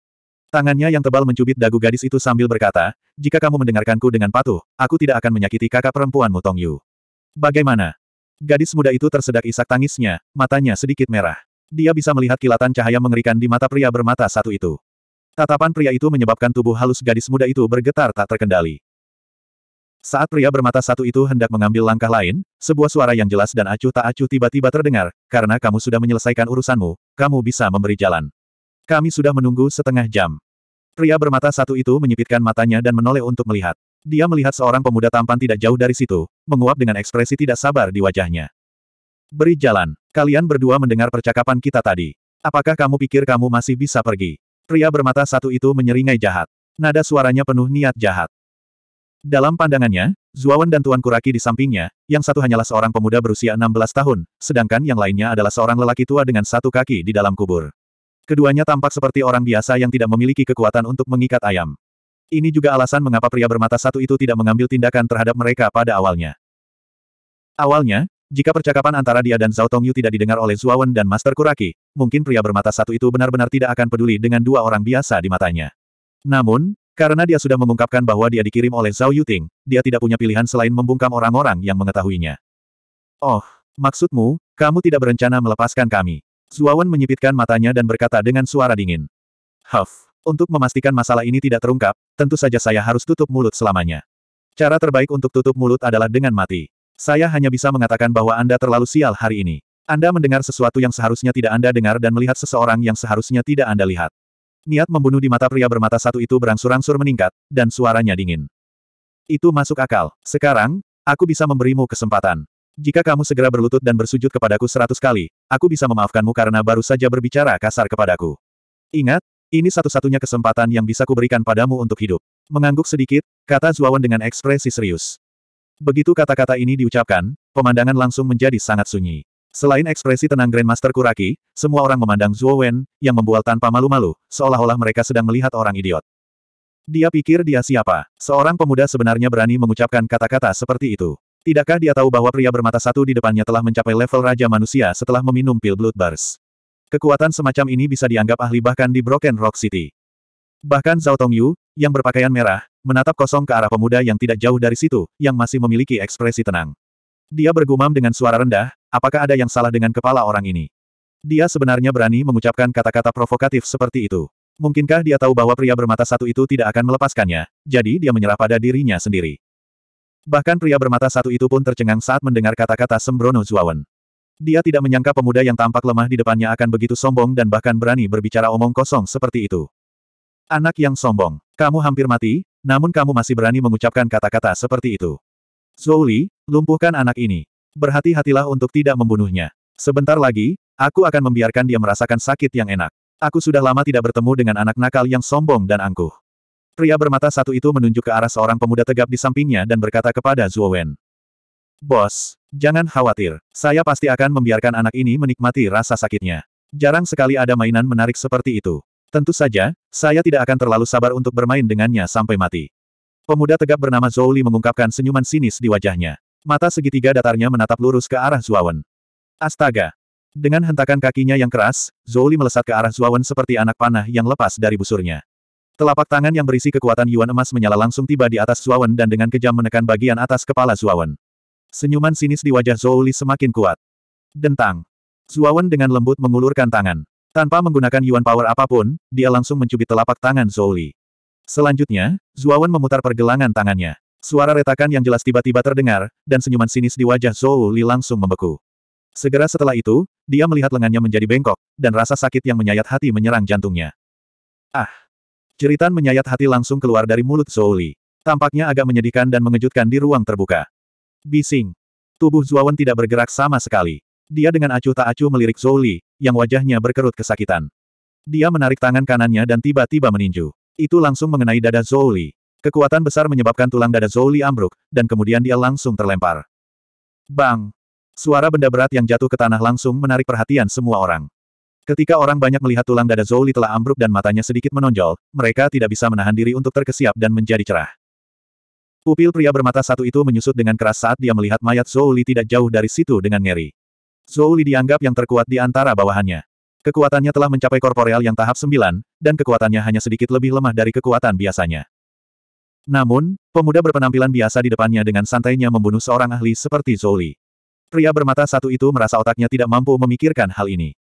Tangannya yang tebal mencubit dagu gadis itu sambil berkata, jika kamu mendengarkanku dengan patuh, aku tidak akan menyakiti kakak perempuanmu Tong Yu. Bagaimana? Gadis muda itu tersedak isak tangisnya, matanya sedikit merah. Dia bisa melihat kilatan cahaya mengerikan di mata pria bermata satu itu. Tatapan pria itu menyebabkan tubuh halus gadis muda itu bergetar tak terkendali. Saat pria bermata satu itu hendak mengambil langkah lain, sebuah suara yang jelas dan acuh tak acuh tiba-tiba terdengar, karena kamu sudah menyelesaikan urusanmu, kamu bisa memberi jalan. Kami sudah menunggu setengah jam. Pria bermata satu itu menyipitkan matanya dan menoleh untuk melihat. Dia melihat seorang pemuda tampan tidak jauh dari situ, menguap dengan ekspresi tidak sabar di wajahnya. Beri jalan. Kalian berdua mendengar percakapan kita tadi. Apakah kamu pikir kamu masih bisa pergi? Pria bermata satu itu menyeringai jahat. Nada suaranya penuh niat jahat. Dalam pandangannya, Zuawan dan Tuan Kuraki di sampingnya, yang satu hanyalah seorang pemuda berusia 16 tahun, sedangkan yang lainnya adalah seorang lelaki tua dengan satu kaki di dalam kubur. Keduanya tampak seperti orang biasa yang tidak memiliki kekuatan untuk mengikat ayam. Ini juga alasan mengapa pria bermata satu itu tidak mengambil tindakan terhadap mereka pada awalnya. Awalnya, jika percakapan antara dia dan Zhao Tongyu tidak didengar oleh Zuawan dan Master Kuraki, mungkin pria bermata satu itu benar-benar tidak akan peduli dengan dua orang biasa di matanya. Namun, karena dia sudah mengungkapkan bahwa dia dikirim oleh Zhao Yuting, dia tidak punya pilihan selain membungkam orang-orang yang mengetahuinya. Oh, maksudmu, kamu tidak berencana melepaskan kami. Zuawan menyipitkan matanya dan berkata dengan suara dingin. Huff, untuk memastikan masalah ini tidak terungkap, tentu saja saya harus tutup mulut selamanya. Cara terbaik untuk tutup mulut adalah dengan mati. Saya hanya bisa mengatakan bahwa Anda terlalu sial hari ini. Anda mendengar sesuatu yang seharusnya tidak Anda dengar dan melihat seseorang yang seharusnya tidak Anda lihat. Niat membunuh di mata pria bermata satu itu berangsur-angsur meningkat, dan suaranya dingin. Itu masuk akal. Sekarang, aku bisa memberimu kesempatan. Jika kamu segera berlutut dan bersujud kepadaku seratus kali, aku bisa memaafkanmu karena baru saja berbicara kasar kepadaku. Ingat, ini satu-satunya kesempatan yang bisa kuberikan padamu untuk hidup. Mengangguk sedikit, kata Zuawan dengan ekspresi serius. Begitu kata-kata ini diucapkan, pemandangan langsung menjadi sangat sunyi. Selain ekspresi tenang Grandmaster Kuraki, semua orang memandang Zhuo yang membual tanpa malu-malu, seolah-olah mereka sedang melihat orang idiot. Dia pikir dia siapa? Seorang pemuda sebenarnya berani mengucapkan kata-kata seperti itu. Tidakkah dia tahu bahwa pria bermata satu di depannya telah mencapai level Raja Manusia setelah meminum pil Blood Bars? Kekuatan semacam ini bisa dianggap ahli bahkan di Broken Rock City. Bahkan Zhao Tongyu, yang berpakaian merah, menatap kosong ke arah pemuda yang tidak jauh dari situ, yang masih memiliki ekspresi tenang. Dia bergumam dengan suara rendah, apakah ada yang salah dengan kepala orang ini? Dia sebenarnya berani mengucapkan kata-kata provokatif seperti itu. Mungkinkah dia tahu bahwa pria bermata satu itu tidak akan melepaskannya, jadi dia menyerah pada dirinya sendiri. Bahkan pria bermata satu itu pun tercengang saat mendengar kata-kata sembrono Zuawan. Dia tidak menyangka pemuda yang tampak lemah di depannya akan begitu sombong dan bahkan berani berbicara omong kosong seperti itu. Anak yang sombong, kamu hampir mati, namun kamu masih berani mengucapkan kata-kata seperti itu. Zhouli, lumpuhkan anak ini. Berhati-hatilah untuk tidak membunuhnya. Sebentar lagi, aku akan membiarkan dia merasakan sakit yang enak. Aku sudah lama tidak bertemu dengan anak nakal yang sombong dan angkuh. Pria bermata satu itu menunjuk ke arah seorang pemuda tegap di sampingnya dan berkata kepada Zuo Wen. Bos, jangan khawatir, saya pasti akan membiarkan anak ini menikmati rasa sakitnya. Jarang sekali ada mainan menarik seperti itu. Tentu saja, saya tidak akan terlalu sabar untuk bermain dengannya sampai mati. Pemuda tegap bernama Zhou Li mengungkapkan senyuman sinis di wajahnya. Mata segitiga datarnya menatap lurus ke arah Zuawan. Astaga! Dengan hentakan kakinya yang keras, Zhou Li melesat ke arah Zuawan seperti anak panah yang lepas dari busurnya. Telapak tangan yang berisi kekuatan Yuan emas menyala langsung tiba di atas Zuawan dan dengan kejam menekan bagian atas kepala Zuawan. Senyuman sinis di wajah Zhou Li semakin kuat. Dentang. Zuawan dengan lembut mengulurkan tangan. Tanpa menggunakan Yuan power apapun, dia langsung mencubit telapak tangan Zhou Li. Selanjutnya, Zuawan memutar pergelangan tangannya. Suara retakan yang jelas tiba-tiba terdengar, dan senyuman sinis di wajah Zhou Li langsung membeku. Segera setelah itu, dia melihat lengannya menjadi bengkok, dan rasa sakit yang menyayat hati menyerang jantungnya. Ah! Jeritan menyayat hati langsung keluar dari mulut Zhou Tampaknya agak menyedihkan dan mengejutkan di ruang terbuka. Bising. Tubuh Zuawan tidak bergerak sama sekali. Dia dengan acuh tak acuh melirik Zhou yang wajahnya berkerut kesakitan. Dia menarik tangan kanannya dan tiba-tiba meninju. Itu langsung mengenai dada Zhou Kekuatan besar menyebabkan tulang dada Zhou ambruk, dan kemudian dia langsung terlempar. Bang! Suara benda berat yang jatuh ke tanah langsung menarik perhatian semua orang. Ketika orang banyak melihat tulang dada Zhou telah ambruk dan matanya sedikit menonjol, mereka tidak bisa menahan diri untuk terkesiap dan menjadi cerah. Pupil pria bermata satu itu menyusut dengan keras saat dia melihat mayat Zhou tidak jauh dari situ dengan ngeri. Zhou dianggap yang terkuat di antara bawahannya. Kekuatannya telah mencapai korporeal yang tahap sembilan, dan kekuatannya hanya sedikit lebih lemah dari kekuatan biasanya. Namun, pemuda berpenampilan biasa di depannya dengan santainya membunuh seorang ahli seperti Zoli. Pria bermata satu itu merasa otaknya tidak mampu memikirkan hal ini.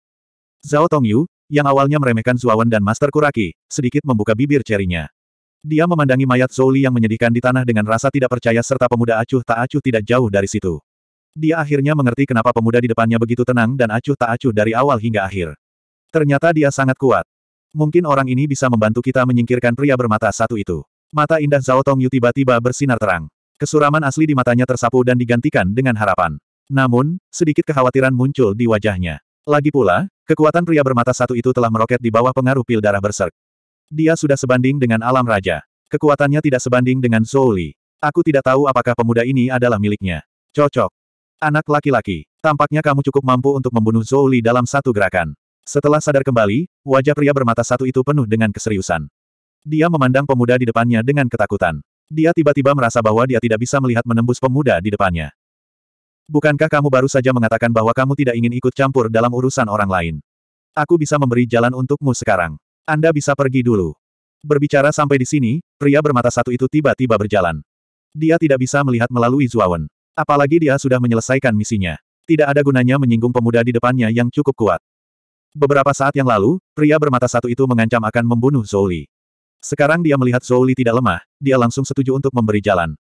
Zhao Tongyu, yang awalnya meremehkan Zuawan dan Master Kuraki, sedikit membuka bibir cerinya. Dia memandangi mayat Zouli yang menyedihkan di tanah dengan rasa tidak percaya serta pemuda acuh tak acuh tidak jauh dari situ. Dia akhirnya mengerti kenapa pemuda di depannya begitu tenang dan acuh tak acuh dari awal hingga akhir. Ternyata dia sangat kuat. Mungkin orang ini bisa membantu kita menyingkirkan pria bermata satu itu. Mata indah Zhao Tongyu tiba-tiba bersinar terang. Kesuraman asli di matanya tersapu dan digantikan dengan harapan. Namun, sedikit kekhawatiran muncul di wajahnya. Lagi pula, kekuatan pria bermata satu itu telah meroket di bawah pengaruh pil darah berserk. Dia sudah sebanding dengan alam raja. Kekuatannya tidak sebanding dengan Zouli. Aku tidak tahu apakah pemuda ini adalah miliknya. Cocok. Anak laki-laki, tampaknya kamu cukup mampu untuk membunuh Zouli dalam satu gerakan. Setelah sadar kembali, wajah pria bermata satu itu penuh dengan keseriusan. Dia memandang pemuda di depannya dengan ketakutan. Dia tiba-tiba merasa bahwa dia tidak bisa melihat menembus pemuda di depannya. Bukankah kamu baru saja mengatakan bahwa kamu tidak ingin ikut campur dalam urusan orang lain? Aku bisa memberi jalan untukmu sekarang. Anda bisa pergi dulu. Berbicara sampai di sini, pria bermata satu itu tiba-tiba berjalan. Dia tidak bisa melihat melalui Zuawan. Apalagi dia sudah menyelesaikan misinya. Tidak ada gunanya menyinggung pemuda di depannya yang cukup kuat. Beberapa saat yang lalu, pria bermata satu itu mengancam akan membunuh Zouli. Sekarang dia melihat Zouli tidak lemah, dia langsung setuju untuk memberi jalan.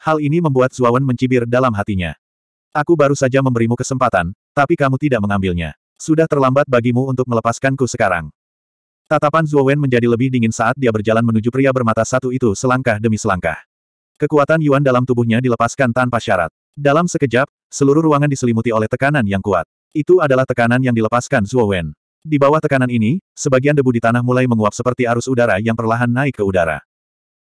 Hal ini membuat Zuawan mencibir dalam hatinya. Aku baru saja memberimu kesempatan, tapi kamu tidak mengambilnya. Sudah terlambat bagimu untuk melepaskanku sekarang. Tatapan Wen menjadi lebih dingin saat dia berjalan menuju pria bermata satu itu selangkah demi selangkah. Kekuatan Yuan dalam tubuhnya dilepaskan tanpa syarat. Dalam sekejap, seluruh ruangan diselimuti oleh tekanan yang kuat. Itu adalah tekanan yang dilepaskan Wen. Di bawah tekanan ini, sebagian debu di tanah mulai menguap seperti arus udara yang perlahan naik ke udara.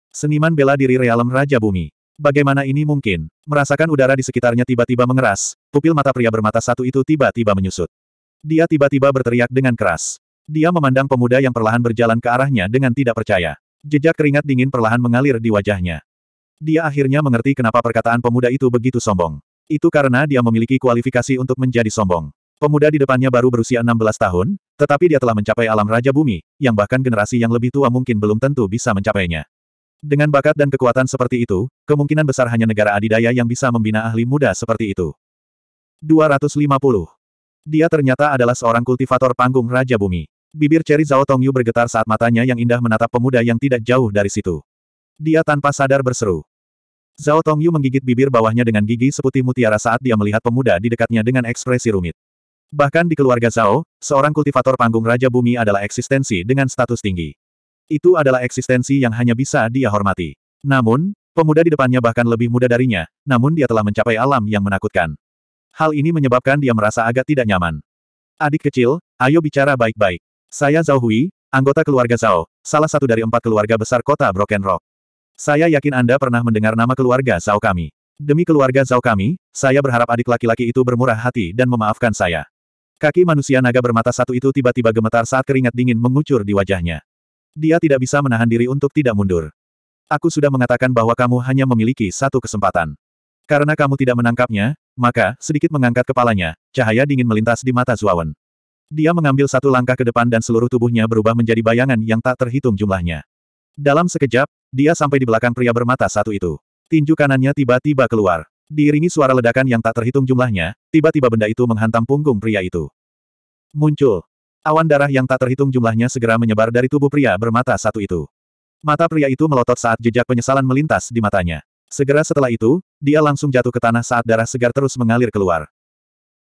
Seniman bela diri realem Raja Bumi. Bagaimana ini mungkin? Merasakan udara di sekitarnya tiba-tiba mengeras, pupil mata pria bermata satu itu tiba-tiba menyusut. Dia tiba-tiba berteriak dengan keras. Dia memandang pemuda yang perlahan berjalan ke arahnya dengan tidak percaya. Jejak keringat dingin perlahan mengalir di wajahnya. Dia akhirnya mengerti kenapa perkataan pemuda itu begitu sombong. Itu karena dia memiliki kualifikasi untuk menjadi sombong. Pemuda di depannya baru berusia 16 tahun, tetapi dia telah mencapai alam Raja Bumi, yang bahkan generasi yang lebih tua mungkin belum tentu bisa mencapainya. Dengan bakat dan kekuatan seperti itu, kemungkinan besar hanya negara adidaya yang bisa membina ahli muda seperti itu. 250. Dia ternyata adalah seorang kultivator panggung Raja Bumi. Bibir Cherry Zhao Tongyu bergetar saat matanya yang indah menatap pemuda yang tidak jauh dari situ. Dia tanpa sadar berseru. Zhao Tongyu menggigit bibir bawahnya dengan gigi seputih mutiara saat dia melihat pemuda di dekatnya dengan ekspresi rumit. Bahkan di keluarga Zhao, seorang kultivator panggung Raja Bumi adalah eksistensi dengan status tinggi. Itu adalah eksistensi yang hanya bisa dia hormati. Namun, pemuda di depannya bahkan lebih muda darinya, namun dia telah mencapai alam yang menakutkan. Hal ini menyebabkan dia merasa agak tidak nyaman. Adik kecil, ayo bicara baik-baik. Saya Zhao Hui, anggota keluarga Zhao, salah satu dari empat keluarga besar kota Broken Rock. Saya yakin Anda pernah mendengar nama keluarga Zhao kami. Demi keluarga Zhao kami, saya berharap adik laki-laki itu bermurah hati dan memaafkan saya. Kaki manusia naga bermata satu itu tiba-tiba gemetar saat keringat dingin mengucur di wajahnya. Dia tidak bisa menahan diri untuk tidak mundur. Aku sudah mengatakan bahwa kamu hanya memiliki satu kesempatan. Karena kamu tidak menangkapnya, maka, sedikit mengangkat kepalanya, cahaya dingin melintas di mata Zuawan. Dia mengambil satu langkah ke depan dan seluruh tubuhnya berubah menjadi bayangan yang tak terhitung jumlahnya. Dalam sekejap, dia sampai di belakang pria bermata satu itu. Tinju kanannya tiba-tiba keluar. Diiringi suara ledakan yang tak terhitung jumlahnya, tiba-tiba benda itu menghantam punggung pria itu. Muncul. Awan darah yang tak terhitung jumlahnya segera menyebar dari tubuh pria bermata satu itu. Mata pria itu melotot saat jejak penyesalan melintas di matanya. Segera setelah itu, dia langsung jatuh ke tanah saat darah segar terus mengalir keluar.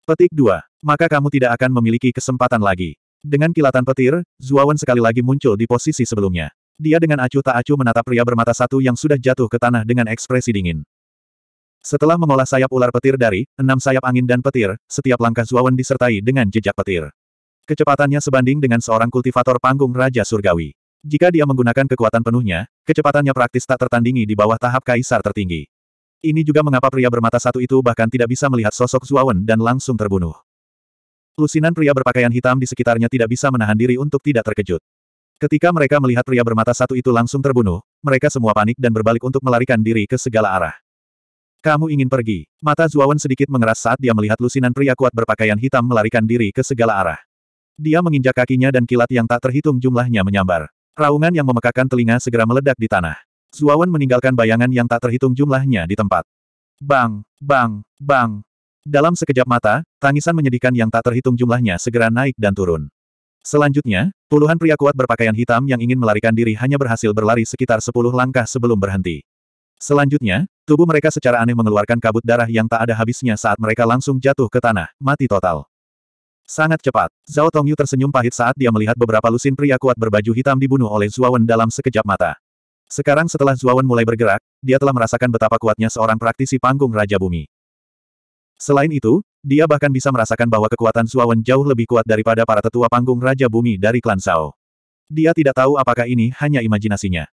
Petik 2. Maka kamu tidak akan memiliki kesempatan lagi. Dengan kilatan petir, Zuawan sekali lagi muncul di posisi sebelumnya. Dia dengan acuh tak acuh menatap pria bermata satu yang sudah jatuh ke tanah dengan ekspresi dingin. Setelah mengolah sayap ular petir dari enam sayap angin dan petir, setiap langkah Zuawan disertai dengan jejak petir. Kecepatannya sebanding dengan seorang kultivator panggung Raja Surgawi. Jika dia menggunakan kekuatan penuhnya, kecepatannya praktis tak tertandingi di bawah tahap kaisar tertinggi. Ini juga mengapa pria bermata satu itu bahkan tidak bisa melihat sosok Zuawan dan langsung terbunuh. Lusinan pria berpakaian hitam di sekitarnya tidak bisa menahan diri untuk tidak terkejut. Ketika mereka melihat pria bermata satu itu langsung terbunuh, mereka semua panik dan berbalik untuk melarikan diri ke segala arah. Kamu ingin pergi? Mata Zuawan sedikit mengeras saat dia melihat lusinan pria kuat berpakaian hitam melarikan diri ke segala arah. Dia menginjak kakinya dan kilat yang tak terhitung jumlahnya menyambar. Raungan yang memekakan telinga segera meledak di tanah. Zuawan meninggalkan bayangan yang tak terhitung jumlahnya di tempat. Bang, bang, bang. Dalam sekejap mata, tangisan menyedihkan yang tak terhitung jumlahnya segera naik dan turun. Selanjutnya, puluhan pria kuat berpakaian hitam yang ingin melarikan diri hanya berhasil berlari sekitar sepuluh langkah sebelum berhenti. Selanjutnya, tubuh mereka secara aneh mengeluarkan kabut darah yang tak ada habisnya saat mereka langsung jatuh ke tanah, mati total. Sangat cepat. Zhao Tongyu tersenyum pahit saat dia melihat beberapa lusin pria kuat berbaju hitam dibunuh oleh Zuawan dalam sekejap mata. Sekarang setelah Zuawan mulai bergerak, dia telah merasakan betapa kuatnya seorang praktisi panggung Raja Bumi. Selain itu, dia bahkan bisa merasakan bahwa kekuatan Zuawan jauh lebih kuat daripada para tetua panggung Raja Bumi dari klan Zhao. Dia tidak tahu apakah ini hanya imajinasinya.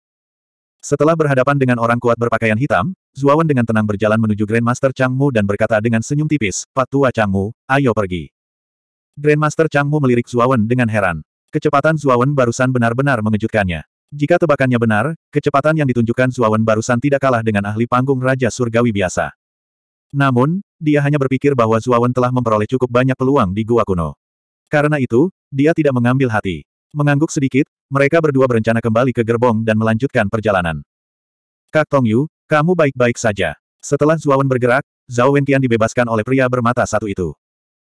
Setelah berhadapan dengan orang kuat berpakaian hitam, Zuawan dengan tenang berjalan menuju Grandmaster Changmu dan berkata dengan senyum tipis, Pak Tua Changmu, ayo pergi. Grandmaster Changmu melirik Zuawan dengan heran. Kecepatan Zuawan barusan benar-benar mengejutkannya. Jika tebakannya benar, kecepatan yang ditunjukkan Zuawan barusan tidak kalah dengan ahli panggung Raja Surgawi biasa. Namun, dia hanya berpikir bahwa Zuawan telah memperoleh cukup banyak peluang di Gua Kuno. Karena itu, dia tidak mengambil hati. Mengangguk sedikit, mereka berdua berencana kembali ke gerbong dan melanjutkan perjalanan. Kak Tong Yu, kamu baik-baik saja. Setelah Zuawan bergerak, Zhao Wentian dibebaskan oleh pria bermata satu itu.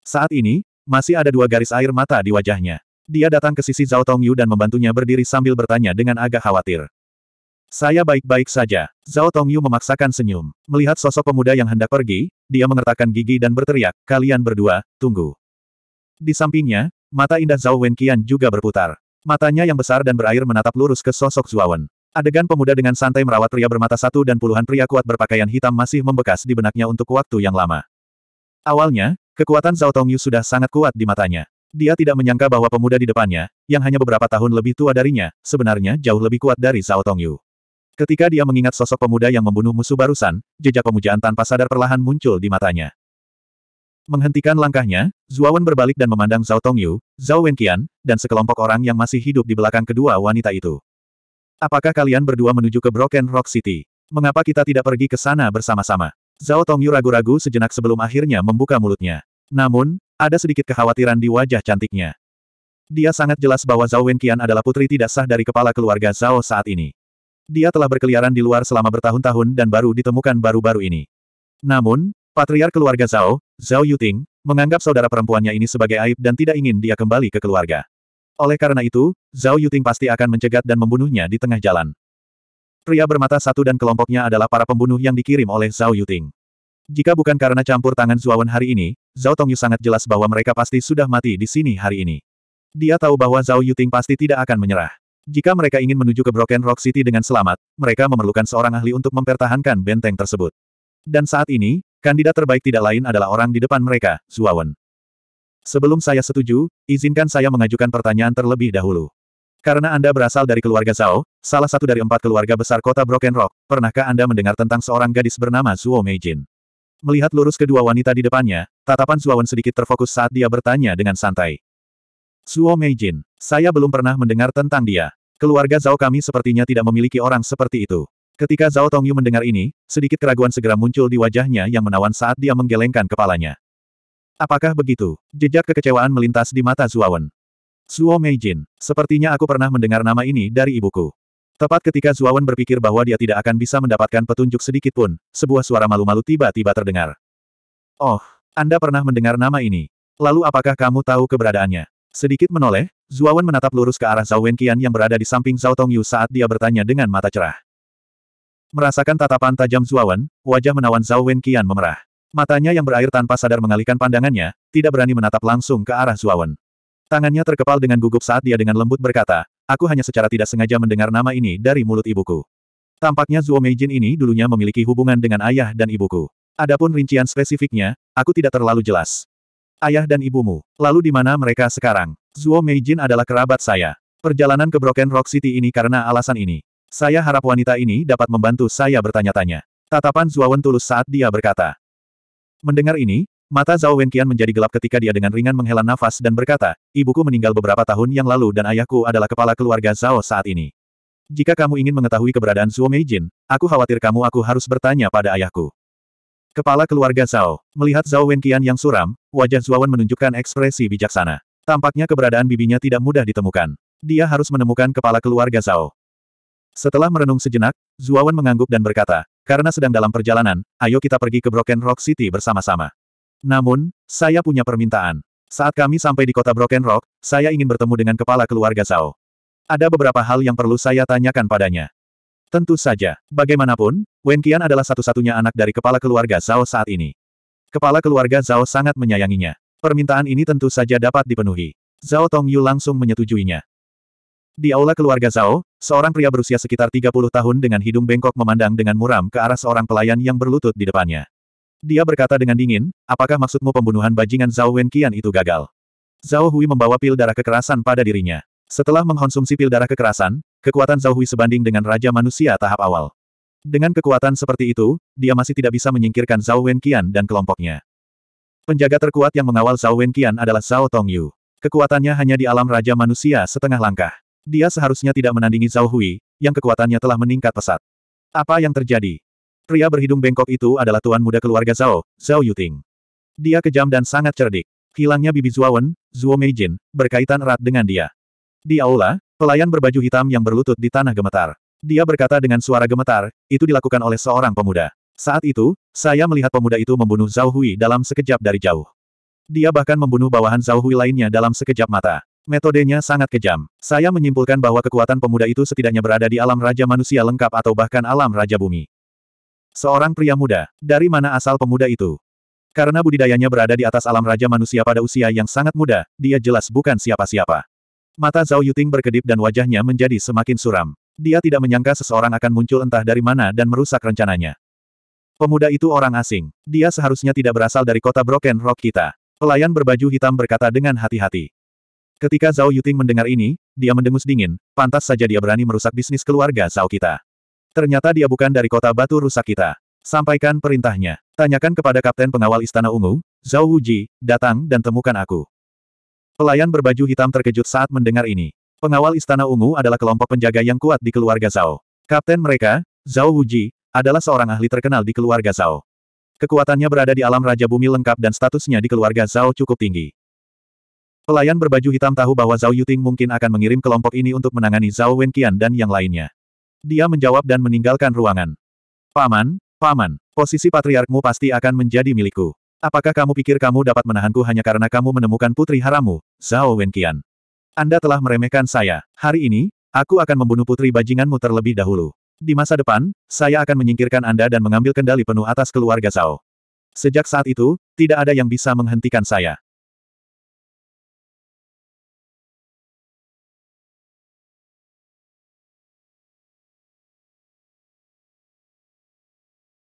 Saat ini, masih ada dua garis air mata di wajahnya. Dia datang ke sisi Zhao Tongyu dan membantunya berdiri sambil bertanya dengan agak khawatir. Saya baik-baik saja. Zhao Tongyu memaksakan senyum. Melihat sosok pemuda yang hendak pergi, dia mengertakkan gigi dan berteriak, kalian berdua, tunggu. Di sampingnya, mata indah Zhao Wenqian juga berputar. Matanya yang besar dan berair menatap lurus ke sosok Zuawan. Adegan pemuda dengan santai merawat pria bermata satu dan puluhan pria kuat berpakaian hitam masih membekas di benaknya untuk waktu yang lama. Awalnya, Kekuatan Zhao Tongyu sudah sangat kuat di matanya. Dia tidak menyangka bahwa pemuda di depannya, yang hanya beberapa tahun lebih tua darinya, sebenarnya jauh lebih kuat dari Zhao Tongyu. Ketika dia mengingat sosok pemuda yang membunuh musuh barusan, jejak pemujaan tanpa sadar perlahan muncul di matanya. Menghentikan langkahnya, Zuawan berbalik dan memandang Zhao Tongyu, Zhao Wenqian, dan sekelompok orang yang masih hidup di belakang kedua wanita itu. Apakah kalian berdua menuju ke Broken Rock City? Mengapa kita tidak pergi ke sana bersama-sama? Zhao Tongyu ragu-ragu sejenak sebelum akhirnya membuka mulutnya. Namun, ada sedikit kekhawatiran di wajah cantiknya. Dia sangat jelas bahwa Zhao Wenqian adalah putri tidak sah dari kepala keluarga Zhao saat ini. Dia telah berkeliaran di luar selama bertahun-tahun dan baru ditemukan baru-baru ini. Namun, patriar keluarga Zhao, Zhao Yuting, menganggap saudara perempuannya ini sebagai aib dan tidak ingin dia kembali ke keluarga. Oleh karena itu, Zhao Yuting pasti akan mencegat dan membunuhnya di tengah jalan. Pria bermata satu dan kelompoknya adalah para pembunuh yang dikirim oleh Zhao Yuting. Jika bukan karena campur tangan Zuawan hari ini, Zhao Tongyu sangat jelas bahwa mereka pasti sudah mati di sini hari ini. Dia tahu bahwa Zhao Yuting pasti tidak akan menyerah. Jika mereka ingin menuju ke Broken Rock City dengan selamat, mereka memerlukan seorang ahli untuk mempertahankan benteng tersebut. Dan saat ini, kandidat terbaik tidak lain adalah orang di depan mereka, Zuawan. Sebelum saya setuju, izinkan saya mengajukan pertanyaan terlebih dahulu. Karena Anda berasal dari keluarga Zhao, salah satu dari empat keluarga besar kota Broken Rock, pernahkah Anda mendengar tentang seorang gadis bernama Zuo Meijin? Melihat lurus kedua wanita di depannya, tatapan Zuowen sedikit terfokus saat dia bertanya dengan santai. Zhuo Meijin, saya belum pernah mendengar tentang dia. Keluarga Zhao kami sepertinya tidak memiliki orang seperti itu. Ketika Zhao Tongyu mendengar ini, sedikit keraguan segera muncul di wajahnya yang menawan saat dia menggelengkan kepalanya. Apakah begitu? Jejak kekecewaan melintas di mata Zuowen. Zhuo Meijin, sepertinya aku pernah mendengar nama ini dari ibuku. Tepat ketika Zuawan berpikir bahwa dia tidak akan bisa mendapatkan petunjuk sedikit pun, sebuah suara malu-malu tiba-tiba terdengar. Oh, Anda pernah mendengar nama ini. Lalu apakah kamu tahu keberadaannya? Sedikit menoleh, Zuawan menatap lurus ke arah Zhao Wenqian yang berada di samping Zhao Tongyu saat dia bertanya dengan mata cerah. Merasakan tatapan tajam Zuawan, wajah menawan Zhao Wenqian memerah. Matanya yang berair tanpa sadar mengalihkan pandangannya, tidak berani menatap langsung ke arah Zuawan. Tangannya terkepal dengan gugup saat dia dengan lembut berkata, Aku hanya secara tidak sengaja mendengar nama ini dari mulut ibuku. Tampaknya Zuo Meijin ini dulunya memiliki hubungan dengan ayah dan ibuku. Adapun rincian spesifiknya, aku tidak terlalu jelas. Ayah dan ibumu, lalu di mana mereka sekarang? Zuo Meijin adalah kerabat saya. Perjalanan ke Broken Rock City ini karena alasan ini. Saya harap wanita ini dapat membantu saya bertanya-tanya. Tatapan Zuawan tulus saat dia berkata. Mendengar ini, Mata Zhao Wenqian menjadi gelap ketika dia dengan ringan menghela nafas dan berkata, ibuku meninggal beberapa tahun yang lalu dan ayahku adalah kepala keluarga Zhao saat ini. Jika kamu ingin mengetahui keberadaan Zhuo Meijin, aku khawatir kamu aku harus bertanya pada ayahku. Kepala keluarga Zhao, melihat Zhao Wenqian yang suram, wajah Wen menunjukkan ekspresi bijaksana. Tampaknya keberadaan bibinya tidak mudah ditemukan. Dia harus menemukan kepala keluarga Zhao. Setelah merenung sejenak, Wen mengangguk dan berkata, karena sedang dalam perjalanan, ayo kita pergi ke Broken Rock City bersama-sama. Namun, saya punya permintaan. Saat kami sampai di kota Broken Rock, saya ingin bertemu dengan kepala keluarga Zhao. Ada beberapa hal yang perlu saya tanyakan padanya. Tentu saja, bagaimanapun, Wen Qian adalah satu-satunya anak dari kepala keluarga Zhao saat ini. Kepala keluarga Zhao sangat menyayanginya. Permintaan ini tentu saja dapat dipenuhi. Zhao Tongyu langsung menyetujuinya. Di aula keluarga Zhao, seorang pria berusia sekitar 30 tahun dengan hidung bengkok memandang dengan muram ke arah seorang pelayan yang berlutut di depannya. Dia berkata dengan dingin, apakah maksudmu pembunuhan bajingan Zhao Wenqian itu gagal? Zhao Hui membawa pil darah kekerasan pada dirinya. Setelah mengkonsumsi pil darah kekerasan, kekuatan Zhao Hui sebanding dengan Raja Manusia tahap awal. Dengan kekuatan seperti itu, dia masih tidak bisa menyingkirkan Zhao Wenqian dan kelompoknya. Penjaga terkuat yang mengawal Zhao Wenqian adalah Zhao Tongyu. Kekuatannya hanya di alam Raja Manusia setengah langkah. Dia seharusnya tidak menandingi Zhao Hui, yang kekuatannya telah meningkat pesat. Apa yang terjadi? Pria berhidung bengkok itu adalah tuan muda keluarga Zhao, Zhao Yuting. Dia kejam dan sangat cerdik. Hilangnya bibi Wen, Zuo Meijin, berkaitan erat dengan dia. Di aula, pelayan berbaju hitam yang berlutut di tanah gemetar. Dia berkata dengan suara gemetar, itu dilakukan oleh seorang pemuda. Saat itu, saya melihat pemuda itu membunuh Zhao Hui dalam sekejap dari jauh. Dia bahkan membunuh bawahan Zhao Hui lainnya dalam sekejap mata. Metodenya sangat kejam. Saya menyimpulkan bahwa kekuatan pemuda itu setidaknya berada di alam raja manusia lengkap atau bahkan alam raja bumi. Seorang pria muda. Dari mana asal pemuda itu? Karena budidayanya berada di atas alam raja manusia pada usia yang sangat muda, dia jelas bukan siapa-siapa. Mata Zhao Yuting berkedip dan wajahnya menjadi semakin suram. Dia tidak menyangka seseorang akan muncul entah dari mana dan merusak rencananya. Pemuda itu orang asing. Dia seharusnya tidak berasal dari kota Broken Rock kita. Pelayan berbaju hitam berkata dengan hati-hati. Ketika Zhao Yuting mendengar ini, dia mendengus dingin, pantas saja dia berani merusak bisnis keluarga Zhao kita. Ternyata dia bukan dari kota batu rusak kita. Sampaikan perintahnya. Tanyakan kepada Kapten Pengawal Istana Ungu, Zhao Wuji, datang dan temukan aku. Pelayan berbaju hitam terkejut saat mendengar ini. Pengawal Istana Ungu adalah kelompok penjaga yang kuat di keluarga Zhao. Kapten mereka, Zhao Wuji, adalah seorang ahli terkenal di keluarga Zhao. Kekuatannya berada di alam Raja Bumi lengkap dan statusnya di keluarga Zhao cukup tinggi. Pelayan berbaju hitam tahu bahwa Zhao Yuting mungkin akan mengirim kelompok ini untuk menangani Zhao Wenqian dan yang lainnya. Dia menjawab dan meninggalkan ruangan. Paman, paman, posisi patriarkmu pasti akan menjadi milikku. Apakah kamu pikir kamu dapat menahanku hanya karena kamu menemukan putri haramu, Zhao Wenqian? Anda telah meremehkan saya. Hari ini, aku akan membunuh putri bajinganmu terlebih dahulu. Di masa depan, saya akan menyingkirkan Anda dan mengambil kendali penuh atas keluarga Zhao. Sejak saat itu, tidak ada yang bisa menghentikan saya.